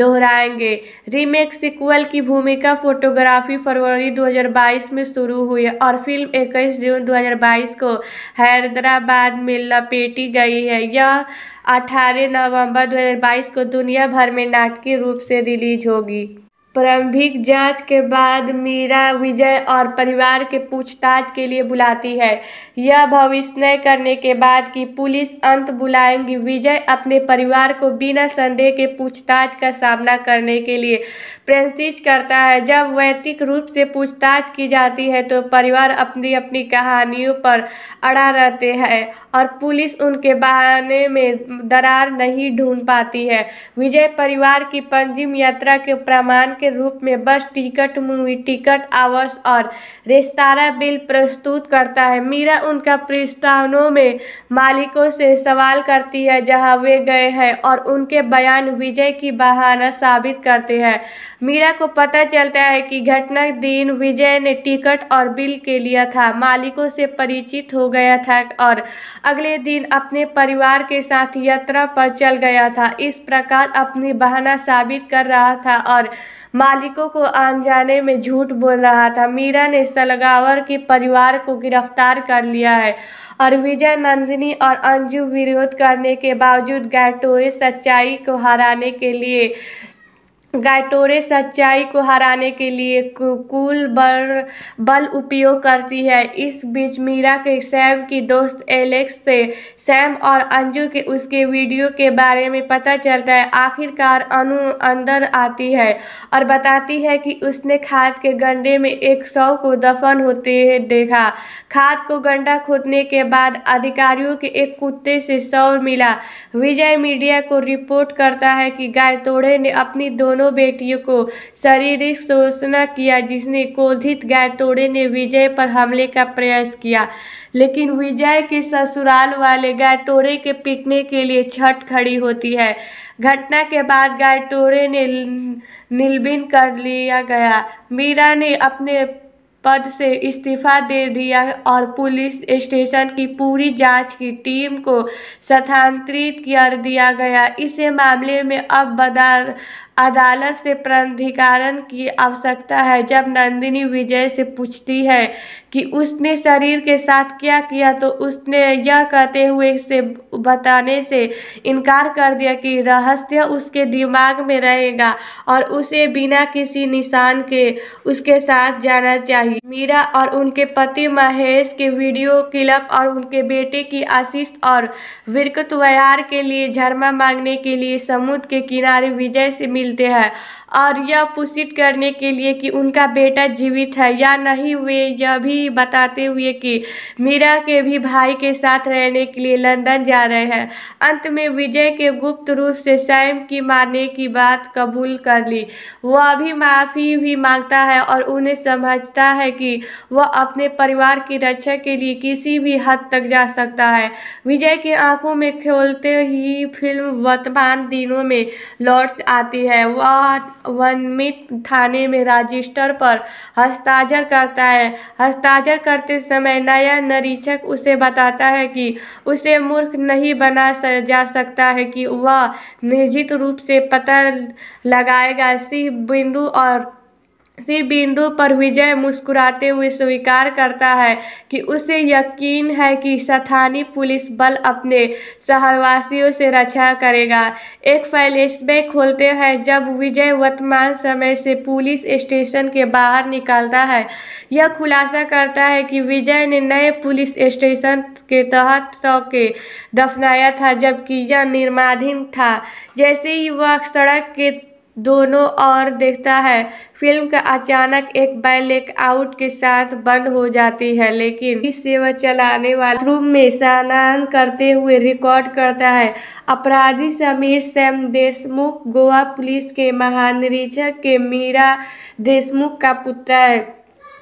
दोहराएंगे रीमेक सिक्वल की भूमिका फोटोग्राफी फरवरी 2022 में शुरू हुई और फिल्म 21 जून 2022 को हैदराबाद में लपेटी गई है यह अठारह नवंबर 2022 को दुनिया भर में नाटकीय रूप से रिलीज होगी प्रारंभिक जांच के बाद मीरा विजय और परिवार के पूछताछ के लिए बुलाती है यह भविष्य करने के बाद कि पुलिस अंत बुलाएंगी विजय अपने परिवार को बिना संदेह के पूछताछ का सामना करने के लिए प्रतीत करता है जब वैतिक रूप से पूछताछ की जाती है तो परिवार अपनी अपनी कहानियों पर अड़ा रहते हैं और पुलिस उनके बहाने में दरार नहीं ढूंढ पाती है विजय परिवार की पंजीम यात्रा के प्रमाण के रूप में बस टिकट मूवी टिकट आवास और रेस्तारा बिल प्रस्तुत करता है मीरा उनका प्रस्तावनों में मालिकों से सवाल करती है जहाँ वे गए हैं और उनके बयान विजय की बहाना साबित करते हैं मीरा को पता चलता है कि घटना दिन विजय ने टिकट और बिल के लिया था मालिकों से परिचित हो गया था और अगले दिन अपने परिवार के साथ यात्रा पर चल गया था इस प्रकार अपनी बहाना साबित कर रहा था और मालिकों को जाने में झूठ बोल रहा था मीरा ने सलगावर के परिवार को गिरफ्तार कर लिया है और विजय नंदिनी और अंजू विरोध करने के बावजूद गैटोरे सच्चाई को हराने के लिए गायटोरे सच्चाई को हराने के लिए कुल बल बल उपयोग करती है इस बीच मीरा के सैम की दोस्त एलेक्स से सैम और अंजू के उसके वीडियो के बारे में पता चलता है आखिरकार अनु अंदर आती है और बताती है कि उसने खाद के गंडे में एक शव को दफन होते देखा खाद को गंडा खोदने के बाद अधिकारियों के एक कुत्ते से शव मिला विजय मीडिया को रिपोर्ट करता है कि गायतोड़े ने अपनी दोनों दोनों बेटियों को शारीरिक शोषण किया जिसने क्रोधित गायतोड़े ने विजय पर हमले का प्रयास किया लेकिन विजय के ससुराल वाले गायटोड़े के पीटने के लिए छठ खड़ी होती है घटना के बाद गायटोड़े ने निलबिन कर लिया गया मीरा ने अपने पद से इस्तीफा दे दिया और पुलिस स्टेशन की पूरी जांच की टीम को स्थानांतरित कर दिया गया इस मामले में अब बदार अदालत से प्राधिकरण की आवश्यकता है जब नंदिनी विजय से पूछती है कि उसने शरीर के साथ क्या किया तो उसने यह कहते हुए से बताने से इनकार कर दिया कि रहस्य उसके दिमाग में रहेगा और उसे बिना किसी निशान के उसके साथ जाना चाहिए मीरा और उनके पति महेश के वीडियो क्लिप और उनके बेटे की आशीष और विरकत व्यार के लिए झरमा मांगने के लिए समुद्र के किनारे विजय से मिल मिलते हैं और यह पुष्टि करने के लिए कि उनका बेटा जीवित है या नहीं वे यह भी बताते हुए कि मीरा के भी भाई के साथ रहने के लिए लंदन जा रहे हैं अंत में विजय के गुप्त रूप से सैम की मारने की बात कबूल कर ली वह भी माफ़ी भी मांगता है और उन्हें समझता है कि वह अपने परिवार की रक्षा के लिए किसी भी हद तक जा सकता है विजय की आंखों में खोलते ही फिल्म वर्तमान दिनों में लौट आती है वह वनमित थाने में रजिस्टर पर हस्ताक्षर करता है हस्ताक्षर करते समय नया निरीक्षक उसे बताता है कि उसे मूर्ख नहीं बना जा सकता है कि वह निश्चित रूप से पता लगाएगा सिंह बिंदु और इसी बिंदु पर विजय मुस्कुराते हुए स्वीकार करता है कि उसे यकीन है कि स्थानीय पुलिस बल अपने शहरवासियों से रक्षा करेगा एक फ्लैशबैक खोलते हैं जब विजय वर्तमान समय से पुलिस स्टेशन के बाहर निकलता है यह खुलासा करता है कि विजय ने नए पुलिस स्टेशन के तहत सौ के दफनाया था जबकि यह निर्माधीन था जैसे ही वह सड़क के दोनों ओर देखता है फिल्म का अचानक एक बैलेक आउट के साथ बंद हो जाती है लेकिन इस सेवा चलाने वाले रूम में स्नान करते हुए रिकॉर्ड करता है अपराधी समीर सैम देशमुख गोवा पुलिस के महानिरीक्षक के मीरा देशमुख का पुत्र है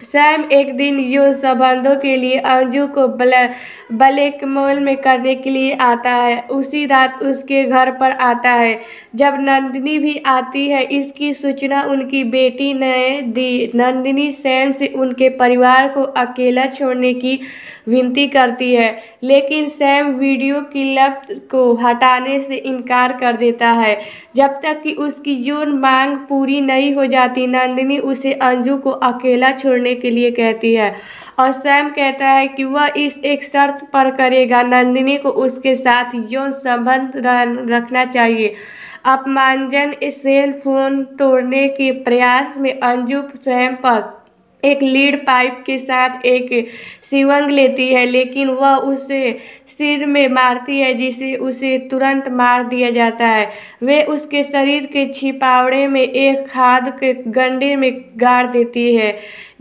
सैम एक दिन युद्ध संबंधों के लिए अंजू को ब्लैकमेल में करने के लिए आता है उसी रात उसके घर पर आता है जब नंदिनी भी आती है इसकी सूचना उनकी बेटी ने दी नंदिनी सैम से उनके परिवार को अकेला छोड़ने की विनती करती है लेकिन सैम वीडियो की को हटाने से इनकार कर देता है जब तक कि उसकी यौन मांग पूरी नहीं हो जाती नंदिनी उसे अंजू को अकेला छोड़ने के लिए कहती है और सैम कहता है कि वह इस एक शर्त पर करेगा नंदिनी को उसके साथ यौन संबंध रखना चाहिए अपमानजन सेल फोन तोड़ने के प्रयास में अंजू स्वयं पर एक लीड पाइप के साथ एक शिवंग लेती है लेकिन वह उसे सिर में मारती है जिसे उसे तुरंत मार दिया जाता है वे उसके शरीर के छिपावड़े में एक खाद के गंडे में गाड़ देती है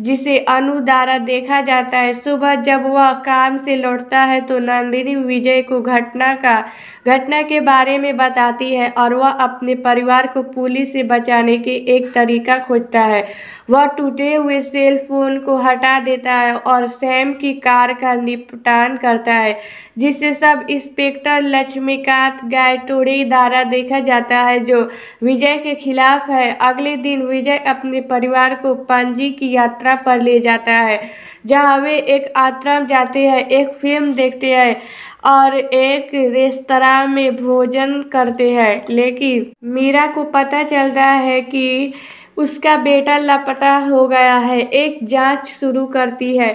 जिसे अनु द्वारा देखा जाता है सुबह जब वह काम से लौटता है तो नंदिनी विजय को घटना का घटना के बारे में बताती है और वह अपने परिवार को पुलिस से बचाने के एक तरीका खोजता है वह टूटे हुए सेल फोन को हटा देता है और सैम की कार का निपटान करता है जिसे सब इंस्पेक्टर लक्ष्मीकांत गायटोड़े द्वारा देखा जाता है जो विजय के खिलाफ है अगले दिन विजय अपने परिवार को पंजी की यात्रा यात्रा पर ले जाता है जहाँ वे एक आश्रम जाते हैं एक फिल्म देखते हैं और एक रेस्तरा में भोजन करते हैं लेकिन मीरा को पता चलता है कि उसका बेटा लापता हो गया है एक जांच शुरू करती है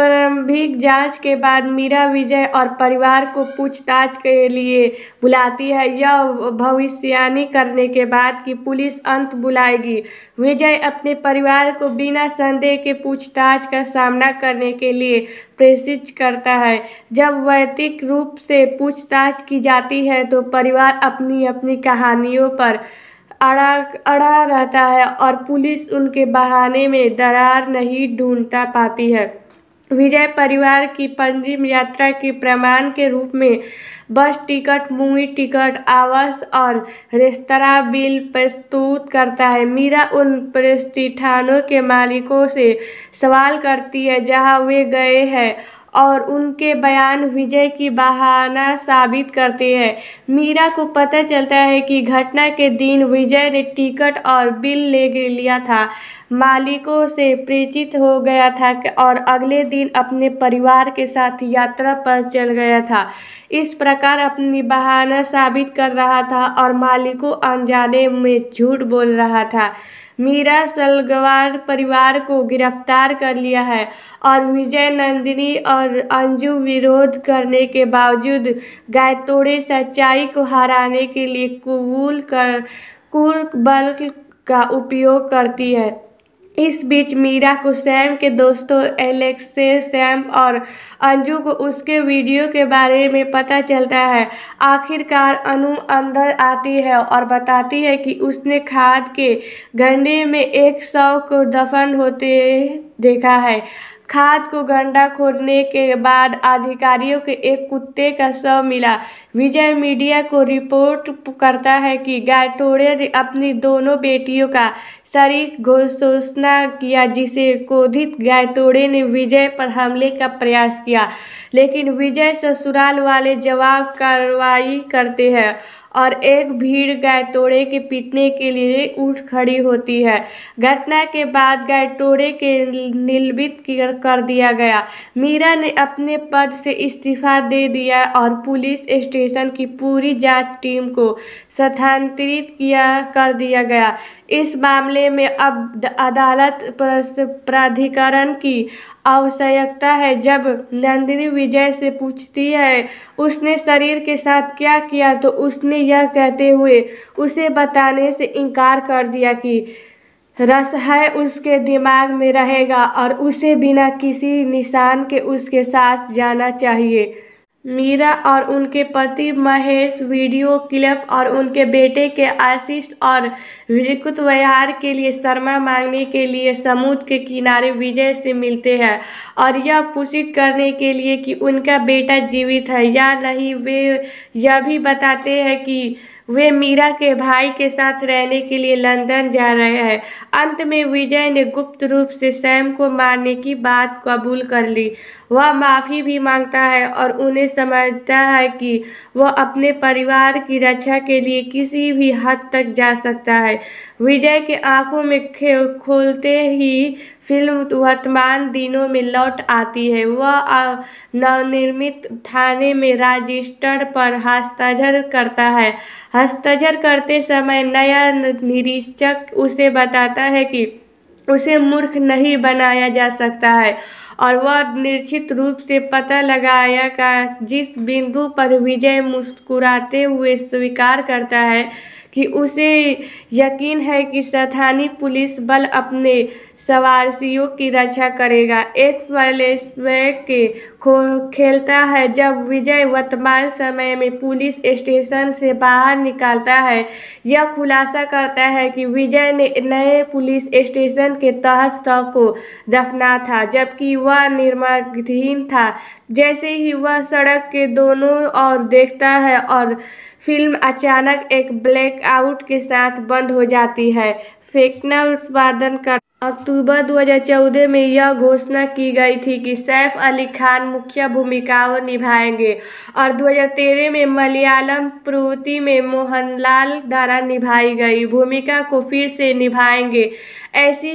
प्रारंभिक जांच के बाद मीरा विजय और परिवार को पूछताछ के लिए बुलाती है यह भविष्यवाणी करने के बाद कि पुलिस अंत बुलाएगी विजय अपने परिवार को बिना संदेह के पूछताछ का सामना करने के लिए प्रेषित करता है जब वैतिक रूप से पूछताछ की जाती है तो परिवार अपनी अपनी कहानियों पर अड़ा अड़ा रहता है और पुलिस उनके बहाने में दरार नहीं ढूंढता पाती है विजय परिवार की पंजीम यात्रा की प्रमाण के रूप में बस टिकट मूवी टिकट आवास और रेस्तरा बिल प्रस्तुत करता है मीरा उन प्रतिष्ठानों के मालिकों से सवाल करती है जहां वे गए हैं और उनके बयान विजय की बहाना साबित करते हैं मीरा को पता चलता है कि घटना के दिन विजय ने टिकट और बिल ले लिया था मालिकों से परिचित हो गया था और अगले दिन अपने परिवार के साथ यात्रा पर चल गया था इस प्रकार अपनी बहाना साबित कर रहा था और मालिकों अनजाने में झूठ बोल रहा था मीरा सलगवार परिवार को गिरफ्तार कर लिया है और विजय नंदिनी और अंजू विरोध करने के बावजूद गायतोड़े सच्चाई को हराने के लिए कुबूल कर कुल बल का उपयोग करती है इस बीच मीरा को सैम के दोस्तों एलेक्से सैम और अंजू को उसके वीडियो के बारे में पता चलता है आखिरकार अनु अंदर आती है और बताती है कि उसने खाद के गंडे में एक शव को दफन होते देखा है खाद को गंडा खोदने के बाद अधिकारियों के एक कुत्ते का शव मिला विजय मीडिया को रिपोर्ट करता है कि गायटोड़े ने अपनी दोनों बेटियों का शरीर घोषणा किया जिसे क्रोधित गायतोड़े ने विजय पर हमले का प्रयास किया लेकिन विजय ससुराल वाले जवाब कार्रवाई करते हैं और एक भीड़ गाय तोड़े के पीटने के लिए उठ खड़ी होती है घटना के बाद गाय टोड़े के निलंबित कर दिया गया मीरा ने अपने पद से इस्तीफा दे दिया और पुलिस स्टेशन की पूरी जांच टीम को स्थानांतरित किया कर दिया गया इस मामले में अब अदालत प्राधिकरण की आवश्यकता है जब नंदिनी विजय से पूछती है उसने शरीर के साथ क्या किया तो उसने यह कहते हुए उसे बताने से इनकार कर दिया कि रस है उसके दिमाग में रहेगा और उसे बिना किसी निशान के उसके साथ जाना चाहिए मीरा और उनके पति महेश वीडियो क्लिप और उनके बेटे के आशीष और विकृत व्यवहार के लिए शर्मा मांगने के लिए समुद्र के किनारे विजय से मिलते हैं और यह पुष्ट करने के लिए कि उनका बेटा जीवित है या नहीं वे यह भी बताते हैं कि वे मीरा के भाई के साथ रहने के लिए लंदन जा रहे हैं अंत में विजय ने गुप्त रूप से सैम को मारने की बात कबूल कर ली वह माफ़ी भी मांगता है और उन्हें समझता है कि वह अपने परिवार की रक्षा के लिए किसी भी हद तक जा सकता है विजय के आंखों में खोलते ही फ़िल्म वर्तमान दिनों में लौट आती है वह नवनिर्मित थाने में रजिस्टर पर हस्ताक्षर करता है हस्ताक्षर करते समय नया निरीक्षक उसे बताता है कि उसे मूर्ख नहीं बनाया जा सकता है और वह निश्चित रूप से पता लगाया का जिस बिंदु पर विजय मुस्कुराते हुए स्वीकार करता है कि उसे यकीन है कि स्थानीय पुलिस बल अपने सवारसियों की रक्षा करेगा एक के खो खेलता है जब विजय वर्तमान समय में पुलिस स्टेशन से बाहर निकालता है यह खुलासा करता है कि विजय ने नए पुलिस स्टेशन के तहत शव को दफना था जबकि वह निर्माणधीन था जैसे ही वह सड़क के दोनों ओर देखता है और फिल्म अचानक एक ब्लैकआउट के साथ बंद हो जाती है फेंकना उत्पादन का अक्टूबर 2014 में यह घोषणा की गई थी कि सैफ अली खान मुख्य भूमिकाओं निभाएंगे और 2013 में मलयालम प्रवृत्ति में मोहनलाल द्वारा निभाई गई भूमिका को फिर से निभाएंगे ऐसी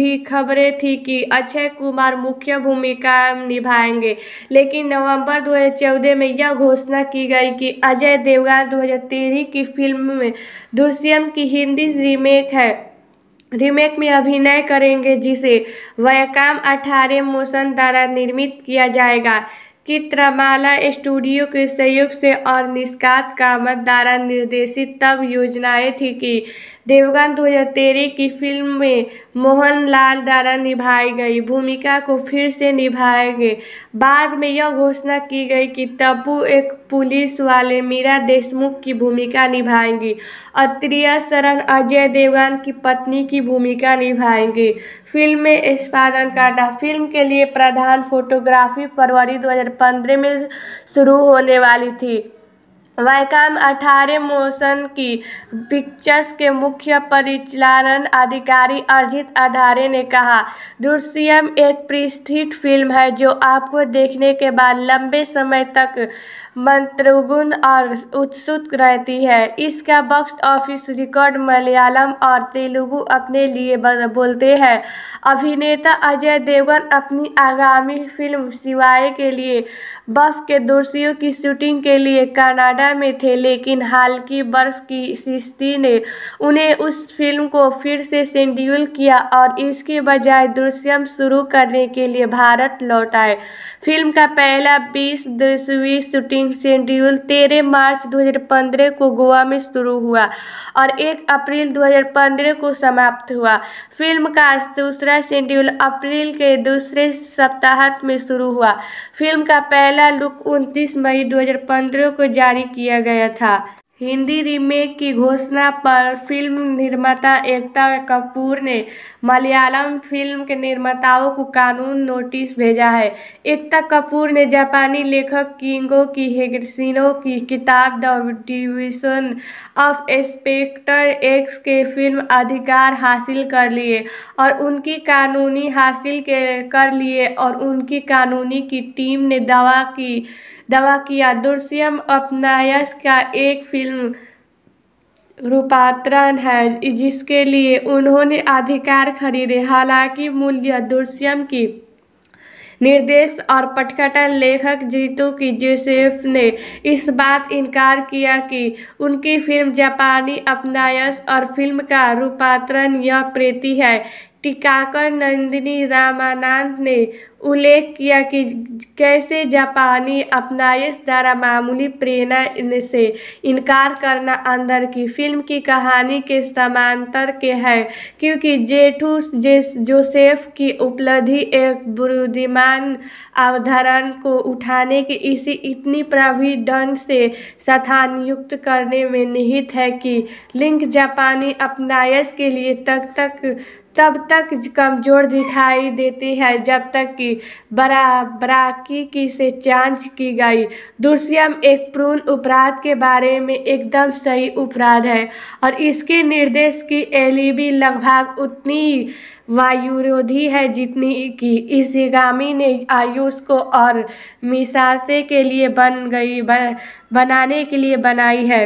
भी खबरें थी कि अक्षय कुमार मुख्य भूमिका निभाएंगे लेकिन नवंबर 2014 में यह घोषणा की गई कि अजय देवगन 2013 की फिल्म में दुष्यंत की हिंदी रीमेक है रीमेक में अभिनय करेंगे जिसे वयकाम अठारह मोशन द्वारा निर्मित किया जाएगा चित्रमाला स्टूडियो के सहयोग से और निष्कात कामत द्वारा निर्देशित तब योजनाएं थी कि देवगन 2013 तो की फिल्म में मोहनलाल द्वारा निभाई गई भूमिका को फिर से निभाएंगे बाद में यह घोषणा की गई कि तब्बू एक पुलिस वाले मीरा देशमुख की भूमिका निभाएंगी अत्रिय शरण अजय देवगन की पत्नी की भूमिका निभाएंगी फिल्म में करना फिल्म के लिए प्रधान फोटोग्राफी फरवरी 2015 में शुरू होने वाली थी वायकाम अठारह मोशन की पिक्चर्स के मुख्य परिचालन अधिकारी अर्जित आधारे ने कहा दृश्यम एक प्रतिष्ठित फिल्म है जो आपको देखने के बाद लंबे समय तक मंत्रमुग्ध और उत्सुक रहती है इसका बॉक्स ऑफिस रिकॉर्ड मलयालम और तेलुगु अपने लिए बोलते हैं अभिनेता अजय देवगन अपनी आगामी फिल्म सिवाय के लिए बर्फ के दोषियों की शूटिंग के लिए कनाडा में थे लेकिन हाल की बर्फ की सृष्टि ने उन्हें उस फिल्म को फिर से शेड्यूल किया और इसके बजाय दृश्यम शुरू करने के लिए भारत लौट आए फिल्म का पहला बीस दसवीं शूटिंग मीटिंग शेड्यूल तेरह मार्च 2015 को गोवा में शुरू हुआ और 1 अप्रैल 2015 को समाप्त हुआ फिल्म का दूसरा शेड्यूल अप्रैल के दूसरे सप्ताह में शुरू हुआ फिल्म का पहला लुक 29 मई 2015 को जारी किया गया था हिंदी रीमेक की घोषणा पर फिल्म निर्माता एकता कपूर ने मलयालम फिल्म के निर्माताओं को कानून नोटिस भेजा है एकता कपूर ने जापानी लेखक किंगो की हेगसिनो की किताब the division of Spectre X के फिल्म अधिकार हासिल कर लिए और उनकी कानूनी हासिल के कर लिए और उनकी कानूनी की टीम ने दावा की दवा किया दृश्यम अपनायस का एक फिल्म रूपांतरण है जिसके लिए उन्होंने अधिकार खरीदे हालांकि मूल्य दृश्यम की निर्देश और पटकटन लेखक जीतू की जोसेफ ने इस बात इनकार किया कि उनकी फिल्म जापानी अपनायस और फिल्म का रूपांतरण यह प्रीति है टीकाकर नंदिनी रामानंद ने उल्लेख किया कि कैसे जापानी इस द्वारा मामूली प्रेरणा से इनकार करना अंदर की फिल्म की कहानी के समांतर के है क्योंकि जेठू जे जोसेफ की उपलब्धि एक बुद्धिमान अवधारण को उठाने की इसी इतनी प्रभावी ढंग से स्थानयुक्त करने में निहित है कि लिंक जापानी अपनायस के लिए तक तक तब तक कमज़ोर दिखाई देती है जब तक कि बरा की से जाँच की गई दृश्यम एक पूर्ण अपराध के बारे में एकदम सही अपराध है और इसके निर्देश की एलईबी लगभग उतनी वायुरोधी है जितनी इस इसिगामी ने आयुष को और मिसाते के लिए बन गई बनाने के लिए बनाई है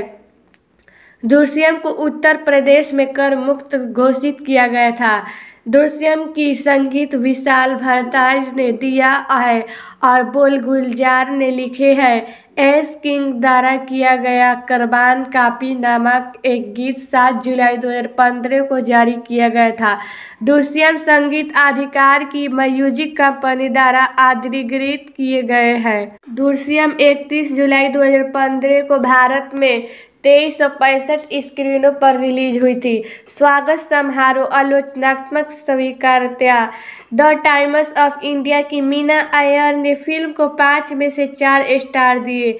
दुर्सियम को उत्तर प्रदेश में कर मुक्त घोषित किया गया था दुर्सियम की संगीत विशाल भरताज ने दिया है और बोल गुलजार ने लिखे हैं एस किंग द्वारा किया गया करबान कापी नामक एक गीत 7 जुलाई 2015 को जारी किया गया था दुष्यम संगीत अधिकार की म्यूजिक कंपनी द्वारा अधिकृत किए गए हैं दुष्यम 31 जुलाई 2015 को भारत में तेईस सौ पैंसठ स्क्रीनों पर रिलीज हुई थी स्वागत समारोह आलोचनात्मक स्वीकारत्या द टाइम्स ऑफ इंडिया की मीना आयर ने फिल्म को पाँच में से चार स्टार दिए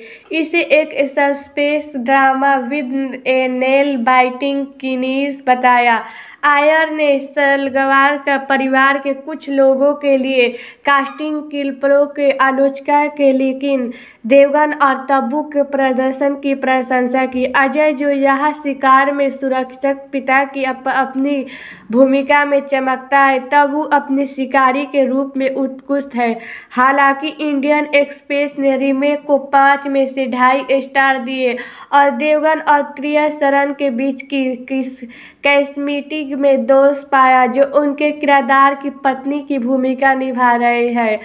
इसे एक suspense drama with a nail biting किनीज बताया आयर ने सलगवार का परिवार के कुछ लोगों के लिए कास्टिंग क्लिपों के आलोचना के लेकिन देवगन और तब्बू के प्रदर्शन की प्रशंसा की अजय जो यहाँ शिकार में सुरक्षक पिता की अप, अपनी भूमिका में चमकता है तब्बू अपनी शिकारी के रूप में उत्कृष्ट है हालांकि इंडियन एक्सप्रेस ने रीमेक को पाँच में से ढाई स्टार दिए और देवगन और त्रिया शरण के बीच की किस में दोष पाया जो उनके किरदार की पत्नी की भूमिका निभा रहे हैं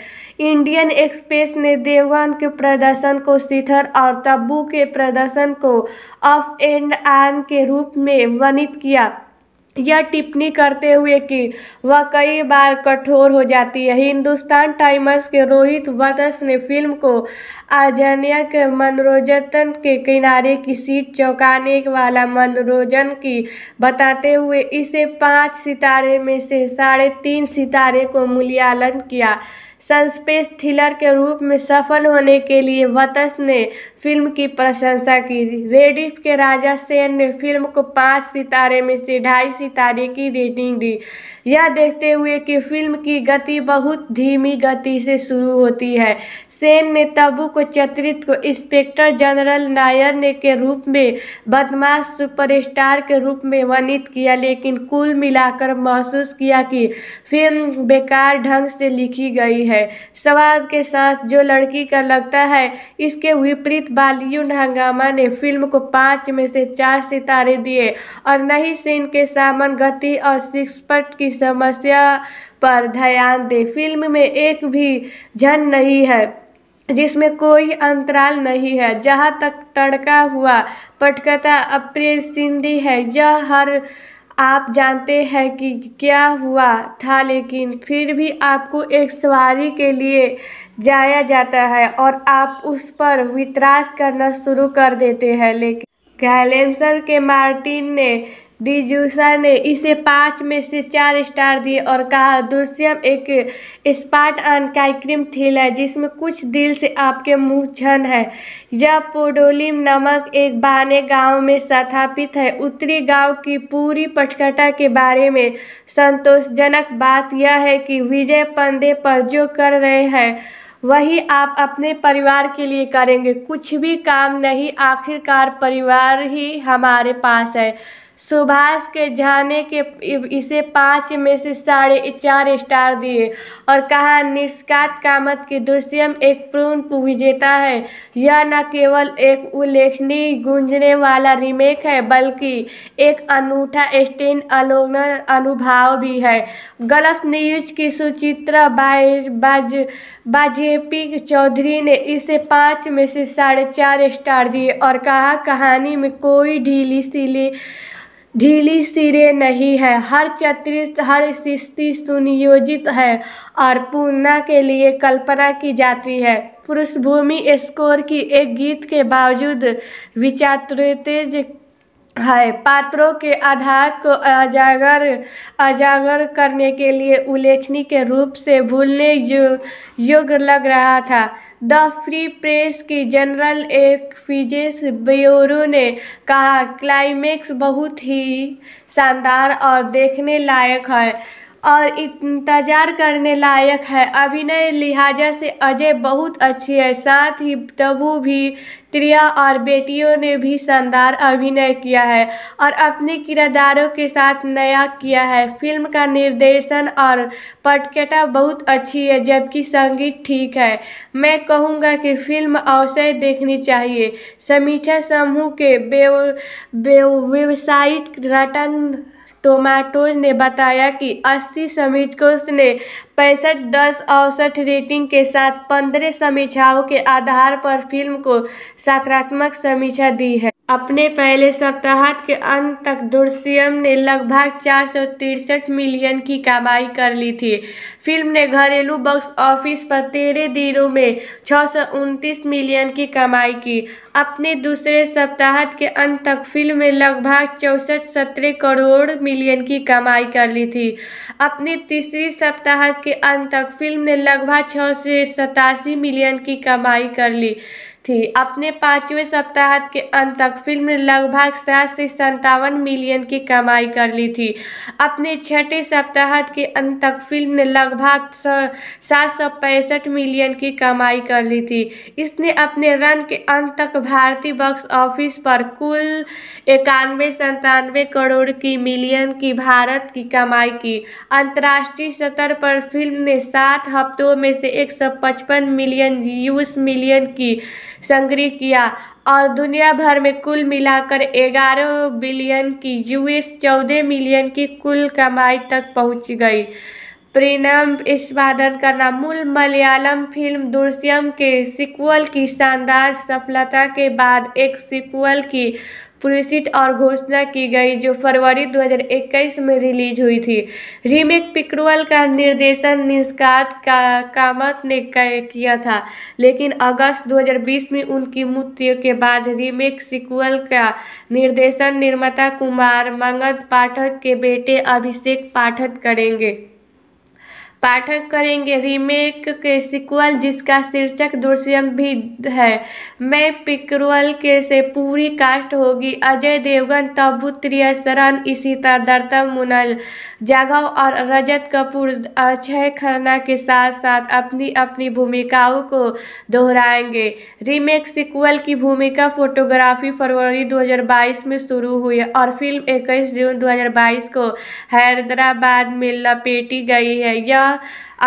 इंडियन एक्सप्रेस ने देवगन के प्रदर्शन को शिथर और तब्बू के प्रदर्शन को ऑफ एंड आन के रूप में वर्णित किया यह टिप्पणी करते हुए कि वह कई बार कठोर हो जाती है हिंदुस्तान टाइम्स के रोहित वतस ने फिल्म को आजन्य के मनोरंजन के किनारे की सीट चौंकाने वाला मनोरंजन की बताते हुए इसे पाँच सितारे में से साढ़े तीन सितारे को मूल्यांकन किया सस्पेंस थ्रिलर के रूप में सफल होने के लिए वत्स ने फिल्म की प्रशंसा की रेडिफ के राजा सेन ने फिल्म को पाँच सितारे में से ढाई सितारे की रेटिंग दी यह देखते हुए कि फिल्म की गति बहुत धीमी गति से शुरू होती है सेन ने तबू को चतरित को इंस्पेक्टर जनरल नायर ने के रूप में बदमाश सुपरस्टार के रूप में वर्णित किया लेकिन कुल मिलाकर महसूस किया कि फिल्म बेकार ढंग से लिखी गई है है सवाद के साथ जो लड़की का लगता है इसके विपरीत बालीवुड हंगामा ने फिल्म को पाँच में से चार सितारे दिए और न ही सीन के सामन गति और शिक्षपट की समस्या पर ध्यान दे फिल्म में एक भी झन नहीं है जिसमें कोई अंतराल नहीं है जहाँ तक तड़का हुआ पटकथा अप्रिय सिंधी है यह हर आप जानते हैं कि क्या हुआ था लेकिन फिर भी आपको एक सवारी के लिए जाया जाता है और आप उस पर वितराज करना शुरू कर देते हैं लेकिन गैलेंसर के मार्टिन ने डिजूसा ने इसे पाँच में से चार स्टार दिए और कहा दृश्यम एक स्पार्ट ऑन कार्यक्रम है जिसमें कुछ दिल से आपके मुँह छन है यह पोडोलिम नामक एक बाने गांव में स्थापित है उत्तरी गांव की पूरी पटकटा के बारे में संतोषजनक बात यह है कि विजय पंदे पर जो कर रहे हैं वही आप अपने परिवार के लिए करेंगे कुछ भी काम नहीं आखिरकार परिवार ही हमारे पास है सुभाष के जाने के इसे पाँच में से साढ़े चार स्टार दिए और कहा निष्कात कामत की दृश्यम एक पूर्ण विजेता है यह न केवल एक उल्लेखनीय गूंजने वाला रीमेक है बल्कि एक अनूठा स्टेन अलोन अनुभव भी है गलत न्यूज की सुचित्र बाज बाज बाजेपी चौधरी ने इसे पाँच में से साढ़े चार स्टार दिए और कहा कहानी में कोई ढीली सीली ढीली सिरे नहीं है हर चतुर्थ हर स्थिति सुनियोजित है और पूर्णा के लिए कल्पना की जाती है पृष्ठभूमि स्कोर की एक गीत के बावजूद विचारतेज है पात्रों के आधार को अजागर अजागर करने के लिए उल्लेखनीय के रूप से भूलने योग्य लग रहा था द फ्री प्रेस की जनरल एक फिजिस ब्यूरो ने कहा क्लाइमेक्स बहुत ही शानदार और देखने लायक है और इंतज़ार करने लायक है अभिनय लिहाजा से अजय बहुत अच्छी है साथ ही तबु भी त्रिया और बेटियों ने भी शानदार अभिनय किया है और अपने किरदारों के साथ नया किया है फिल्म का निर्देशन और पटकेटा बहुत अच्छी है जबकि संगीत ठीक है मैं कहूँगा कि फिल्म अवश्य देखनी चाहिए समीक्षा समूह के वेबसाइट रटन टोमेटोज ने बताया कि 80 समीक्षकों ने पैंसठ दस औसठ रेटिंग के साथ पंद्रह समीक्षाओं के आधार पर फिल्म को सकारात्मक समीक्षा दी है अपने पहले सप्ताह के अंत तक दुर्सियम ने लगभग चार सौ तिरसठ मिलियन की कमाई कर ली थी फिल्म ने घरेलू बॉक्स ऑफिस पर तेरह दिनों में छः सौ उनतीस मिलियन की कमाई की अपने दूसरे सप्ताह के अंत तक फिल्म ने लगभग चौंसठ सत्रह करोड़ मिलियन की कमाई कर ली थी अपने तीसरे सप्ताह के अंत तक फिल्म ने लगभग छः सतासी मिलियन की कमाई कर ली थी अपने पाँचवें सप्ताह के अंत तक फिल्म ने लगभग सात से संतावन मिलियन की कमाई कर ली थी अपने छठे सप्ताह के अंत तक फिल्म ने लगभग सात सौ पैंसठ मिलियन की कमाई कर ली थी इसने अपने रन के अंत तक भारतीय बॉक्स ऑफिस पर कुल इक्यानवे संतानवे करोड़ की मिलियन की भारत की कमाई की अंतर्राष्ट्रीय स्तर पर फिल्म ने सात हफ्तों में से एक मिलियन यूएस मिलियन की संग्रह किया और दुनिया भर में कुल मिलाकर 11 बिलियन की यूएस 14 मिलियन की कुल कमाई तक पहुंच गई परिणाम निष्पादन करना मूल मलयालम फिल्म दुर्श्यम के सिक्वल की शानदार सफलता के बाद एक सिक्वल की पुरस्कृत और घोषणा की गई जो फरवरी 2021 में रिलीज हुई थी रीमेक पिकरवल का निर्देशन निष्कात का कामत ने किया था लेकिन अगस्त 2020 में उनकी मृत्यु के बाद रीमेक सिक्वल का निर्देशन निर्माता कुमार मंगत पाठक के बेटे अभिषेक पाठक करेंगे पाठक करेंगे रीमेक के सिक्वल जिसका शीर्षक दृश्यम भी है मैं पिकरवल के से पूरी कास्ट होगी अजय देवगन शरण इसी तरह दत्ता मुनल जाघव और रजत कपूर अक्षय खन्ना के साथ साथ अपनी अपनी भूमिकाओं को दोहराएंगे रीमेक सिक्वल की भूमिका फोटोग्राफी फरवरी 2022 में शुरू हुई और फिल्म 21 जून 2022 को हैदराबाद में लपेटी गई है यह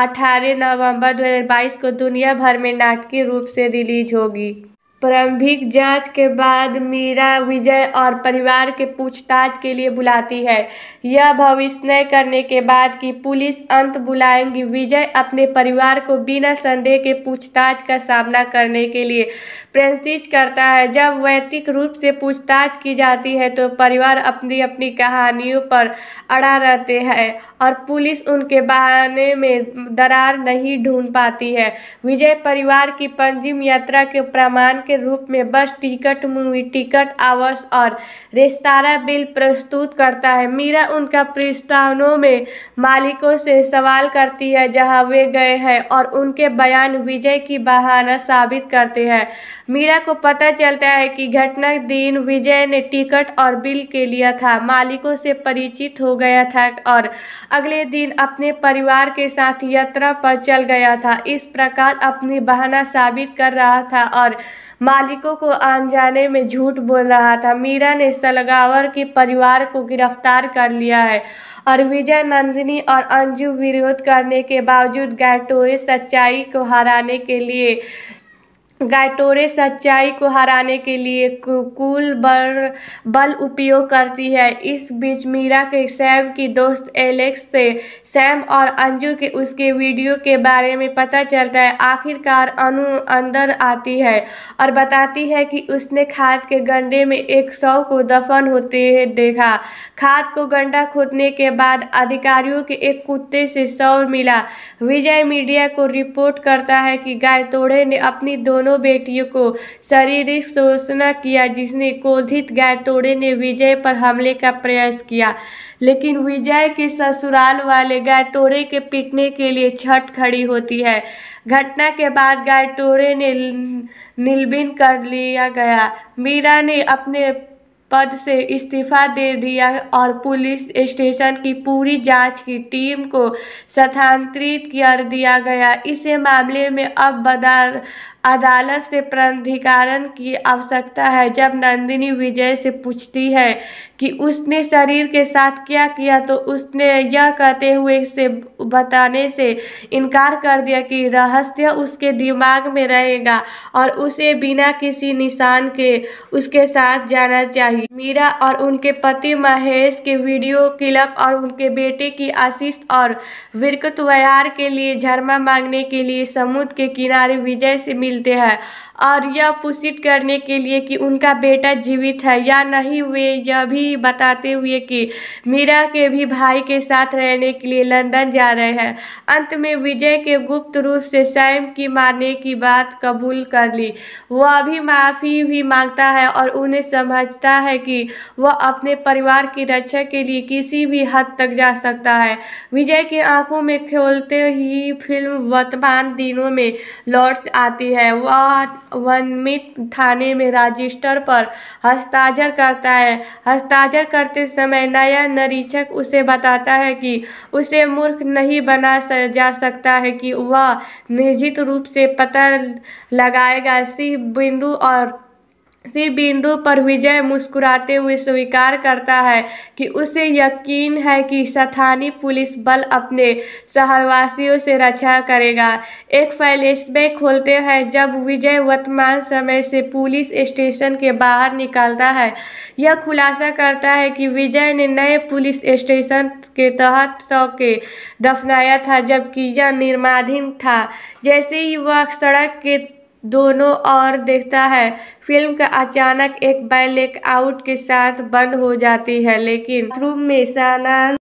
अठारह नवंबर दो हज़ार बाईस को दुनिया भर में नाटकीय रूप से रिलीज होगी प्रारंभिक जाँच के बाद मीरा विजय और परिवार के पूछताछ के लिए बुलाती है यह भविष्य करने के बाद कि पुलिस अंत बुलाएंगी विजय अपने परिवार को बिना संदेह के पूछताछ का सामना करने के लिए प्रेरित करता है जब वैतिक रूप से पूछताछ की जाती है तो परिवार अपनी अपनी कहानियों पर अड़ा रहते हैं और पुलिस उनके बहाने में दरार नहीं ढूंढ पाती है विजय परिवार की पंजिम यात्रा के प्रमाण के रूप में बस टिकट मूवी टिकट आवास और रेस्तरा बिल प्रस्तुत करता है मीरा उनका प्रस्थानों में मालिकों से सवाल करती है जहां वे गए हैं और उनके बयान विजय की बहाना साबित करते हैं मीरा को पता चलता है कि घटना दिन विजय ने टिकट और बिल के लिया था मालिकों से परिचित हो गया था और अगले दिन अपने परिवार के साथ यात्रा पर चल गया था इस प्रकार अपनी बहाना साबित कर रहा था और मालिकों को अनजाने में झूठ बोल रहा था मीरा ने सलगावर के परिवार को गिरफ्तार कर लिया है और विजय नंदिनी और अंजू विरोध करने के बावजूद गैटोरे सच्चाई को हराने के लिए गायटोरे सच्चाई को हराने के लिए कुल बल बल उपयोग करती है इस बीच मीरा के सैम की दोस्त एलेक्स से सैम और अंजू के उसके वीडियो के बारे में पता चलता है आखिरकार अनु अंदर आती है और बताती है कि उसने खाद के गंडे में एक शव को दफन होते देखा खाद को गंडा खोदने के बाद अधिकारियों के एक कुत्ते से शव मिला विजय मीडिया को रिपोर्ट करता है कि गायतोड़े ने अपनी दोनों दोनों बेटियों को शारीरिक शोषण किया जिसने क्रोधित गायतोड़े ने विजय पर हमले का प्रयास किया लेकिन विजय के ससुराल वाले गायटोड़े के पीटने के लिए छठ खड़ी होती है घटना के बाद गायटोड़े ने निलबिन कर लिया गया मीरा ने अपने पद से इस्तीफा दे दिया और पुलिस स्टेशन की पूरी जांच की टीम को स्थानांतरित कर दिया गया इस मामले में अब बदार अदालत से प्राधिकरण की आवश्यकता है जब नंदिनी विजय से पूछती है कि उसने शरीर के साथ क्या किया तो उसने यह कहते हुए इसे बताने से इनकार कर दिया कि रहस्य उसके दिमाग में रहेगा और उसे बिना किसी निशान के उसके साथ जाना चाहिए मीरा और उनके पति महेश के वीडियो क्लिप और उनके बेटे की आशीष और विरकत व्यार के लिए झरमा मांगने के लिए समुद्र के किनारे विजय से मिलते हैं और यह पुष्टि करने के लिए कि उनका बेटा जीवित है या नहीं वे यह भी बताते हुए कि मीरा के भी भाई के साथ रहने के लिए लंदन जा रहे हैं अंत में विजय के गुप्त रूप से सैम की मारने की बात कबूल कर ली वह भी माफ़ी भी मांगता है और उन्हें समझता है कि वह अपने परिवार की रक्षा के लिए किसी भी हद तक जा सकता है विजय की आंखों में खोलते ही फिल्म वर्तमान दिनों में लौट आती है वह वनमित थाने में रजिस्टर पर हस्ताक्षर करता है हस्ताक्षर करते समय नया निरीक्षक उसे बताता है कि उसे मूर्ख नहीं बना जा सकता है कि वह निश्चित रूप से पता लगाएगा सिंह बिंदु और इसी बिंदु पर विजय मुस्कुराते हुए स्वीकार करता है कि उसे यकीन है कि स्थानीय पुलिस बल अपने शहरवासियों से रक्षा करेगा एक फ्लैशबैक खोलते हैं जब विजय वर्तमान समय से पुलिस स्टेशन के बाहर निकलता है यह खुलासा करता है कि विजय ने नए पुलिस स्टेशन के तहत सौ के दफनाया था जबकि यह निर्माधीन था जैसे ही वह सड़क के दोनों ओर देखता है फिल्म अचानक एक आउट के साथ बंद हो जाती है लेकिन रूम में